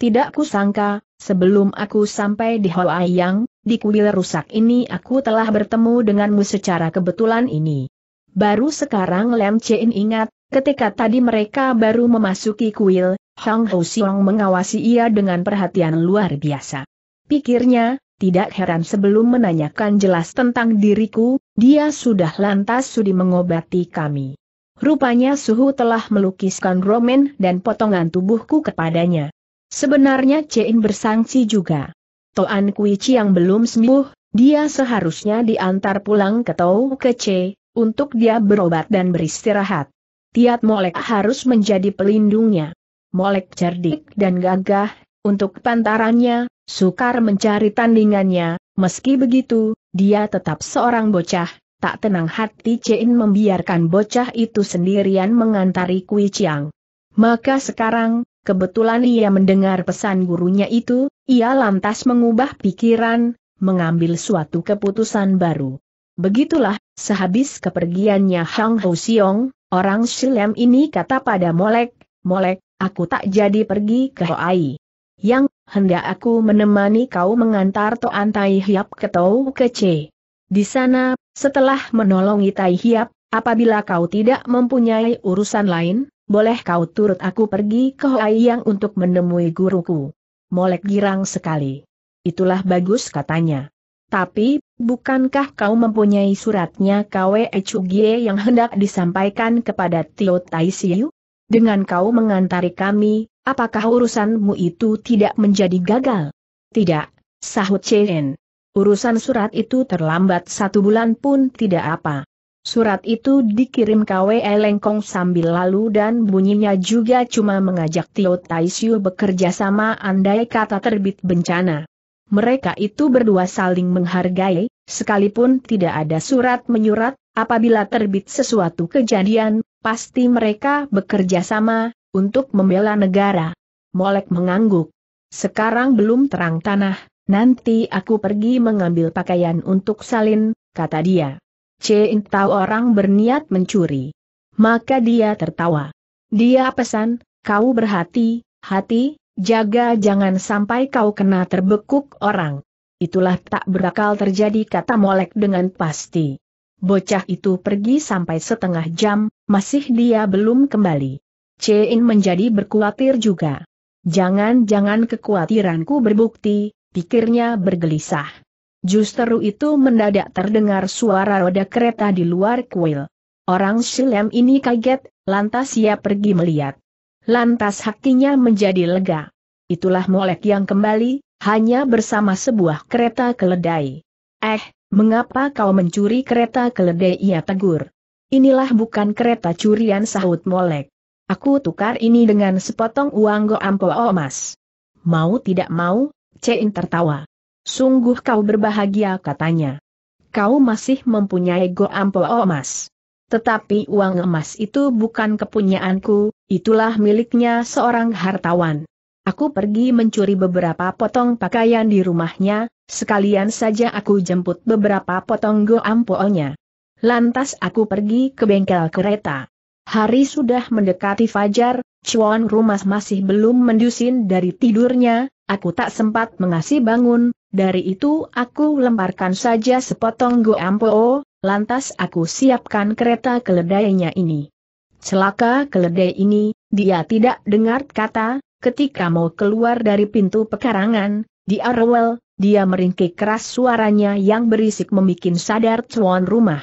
[SPEAKER 1] Tidak kusangka, sebelum aku sampai di Hoayang, di kuil rusak ini aku telah bertemu denganmu secara kebetulan ini. Baru sekarang Lem Chen ingat, ketika tadi mereka baru memasuki kuil, Hang Ho Siong mengawasi ia dengan perhatian luar biasa. Pikirnya, tidak heran sebelum menanyakan jelas tentang diriku, dia sudah lantas sudi mengobati kami. Rupanya Suhu telah melukiskan romen dan potongan tubuhku kepadanya. Sebenarnya Cein bersangsi juga. Toan Kuici yang belum sembuh, dia seharusnya diantar pulang ke Tau ke C, untuk dia berobat dan beristirahat. Tiat Molek harus menjadi pelindungnya. Molek cerdik dan gagah, untuk pantarannya, sukar mencari tandingannya, meski begitu, dia tetap seorang bocah, tak tenang hati Cein membiarkan bocah itu sendirian mengantari Kui Chiang. Maka sekarang, kebetulan ia mendengar pesan gurunya itu, ia lantas mengubah pikiran, mengambil suatu keputusan baru. Begitulah, sehabis kepergiannya Hang Ho Siong, orang Shilem ini kata pada Molek, Molek, aku tak jadi pergi ke Hoai yang hendak aku menemani kau mengantar Toan Tai Hiap ke Tau Kece. Di sana, setelah menolongi Tai Hiap, apabila kau tidak mempunyai urusan lain, boleh kau turut aku pergi ke Hoai Yang untuk menemui guruku. Molek girang sekali. Itulah bagus katanya. Tapi, bukankah kau mempunyai suratnya Kwe Chugie yang hendak disampaikan kepada Tio Tai Siu? Dengan kau mengantari kami, apakah urusanmu itu tidak menjadi gagal? Tidak, sahut Chen. Urusan surat itu terlambat satu bulan pun tidak apa. Surat itu dikirim KW Lengkong sambil lalu dan bunyinya juga cuma mengajak Tio bekerja sama andai kata terbit bencana. Mereka itu berdua saling menghargai, sekalipun tidak ada surat menyurat, apabila terbit sesuatu kejadian, Pasti mereka bekerja sama, untuk membela negara. Molek mengangguk. Sekarang belum terang tanah, nanti aku pergi mengambil pakaian untuk salin, kata dia. Cin tahu orang berniat mencuri. Maka dia tertawa. Dia pesan, kau berhati, hati, jaga jangan sampai kau kena terbekuk orang. Itulah tak berakal terjadi kata Molek dengan pasti. Bocah itu pergi sampai setengah jam, masih dia belum kembali. Chein menjadi berkuatir juga. Jangan-jangan kekuatiranku berbukti, pikirnya bergelisah. Justru itu mendadak terdengar suara roda kereta di luar kuil. Orang Silem ini kaget, lantas ia pergi melihat. Lantas hatinya menjadi lega. Itulah Molek yang kembali, hanya bersama sebuah kereta keledai. Eh, Mengapa kau mencuri kereta keledai ia tegur. Inilah bukan kereta curian sahut molek. Aku tukar ini dengan sepotong uang goampo emas. Oh, mau tidak mau, Cein tertawa. Sungguh kau berbahagia katanya. Kau masih mempunyai goampo emas. Oh, Tetapi uang emas itu bukan kepunyaanku, itulah miliknya seorang hartawan. Aku pergi mencuri beberapa potong pakaian di rumahnya, sekalian saja aku jemput beberapa potong goampoonya. Lantas aku pergi ke bengkel kereta. Hari sudah mendekati fajar, cuan rumah masih belum mendusin dari tidurnya, aku tak sempat mengasih bangun, dari itu aku lemparkan saja sepotong goampoo, lantas aku siapkan kereta keledainya ini. Celaka keledai ini, dia tidak dengar kata, Ketika mau keluar dari pintu pekarangan, di Arwell, dia meringkik keras suaranya yang berisik membuat sadar tuan rumah.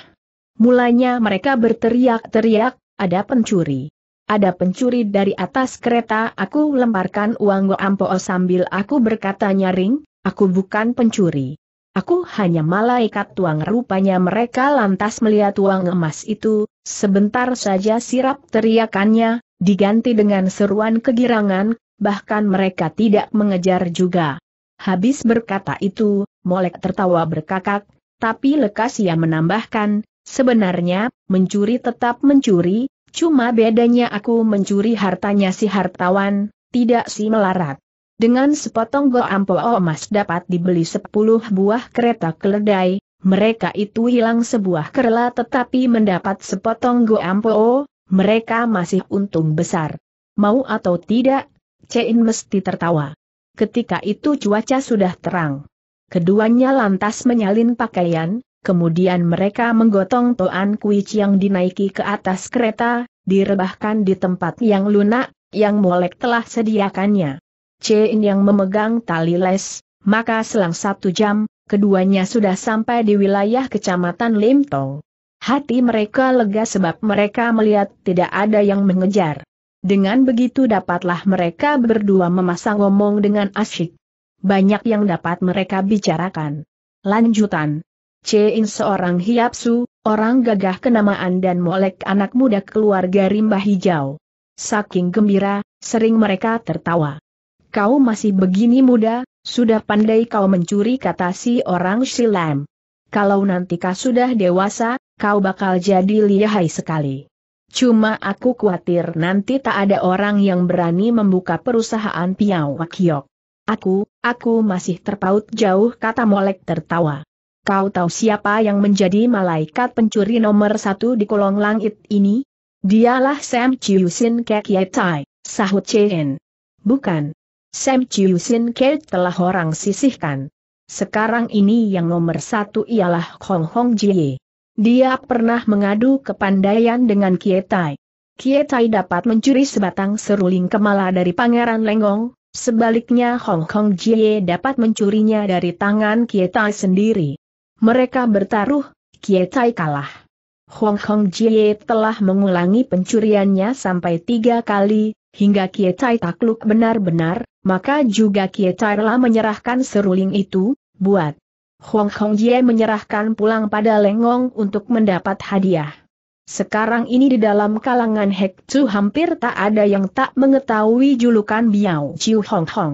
[SPEAKER 1] Mulanya mereka berteriak-teriak, ada pencuri. Ada pencuri dari atas kereta aku lemparkan uang Goampo sambil aku berkata nyaring, aku bukan pencuri. Aku hanya malaikat tuang rupanya mereka lantas melihat uang emas itu, sebentar saja sirap teriakannya, diganti dengan seruan kegirangan, bahkan mereka tidak mengejar juga. Habis berkata itu, Molek tertawa berkakak, tapi lekas ia menambahkan, sebenarnya, mencuri tetap mencuri, cuma bedanya aku mencuri hartanya si hartawan, tidak si melarat. Dengan sepotong goampo emas dapat dibeli sepuluh buah kereta keledai, mereka itu hilang sebuah kerela tetapi mendapat sepotong goampo, mereka masih untung besar. Mau atau tidak, Cein mesti tertawa. Ketika itu cuaca sudah terang. Keduanya lantas menyalin pakaian, kemudian mereka menggotong Toan Kui yang dinaiki ke atas kereta, direbahkan di tempat yang lunak, yang molek telah sediakannya. Cein yang memegang tali les, maka selang satu jam, keduanya sudah sampai di wilayah kecamatan Limtong. Hati mereka lega sebab mereka melihat tidak ada yang mengejar. Dengan begitu dapatlah mereka berdua memasang omong dengan asyik. Banyak yang dapat mereka bicarakan. Lanjutan. Cein seorang hiapsu, orang gagah kenamaan dan molek anak muda keluarga rimba hijau. Saking gembira, sering mereka tertawa. Kau masih begini muda, sudah pandai kau mencuri kata si orang silam. Kalau nanti kau sudah dewasa, kau bakal jadi lihai sekali. Cuma aku khawatir nanti tak ada orang yang berani membuka perusahaan piau Wakiok. Aku, aku masih terpaut jauh kata Molek tertawa. Kau tahu siapa yang menjadi malaikat pencuri nomor satu di kolong langit ini? Dialah Sam Chiusin Kek Yetai, sahut Chen. Bukan. Sam Chiusin Kek telah orang sisihkan. Sekarang ini yang nomor satu ialah Hong Hong Jie. Dia pernah mengadu kepandaian dengan Kietai. Kietai dapat mencuri sebatang seruling kemala dari Pangeran Lengong, sebaliknya Hong Kong Jie dapat mencurinya dari tangan Kietai sendiri. Mereka bertaruh, Kietai kalah. Hong Kong Jie telah mengulangi pencuriannya sampai tiga kali, hingga Kietai takluk benar-benar, maka juga Kietai telah menyerahkan seruling itu, buat Hong Kong Jie menyerahkan pulang pada Lengong untuk mendapat hadiah. Sekarang ini di dalam kalangan Hek Chu hampir tak ada yang tak mengetahui julukan Biao Chiu Hong Hong.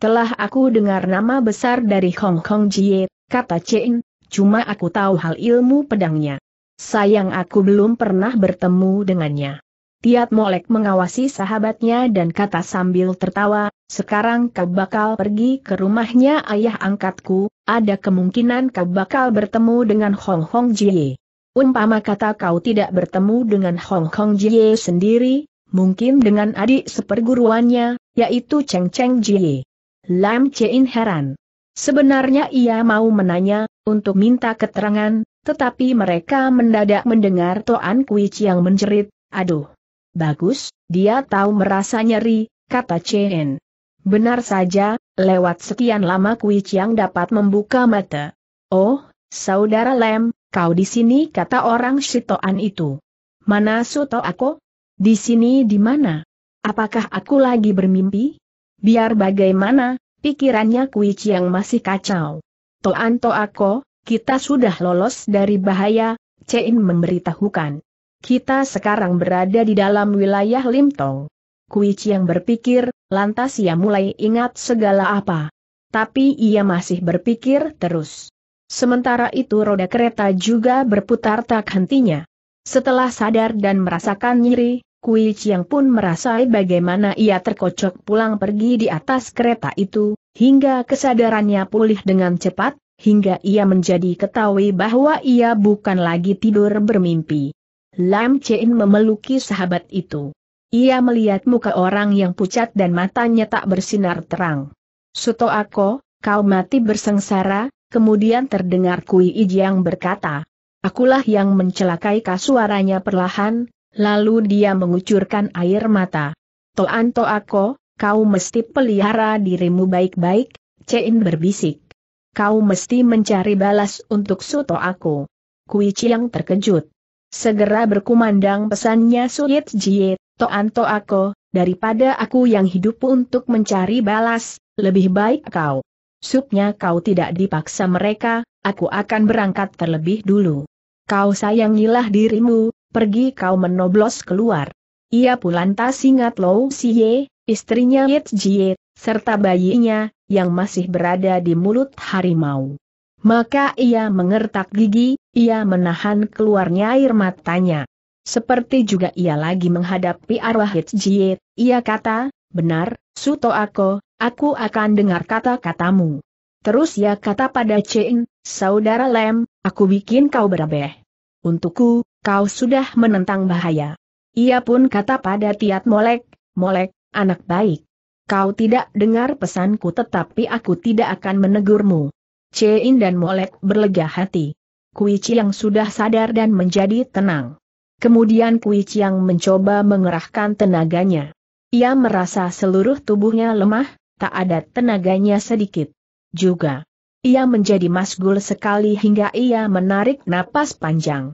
[SPEAKER 1] Telah aku dengar nama besar dari Hong Kong Jie, kata Chen, cuma aku tahu hal ilmu pedangnya. Sayang aku belum pernah bertemu dengannya. Tiat Molek mengawasi sahabatnya dan kata sambil tertawa, sekarang kau bakal pergi ke rumahnya ayah angkatku, ada kemungkinan kau bakal bertemu dengan Hong Hong Jie. Umpama kata kau tidak bertemu dengan Hong Hong Jie sendiri, mungkin dengan adik seperguruannya, yaitu Cheng Cheng Jie. Lam Chein heran. Sebenarnya ia mau menanya, untuk minta keterangan, tetapi mereka mendadak mendengar Toan Kui yang menjerit, aduh. Bagus, dia tahu merasa nyeri, kata Chen. Benar saja, lewat sekian lama Kui Chiang dapat membuka mata. Oh, saudara Lem, kau di sini kata orang Shitoan itu. Mana Suto aku? Di sini di mana? Apakah aku lagi bermimpi? Biar bagaimana, pikirannya Kui Chiang masih kacau. Toan aku, kita sudah lolos dari bahaya, Chen memberitahukan. Kita sekarang berada di dalam wilayah Lim Tong. Kui Chiang berpikir, lantas ia mulai ingat segala apa. Tapi ia masih berpikir terus. Sementara itu roda kereta juga berputar tak hentinya. Setelah sadar dan merasakan nyeri, Kui Chiang pun merasai bagaimana ia terkocok pulang pergi di atas kereta itu, hingga kesadarannya pulih dengan cepat, hingga ia menjadi ketahui bahwa ia bukan lagi tidur bermimpi. Lam Cien memeluki sahabat itu. Ia melihat muka orang yang pucat dan matanya tak bersinar terang. Suto Ako, kau mati bersengsara, kemudian terdengar Kui Ijiang berkata. Akulah yang mencelakai kasuaranya perlahan, lalu dia mengucurkan air mata. Toan To Ako, kau mesti pelihara dirimu baik-baik, Cien berbisik. Kau mesti mencari balas untuk Suto Ako. Kui Chiang terkejut. Segera berkumandang pesannya Suyit Jie, Toanto aku, daripada aku yang hidup untuk mencari balas, lebih baik kau. Supnya kau tidak dipaksa mereka, aku akan berangkat terlebih dulu. Kau sayangilah dirimu, pergi kau menoblos keluar. Ia pun lantas ingat Lou siye istrinya Yit Jie, serta bayinya, yang masih berada di mulut harimau. Maka ia mengertak gigi, ia menahan keluarnya air matanya. Seperti juga ia lagi menghadapi arwah Hitsjiet, ia kata, benar, Suto Ako, aku akan dengar kata-katamu. Terus ia kata pada Cheng, saudara Lem, aku bikin kau berabeh. Untukku, kau sudah menentang bahaya. Ia pun kata pada Tiat Molek, Molek, anak baik. Kau tidak dengar pesanku tetapi aku tidak akan menegurmu. Cein dan Molek berlega hati. Kui yang sudah sadar dan menjadi tenang. Kemudian Kui yang mencoba mengerahkan tenaganya. Ia merasa seluruh tubuhnya lemah, tak ada tenaganya sedikit. Juga, ia menjadi masgul sekali hingga ia menarik napas panjang.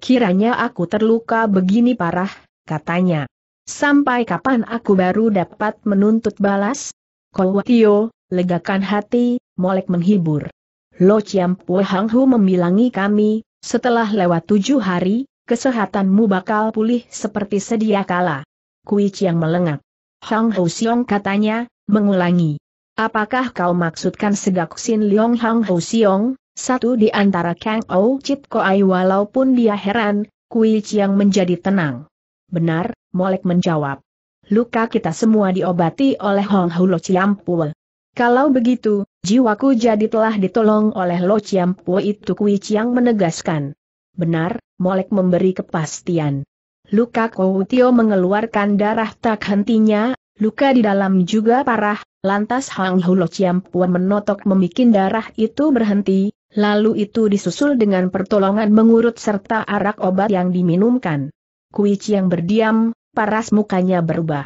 [SPEAKER 1] Kiranya aku terluka begini parah, katanya. Sampai kapan aku baru dapat menuntut balas? Kowatio, legakan hati, molek menghibur. Lo Chiam Pue Hang Hu membilangi kami, setelah lewat tujuh hari, kesehatanmu bakal pulih seperti sedia kala. Kui Chiang melengak. Hang Hu Siong katanya, mengulangi. Apakah kau maksudkan segak Sin Leong Hang Hu Siong, satu di antara Kang Ou Chit Koai walaupun dia heran, Kui Chiang menjadi tenang. Benar, Molek menjawab. Luka kita semua diobati oleh Hong Hulo Ciampul. Kalau begitu, Jiwaku jadi telah ditolong oleh Lo Chiam Po itu Kui Chiang menegaskan. Benar, Molek memberi kepastian. Luka Koutio mengeluarkan darah tak hentinya, luka di dalam juga parah, lantas Hang Lo Chiam Po menotok memikin darah itu berhenti, lalu itu disusul dengan pertolongan mengurut serta arak obat yang diminumkan. Kui Chiang berdiam, paras mukanya berubah.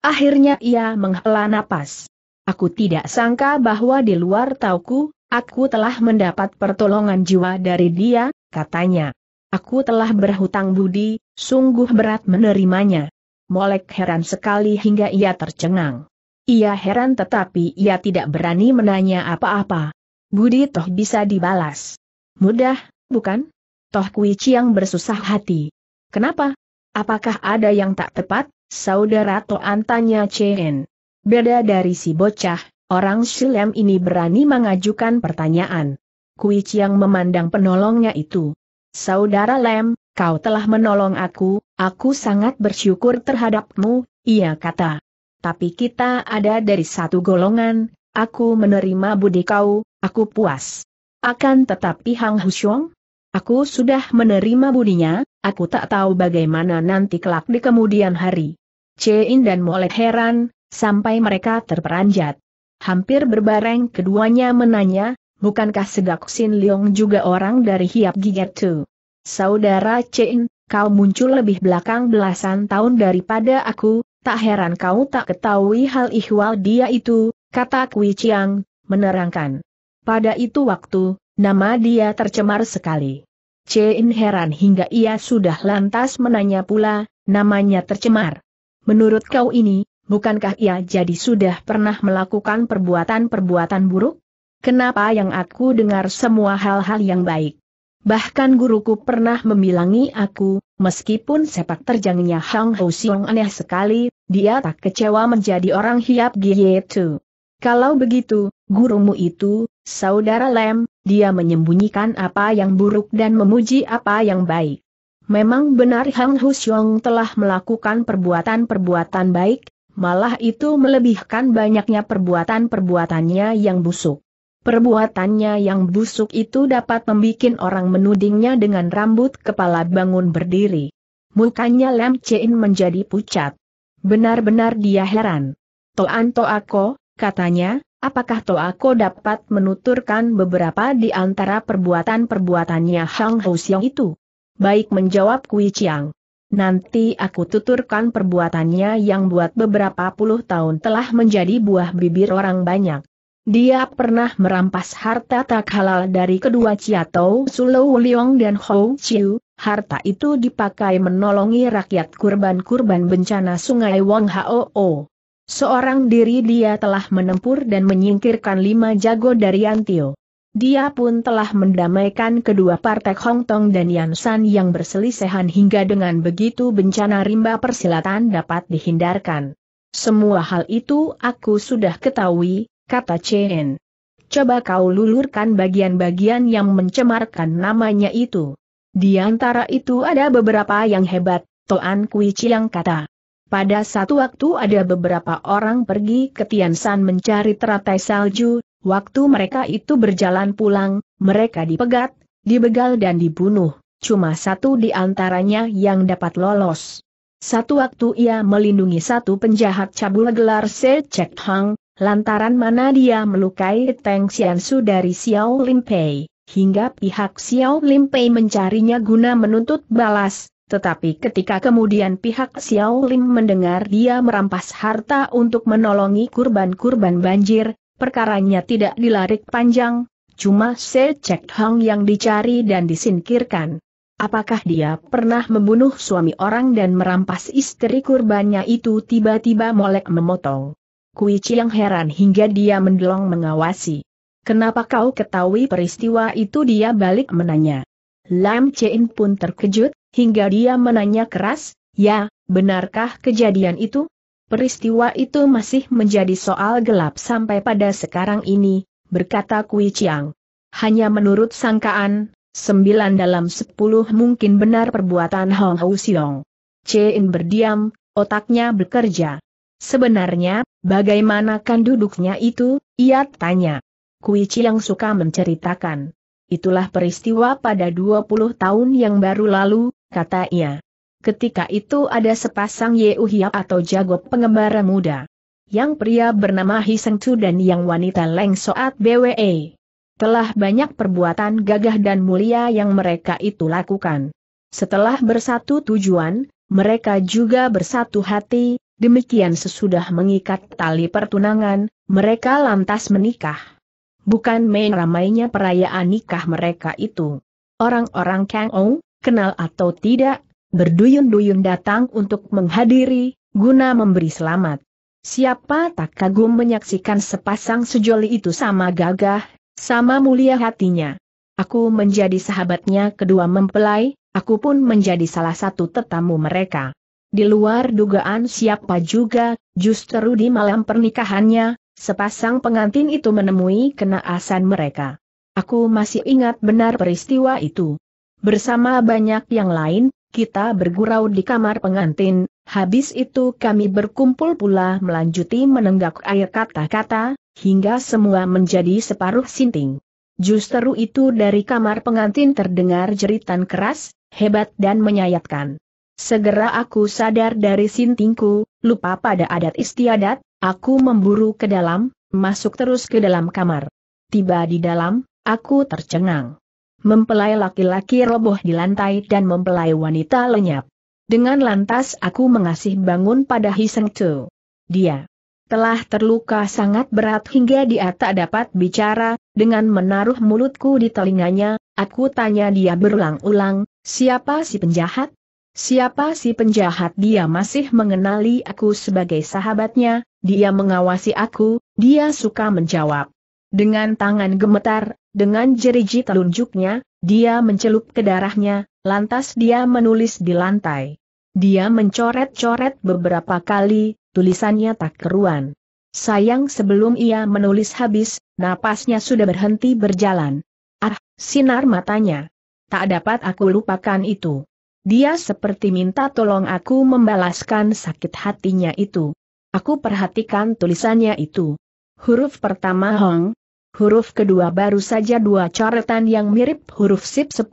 [SPEAKER 1] Akhirnya ia menghela napas. Aku tidak sangka bahwa di luar tauku, aku telah mendapat pertolongan jiwa dari dia, katanya. Aku telah berhutang budi, sungguh berat menerimanya. Molek heran sekali hingga ia tercengang. Ia heran tetapi ia tidak berani menanya apa-apa. Budi toh bisa dibalas. Mudah, bukan? Toh Kui Chiang bersusah hati. Kenapa? Apakah ada yang tak tepat, saudara Toan tanya Chen. Beda dari si bocah, orang Shilem ini berani mengajukan pertanyaan. Kui Chiang memandang penolongnya itu. Saudara Lem, kau telah menolong aku, aku sangat bersyukur terhadapmu, ia kata. Tapi kita ada dari satu golongan, aku menerima budi kau, aku puas. Akan tetapi Hang Hushong? Aku sudah menerima budinya, aku tak tahu bagaimana nanti kelak di kemudian hari. In dan Molek heran, sampai mereka terperanjat. Hampir berbareng keduanya menanya, bukankah Segak Sin Leong juga orang dari Hiap Giger Tu? Saudara Chen, kau muncul lebih belakang belasan tahun daripada aku, tak heran kau tak ketahui hal ihwal dia itu, kata Kui Chiang, menerangkan. Pada itu waktu, nama dia tercemar sekali. Chen heran hingga ia sudah lantas menanya pula, namanya tercemar. Menurut kau ini, bukankah ia jadi sudah pernah melakukan perbuatan-perbuatan buruk? Kenapa yang aku dengar semua hal-hal yang baik? Bahkan guruku pernah membilangi aku, meskipun sepak terjangnya Hang Ho Siong aneh sekali, dia tak kecewa menjadi orang hiap Gie Tu. Kalau begitu, gurumu itu, saudara Lem, dia menyembunyikan apa yang buruk dan memuji apa yang baik. Memang benar Hang Husyong telah melakukan perbuatan-perbuatan baik, Malah itu melebihkan banyaknya perbuatan-perbuatannya yang busuk. Perbuatannya yang busuk itu dapat membuat orang menudingnya dengan rambut kepala bangun berdiri. Mukanya Lam Chein menjadi pucat. Benar-benar dia heran. Toan Toako, katanya, apakah Toako dapat menuturkan beberapa di antara perbuatan-perbuatannya Hang Hou Xiong itu? Baik menjawab Kui Chiang. Nanti aku tuturkan perbuatannya yang buat beberapa puluh tahun telah menjadi buah bibir orang banyak. Dia pernah merampas harta tak halal dari kedua Ciatou Sulo Liong dan Hou Chiu, harta itu dipakai menolongi rakyat kurban-kurban bencana sungai Wong Hoo. Seorang diri dia telah menempur dan menyingkirkan lima jago dari Antio. Dia pun telah mendamaikan kedua partai Hong Tong dan Yan San yang berselisihan hingga dengan begitu bencana rimba persilatan dapat dihindarkan. Semua hal itu aku sudah ketahui, kata Chen. Coba kau lulurkan bagian-bagian yang mencemarkan namanya itu. Di antara itu ada beberapa yang hebat, Toan Kui Chiang kata. Pada satu waktu ada beberapa orang pergi ke Tian San mencari teratai salju, Waktu mereka itu berjalan pulang, mereka dipegat, dibegal dan dibunuh, cuma satu di antaranya yang dapat lolos. Satu waktu ia melindungi satu penjahat cabul gelar Se Chek Hang, lantaran mana dia melukai Teng Xiansu dari Xiao Limpei, hingga pihak Xiao Limpei mencarinya guna menuntut balas, tetapi ketika kemudian pihak Xiao Lim mendengar dia merampas harta untuk menolongi kurban-kurban banjir, perkaranya tidak dilarik panjang, cuma Se Cek Hang yang dicari dan disingkirkan. Apakah dia pernah membunuh suami orang dan merampas istri kurbannya itu tiba-tiba molek memotong? Kui Chiang heran hingga dia mendelong mengawasi. Kenapa kau ketahui peristiwa itu dia balik menanya. Lam Chen pun terkejut, hingga dia menanya keras, ya, benarkah kejadian itu? Peristiwa itu masih menjadi soal gelap sampai pada sekarang ini, berkata Kui Chiang. Hanya menurut sangkaan, sembilan dalam sepuluh mungkin benar perbuatan Hong Hou Xiong. Chin berdiam, otaknya bekerja. Sebenarnya, bagaimanakan duduknya itu, ia tanya. Kui Chiang suka menceritakan. Itulah peristiwa pada 20 tahun yang baru lalu, kata ia. Ketika itu ada sepasang Yeu atau jago pengembara muda. Yang pria bernama Hiseng Chu dan yang wanita Leng Soat BWE. Telah banyak perbuatan gagah dan mulia yang mereka itu lakukan. Setelah bersatu tujuan, mereka juga bersatu hati, demikian sesudah mengikat tali pertunangan, mereka lantas menikah. Bukan main ramainya perayaan nikah mereka itu. Orang-orang Kang Ong, kenal atau tidak, berduyun-duyun datang untuk menghadiri, guna memberi selamat. Siapa tak kagum menyaksikan sepasang sejoli itu sama gagah, sama mulia hatinya. Aku menjadi sahabatnya kedua mempelai, aku pun menjadi salah satu tetamu mereka. Di luar dugaan siapa juga, justru di malam pernikahannya, sepasang pengantin itu menemui kenaasan mereka. Aku masih ingat benar peristiwa itu. Bersama banyak yang lain, kita bergurau di kamar pengantin, habis itu kami berkumpul pula melanjuti menenggak air kata-kata, hingga semua menjadi separuh sinting. Justru itu dari kamar pengantin terdengar jeritan keras, hebat dan menyayatkan. Segera aku sadar dari sintingku, lupa pada adat istiadat, aku memburu ke dalam, masuk terus ke dalam kamar. Tiba di dalam, aku tercengang mempelai laki-laki roboh di lantai dan mempelai wanita lenyap. Dengan lantas aku mengasih bangun pada Hiseng Chu. Dia telah terluka sangat berat hingga dia tak dapat bicara, dengan menaruh mulutku di telinganya, aku tanya dia berulang-ulang, siapa si penjahat? Siapa si penjahat dia masih mengenali aku sebagai sahabatnya, dia mengawasi aku, dia suka menjawab. Dengan tangan gemetar, dengan jeriji telunjuknya, dia mencelup ke darahnya, lantas dia menulis di lantai. Dia mencoret-coret beberapa kali, tulisannya tak keruan. Sayang sebelum ia menulis habis, napasnya sudah berhenti berjalan. Ah, sinar matanya. Tak dapat aku lupakan itu. Dia seperti minta tolong aku membalaskan sakit hatinya itu. Aku perhatikan tulisannya itu. Huruf pertama Hong, Huruf kedua baru saja dua coretan yang mirip huruf sip 10.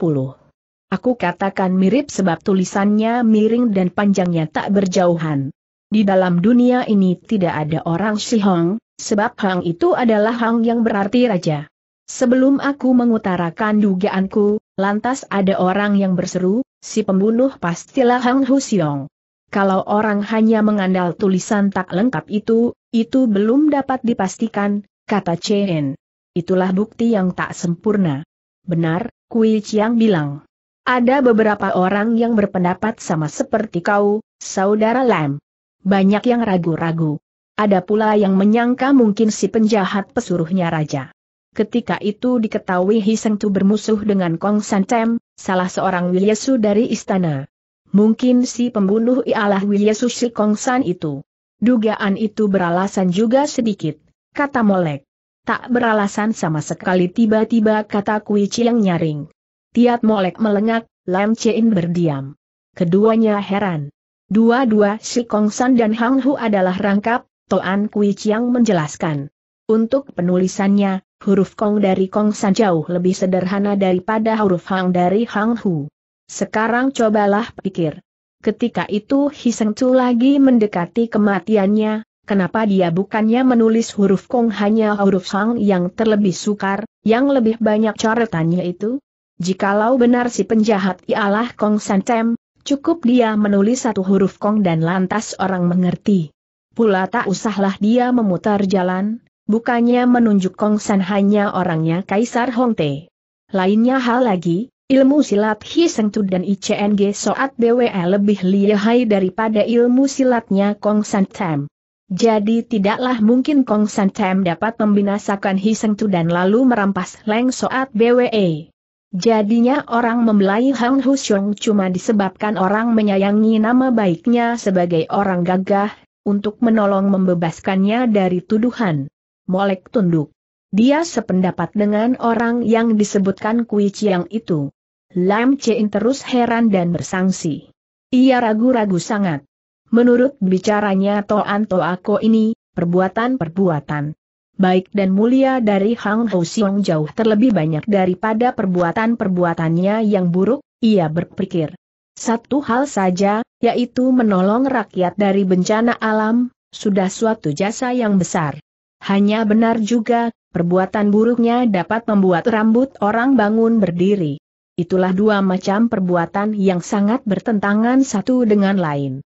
[SPEAKER 1] Aku katakan mirip sebab tulisannya miring dan panjangnya tak berjauhan. Di dalam dunia ini tidak ada orang si Hong, sebab Hang itu adalah Hang yang berarti raja. Sebelum aku mengutarakan dugaanku, lantas ada orang yang berseru, si pembunuh pastilah Hang Husiong. Kalau orang hanya mengandalkan tulisan tak lengkap itu, itu belum dapat dipastikan, kata Chen. Itulah bukti yang tak sempurna. Benar, Kui Chiang bilang. Ada beberapa orang yang berpendapat sama seperti kau, saudara Lam. Banyak yang ragu-ragu. Ada pula yang menyangka mungkin si penjahat pesuruhnya raja. Ketika itu diketahui Hiseng Tu bermusuh dengan Kong San Tem, salah seorang Wiliesu dari istana. Mungkin si pembunuh ialah Wiliesu si Kong San itu. Dugaan itu beralasan juga sedikit, kata Molek. Tak beralasan sama sekali tiba-tiba kata Kui Chiang nyaring. Tiat Molek melengak, Lam Chein berdiam. Keduanya heran. Dua-dua si Kong San dan Hang Hu adalah rangkap, Toan Kui Chiang menjelaskan. Untuk penulisannya, huruf Kong dari Kong San jauh lebih sederhana daripada huruf Hang dari Hang Hu. Sekarang cobalah pikir. Ketika itu Hiseng Chu lagi mendekati kematiannya, kenapa dia bukannya menulis huruf Kong hanya huruf Sang yang terlebih sukar, yang lebih banyak coretannya itu? Jikalau benar si penjahat ialah Kong Santem, cukup dia menulis satu huruf Kong dan lantas orang mengerti. Pula tak usahlah dia memutar jalan, bukannya menunjuk Kong San hanya orangnya Kaisar Hongte. Lainnya hal lagi, ilmu silat Hi Tu dan ICNG Soat BWE lebih lihai daripada ilmu silatnya Kong San Tem. Jadi tidaklah mungkin Kong San Tem dapat membinasakan Hiseng Tu dan lalu merampas Leng Soat BWE. Jadinya orang membelai Hang Husyong cuma disebabkan orang menyayangi nama baiknya sebagai orang gagah, untuk menolong membebaskannya dari tuduhan. Molek tunduk. Dia sependapat dengan orang yang disebutkan Kui Chiang itu. Lam Chien terus heran dan bersangsi. Ia ragu-ragu sangat. Menurut bicaranya Toan Toako ini, perbuatan-perbuatan baik dan mulia dari Hang Ho Siong jauh terlebih banyak daripada perbuatan-perbuatannya yang buruk, ia berpikir. Satu hal saja, yaitu menolong rakyat dari bencana alam, sudah suatu jasa yang besar. Hanya benar juga, perbuatan buruknya dapat membuat rambut orang bangun berdiri. Itulah dua macam perbuatan yang sangat bertentangan satu dengan lain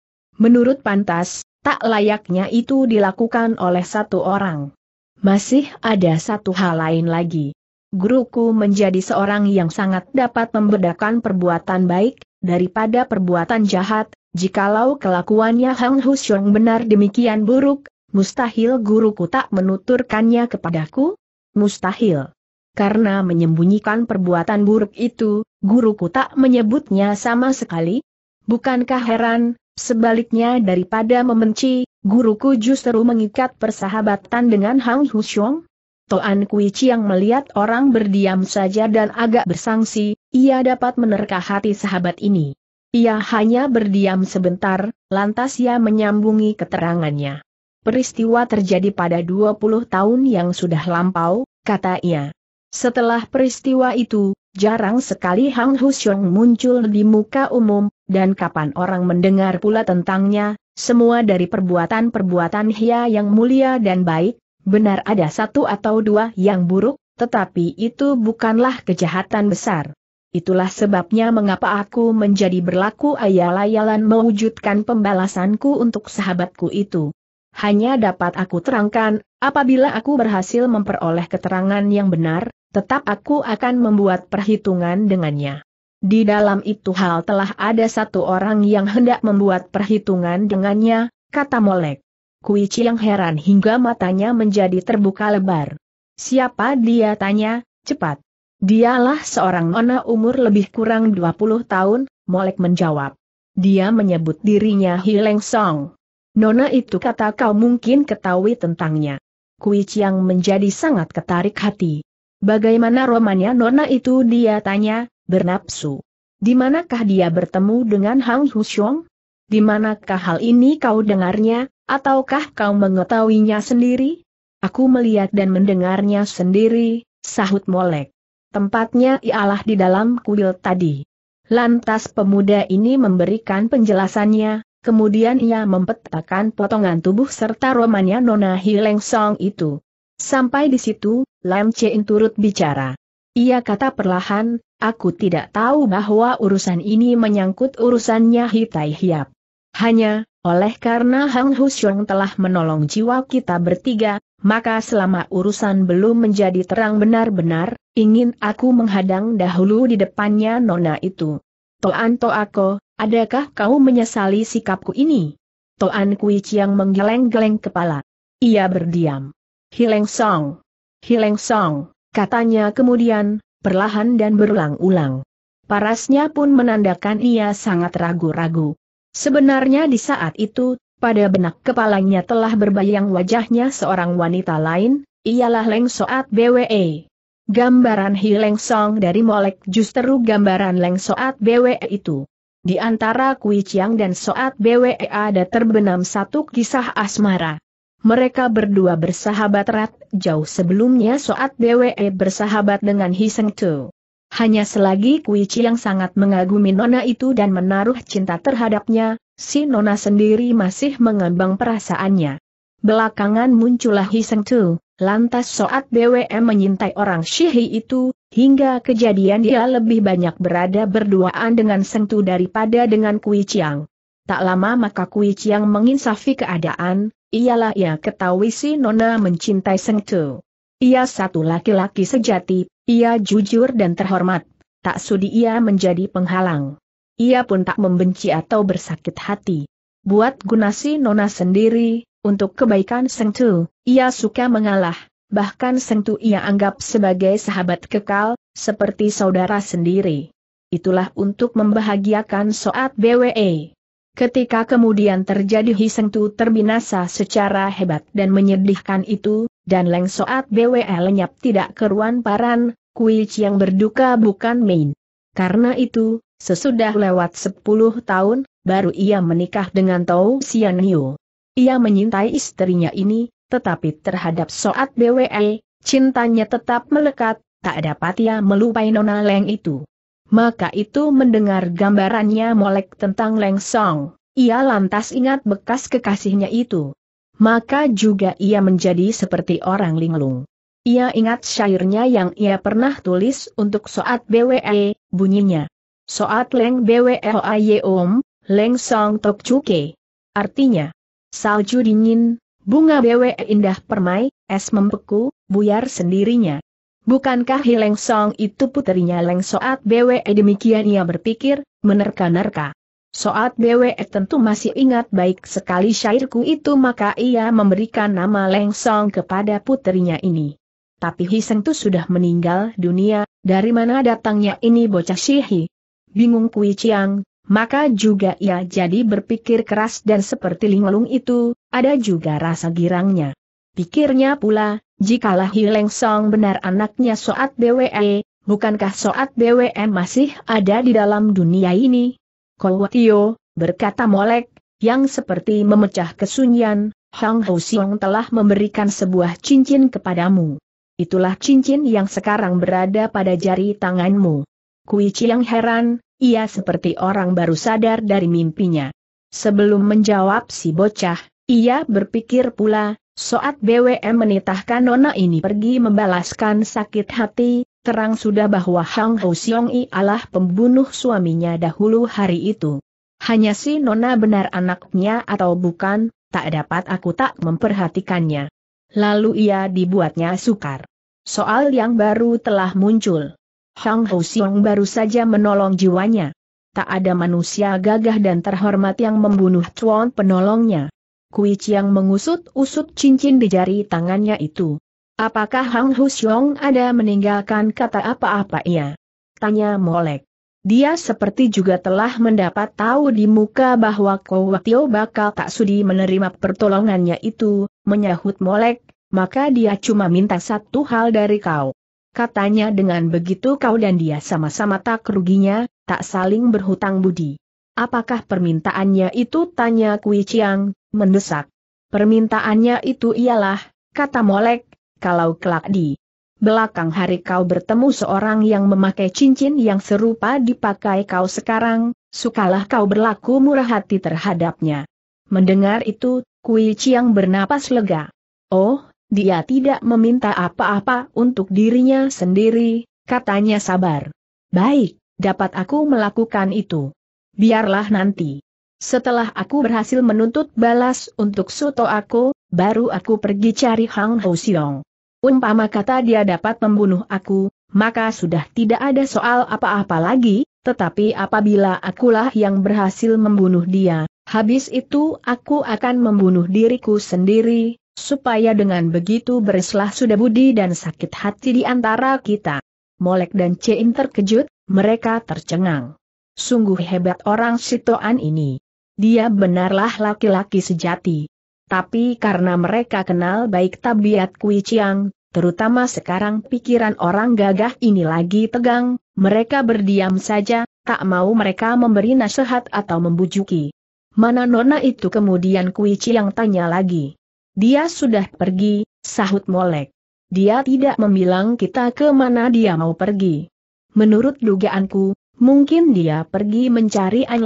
[SPEAKER 1] menurut pantas, tak layaknya itu dilakukan oleh satu orang. Masih ada satu hal lain lagi. Guruku menjadi seorang yang sangat dapat membedakan perbuatan baik, daripada perbuatan jahat, jikalau kelakuannya Hang Husyong benar demikian buruk, mustahil guruku tak menuturkannya kepadaku? Mustahil. Karena menyembunyikan perbuatan buruk itu, guruku tak menyebutnya sama sekali? Bukankah heran, Sebaliknya daripada membenci, guruku justru mengikat persahabatan dengan Hang Hushong. Toan Kui yang melihat orang berdiam saja dan agak bersangsi, ia dapat menerka hati sahabat ini. Ia hanya berdiam sebentar, lantas ia menyambungi keterangannya. Peristiwa terjadi pada 20 tahun yang sudah lampau, kata ia. Setelah peristiwa itu, Jarang sekali Hang Husyong muncul di muka umum, dan kapan orang mendengar pula tentangnya, semua dari perbuatan-perbuatan Hia yang mulia dan baik, benar ada satu atau dua yang buruk, tetapi itu bukanlah kejahatan besar. Itulah sebabnya mengapa aku menjadi berlaku ayal-ayalan mewujudkan pembalasanku untuk sahabatku itu. Hanya dapat aku terangkan, apabila aku berhasil memperoleh keterangan yang benar, tetap aku akan membuat perhitungan dengannya. Di dalam itu hal telah ada satu orang yang hendak membuat perhitungan dengannya, kata Molek. Kui Chiang heran hingga matanya menjadi terbuka lebar. Siapa dia tanya, cepat. Dialah seorang nona umur lebih kurang 20 tahun, Molek menjawab. Dia menyebut dirinya Hileng Song. Nona itu kata kau mungkin ketahui tentangnya. Kui Chiang menjadi sangat ketarik hati. Bagaimana romanya nona itu dia tanya, bernapsu. Di manakah dia bertemu dengan Hang Husyong? Di manakah hal ini kau dengarnya, ataukah kau mengetahuinya sendiri? Aku melihat dan mendengarnya sendiri, sahut Molek. Tempatnya ialah di dalam kuil tadi. Lantas pemuda ini memberikan penjelasannya, kemudian ia mempetakan potongan tubuh serta romanya Nona Hileng Song itu. Sampai di situ, Lam Chein turut bicara. Ia kata perlahan, aku tidak tahu bahwa urusan ini menyangkut urusannya Hitai Hiap. Hanya, oleh karena Hang Husyong telah menolong jiwa kita bertiga, maka selama urusan belum menjadi terang benar-benar, ingin aku menghadang dahulu di depannya nona itu. Toan Toako, adakah kau menyesali sikapku ini? Toan Kui Chiang menggeleng-geleng kepala. Ia berdiam. Hileng Song, Hileng Song, katanya kemudian, perlahan dan berulang-ulang. Parasnya pun menandakan ia sangat ragu-ragu. Sebenarnya di saat itu, pada benak kepalanya telah berbayang wajahnya seorang wanita lain, ialah Leng Soat BWE. Gambaran Hileng Song dari Molek justru gambaran Leng Soat BWE itu. Di antara Kui Chiang dan Soat BWE ada terbenam satu kisah asmara. Mereka berdua bersahabat erat, jauh sebelumnya Soat BWE bersahabat dengan Hiseng Tu. Hanya selagi Kui Chi yang sangat mengagumi Nona itu dan menaruh cinta terhadapnya, si Nona sendiri masih mengembang perasaannya. Belakangan muncullah Hiseng Tu, lantas Soat BWE menyintai orang Shihi itu, hingga kejadian dia lebih banyak berada berduaan dengan Seng Tu daripada dengan Kui Chiang. Tak lama maka Kui Chiang menginsafi keadaan, ialah ia ketahui si Nona mencintai Seng Tu. Ia satu laki-laki sejati, ia jujur dan terhormat, tak sudi ia menjadi penghalang. Ia pun tak membenci atau bersakit hati. Buat guna si Nona sendiri, untuk kebaikan Seng Tu, ia suka mengalah, bahkan Seng Tu ia anggap sebagai sahabat kekal, seperti saudara sendiri. Itulah untuk membahagiakan Soat BWE. Ketika kemudian terjadi Hiseng Tu terbinasa secara hebat dan menyedihkan itu, dan Leng Soat BWE lenyap tidak keruan paran, Kui yang berduka bukan main. Karena itu, sesudah lewat 10 tahun, baru ia menikah dengan Tau Sian Hiu. Ia menyintai istrinya ini, tetapi terhadap Soat BWE, cintanya tetap melekat, tak dapat ia melupai Nona Leng itu maka itu mendengar gambarannya molek tentang Leng Song. Ia lantas ingat bekas kekasihnya itu. Maka juga ia menjadi seperti orang linglung. Ia ingat syairnya yang ia pernah tulis untuk Soat BWE, bunyinya. Soat Leng BWE Hoaye Om, Leng Song Tok Chuke. Artinya, salju dingin, bunga BWE indah permai, es membeku, buyar sendirinya. Bukankah Hileng Song itu putrinya Leng Soat BWE eh, demikian ia berpikir, menerka-nerka. Soat BWE eh, tentu masih ingat baik sekali syairku itu maka ia memberikan nama Leng Song kepada putrinya ini. Tapi Hiseng itu sudah meninggal dunia, dari mana datangnya ini bocah Shihi? Bingung Kui Chiang, maka juga ia jadi berpikir keras dan seperti linglung itu, ada juga rasa girangnya. Pikirnya pula, jikalah Hileng Song benar anaknya Soat BWE, bukankah Soat BWE masih ada di dalam dunia ini? Kowatio, berkata Molek, yang seperti memecah kesunyian, Hang Ho Siong telah memberikan sebuah cincin kepadamu. Itulah cincin yang sekarang berada pada jari tanganmu. Kui Chiang heran, ia seperti orang baru sadar dari mimpinya. Sebelum menjawab si bocah, ia berpikir pula, Soat BWM menitahkan nona ini pergi membalaskan sakit hati, terang sudah bahwa Hang Ho Siong I adalah pembunuh suaminya dahulu hari itu. Hanya si nona benar anaknya atau bukan, tak dapat aku tak memperhatikannya. Lalu ia dibuatnya sukar. Soal yang baru telah muncul. Hang Ho Siong baru saja menolong jiwanya. Tak ada manusia gagah dan terhormat yang membunuh cuan penolongnya. Kui Chiang mengusut-usut cincin di jari tangannya itu. Apakah Hang Husyong ada meninggalkan kata apa-apa ia? Tanya Molek. Dia seperti juga telah mendapat tahu di muka bahwa Kowatio bakal tak sudi menerima pertolongannya itu, menyahut Molek, maka dia cuma minta satu hal dari kau. Katanya dengan begitu kau dan dia sama-sama tak ruginya, tak saling berhutang budi. Apakah permintaannya itu tanya Kui Chiang, mendesak. Permintaannya itu ialah, kata Molek, kalau kelak di belakang hari kau bertemu seorang yang memakai cincin yang serupa dipakai kau sekarang, sukalah kau berlaku murah hati terhadapnya. Mendengar itu, Kui Chiang bernapas lega. Oh, dia tidak meminta apa-apa untuk dirinya sendiri, katanya sabar. Baik, dapat aku melakukan itu. Biarlah nanti. Setelah aku berhasil menuntut balas untuk Suto aku, baru aku pergi cari Hang Ho Siong. Umpama kata dia dapat membunuh aku, maka sudah tidak ada soal apa-apa lagi, tetapi apabila akulah yang berhasil membunuh dia, habis itu aku akan membunuh diriku sendiri, supaya dengan begitu bereslah sudah budi dan sakit hati di antara kita. Molek dan Cein terkejut, mereka tercengang. Sungguh hebat orang Sitoan ini. Dia benarlah laki-laki sejati. Tapi karena mereka kenal baik tabiat Kui Chiang, terutama sekarang pikiran orang gagah ini lagi tegang, mereka berdiam saja, tak mau mereka memberi nasihat atau membujuki. Mana nona itu kemudian Kui Chiang tanya lagi. Dia sudah pergi, sahut Molek. Dia tidak membilang kita ke mana dia mau pergi. Menurut dugaanku, mungkin dia pergi mencari An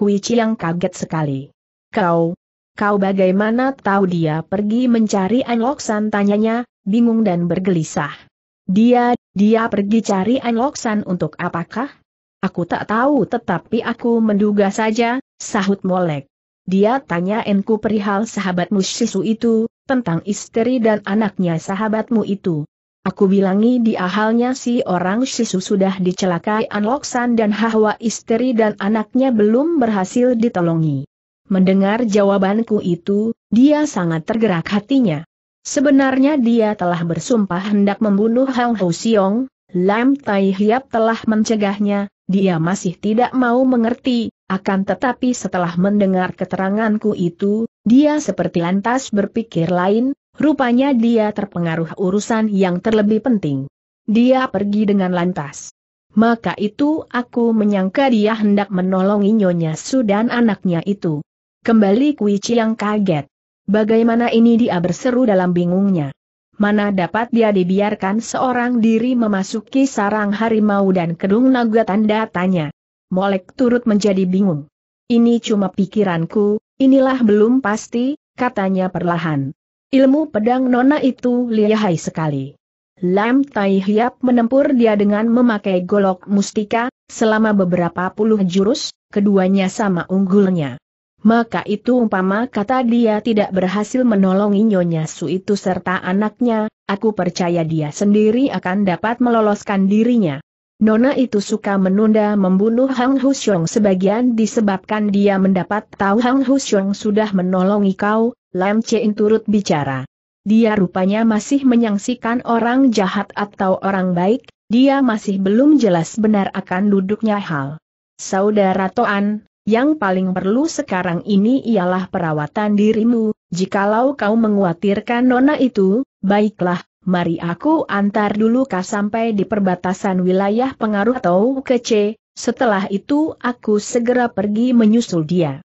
[SPEAKER 1] Kui Chiang kaget sekali. Kau, kau bagaimana tahu dia pergi mencari An San? tanyanya, bingung dan bergelisah. Dia, dia pergi cari An San untuk apakah? Aku tak tahu tetapi aku menduga saja, sahut Molek. Dia tanya Enku perihal sahabatmu Sisu itu, tentang istri dan anaknya sahabatmu itu, Aku bilangi di ahalnya si orang Sisu sudah dicelakai Anloksan dan Hawa istri dan anaknya belum berhasil ditolongi. Mendengar jawabanku itu, dia sangat tergerak hatinya. Sebenarnya dia telah bersumpah hendak membunuh Hang Ho Siong, Lam Tai Hiap telah mencegahnya, dia masih tidak mau mengerti, akan tetapi setelah mendengar keteranganku itu, dia seperti lantas berpikir lain, Rupanya dia terpengaruh urusan yang terlebih penting. Dia pergi dengan lantas. Maka itu aku menyangka dia hendak menolong Nyonya Su dan anaknya itu. Kembali Kui Chiang kaget. Bagaimana ini dia berseru dalam bingungnya. Mana dapat dia dibiarkan seorang diri memasuki sarang harimau dan kedung naga tanda tanya. Molek turut menjadi bingung. Ini cuma pikiranku, inilah belum pasti, katanya perlahan. Ilmu pedang Nona itu lihai sekali. Lam Tai Hiap menempur dia dengan memakai golok mustika, selama beberapa puluh jurus, keduanya sama unggulnya. Maka itu umpama kata dia tidak berhasil menolong Nyonya Su itu serta anaknya, aku percaya dia sendiri akan dapat meloloskan dirinya. Nona itu suka menunda membunuh Hang Husyong sebagian disebabkan dia mendapat tahu Hang Husyong sudah menolongi kau, Lam Chein turut bicara. Dia rupanya masih menyaksikan orang jahat atau orang baik, dia masih belum jelas benar akan duduknya hal. Saudara Toan, yang paling perlu sekarang ini ialah perawatan dirimu, jikalau kau menguatirkan nona itu, baiklah, mari aku antar dulu kau sampai di perbatasan wilayah pengaruh atau kece, setelah itu aku segera pergi menyusul dia.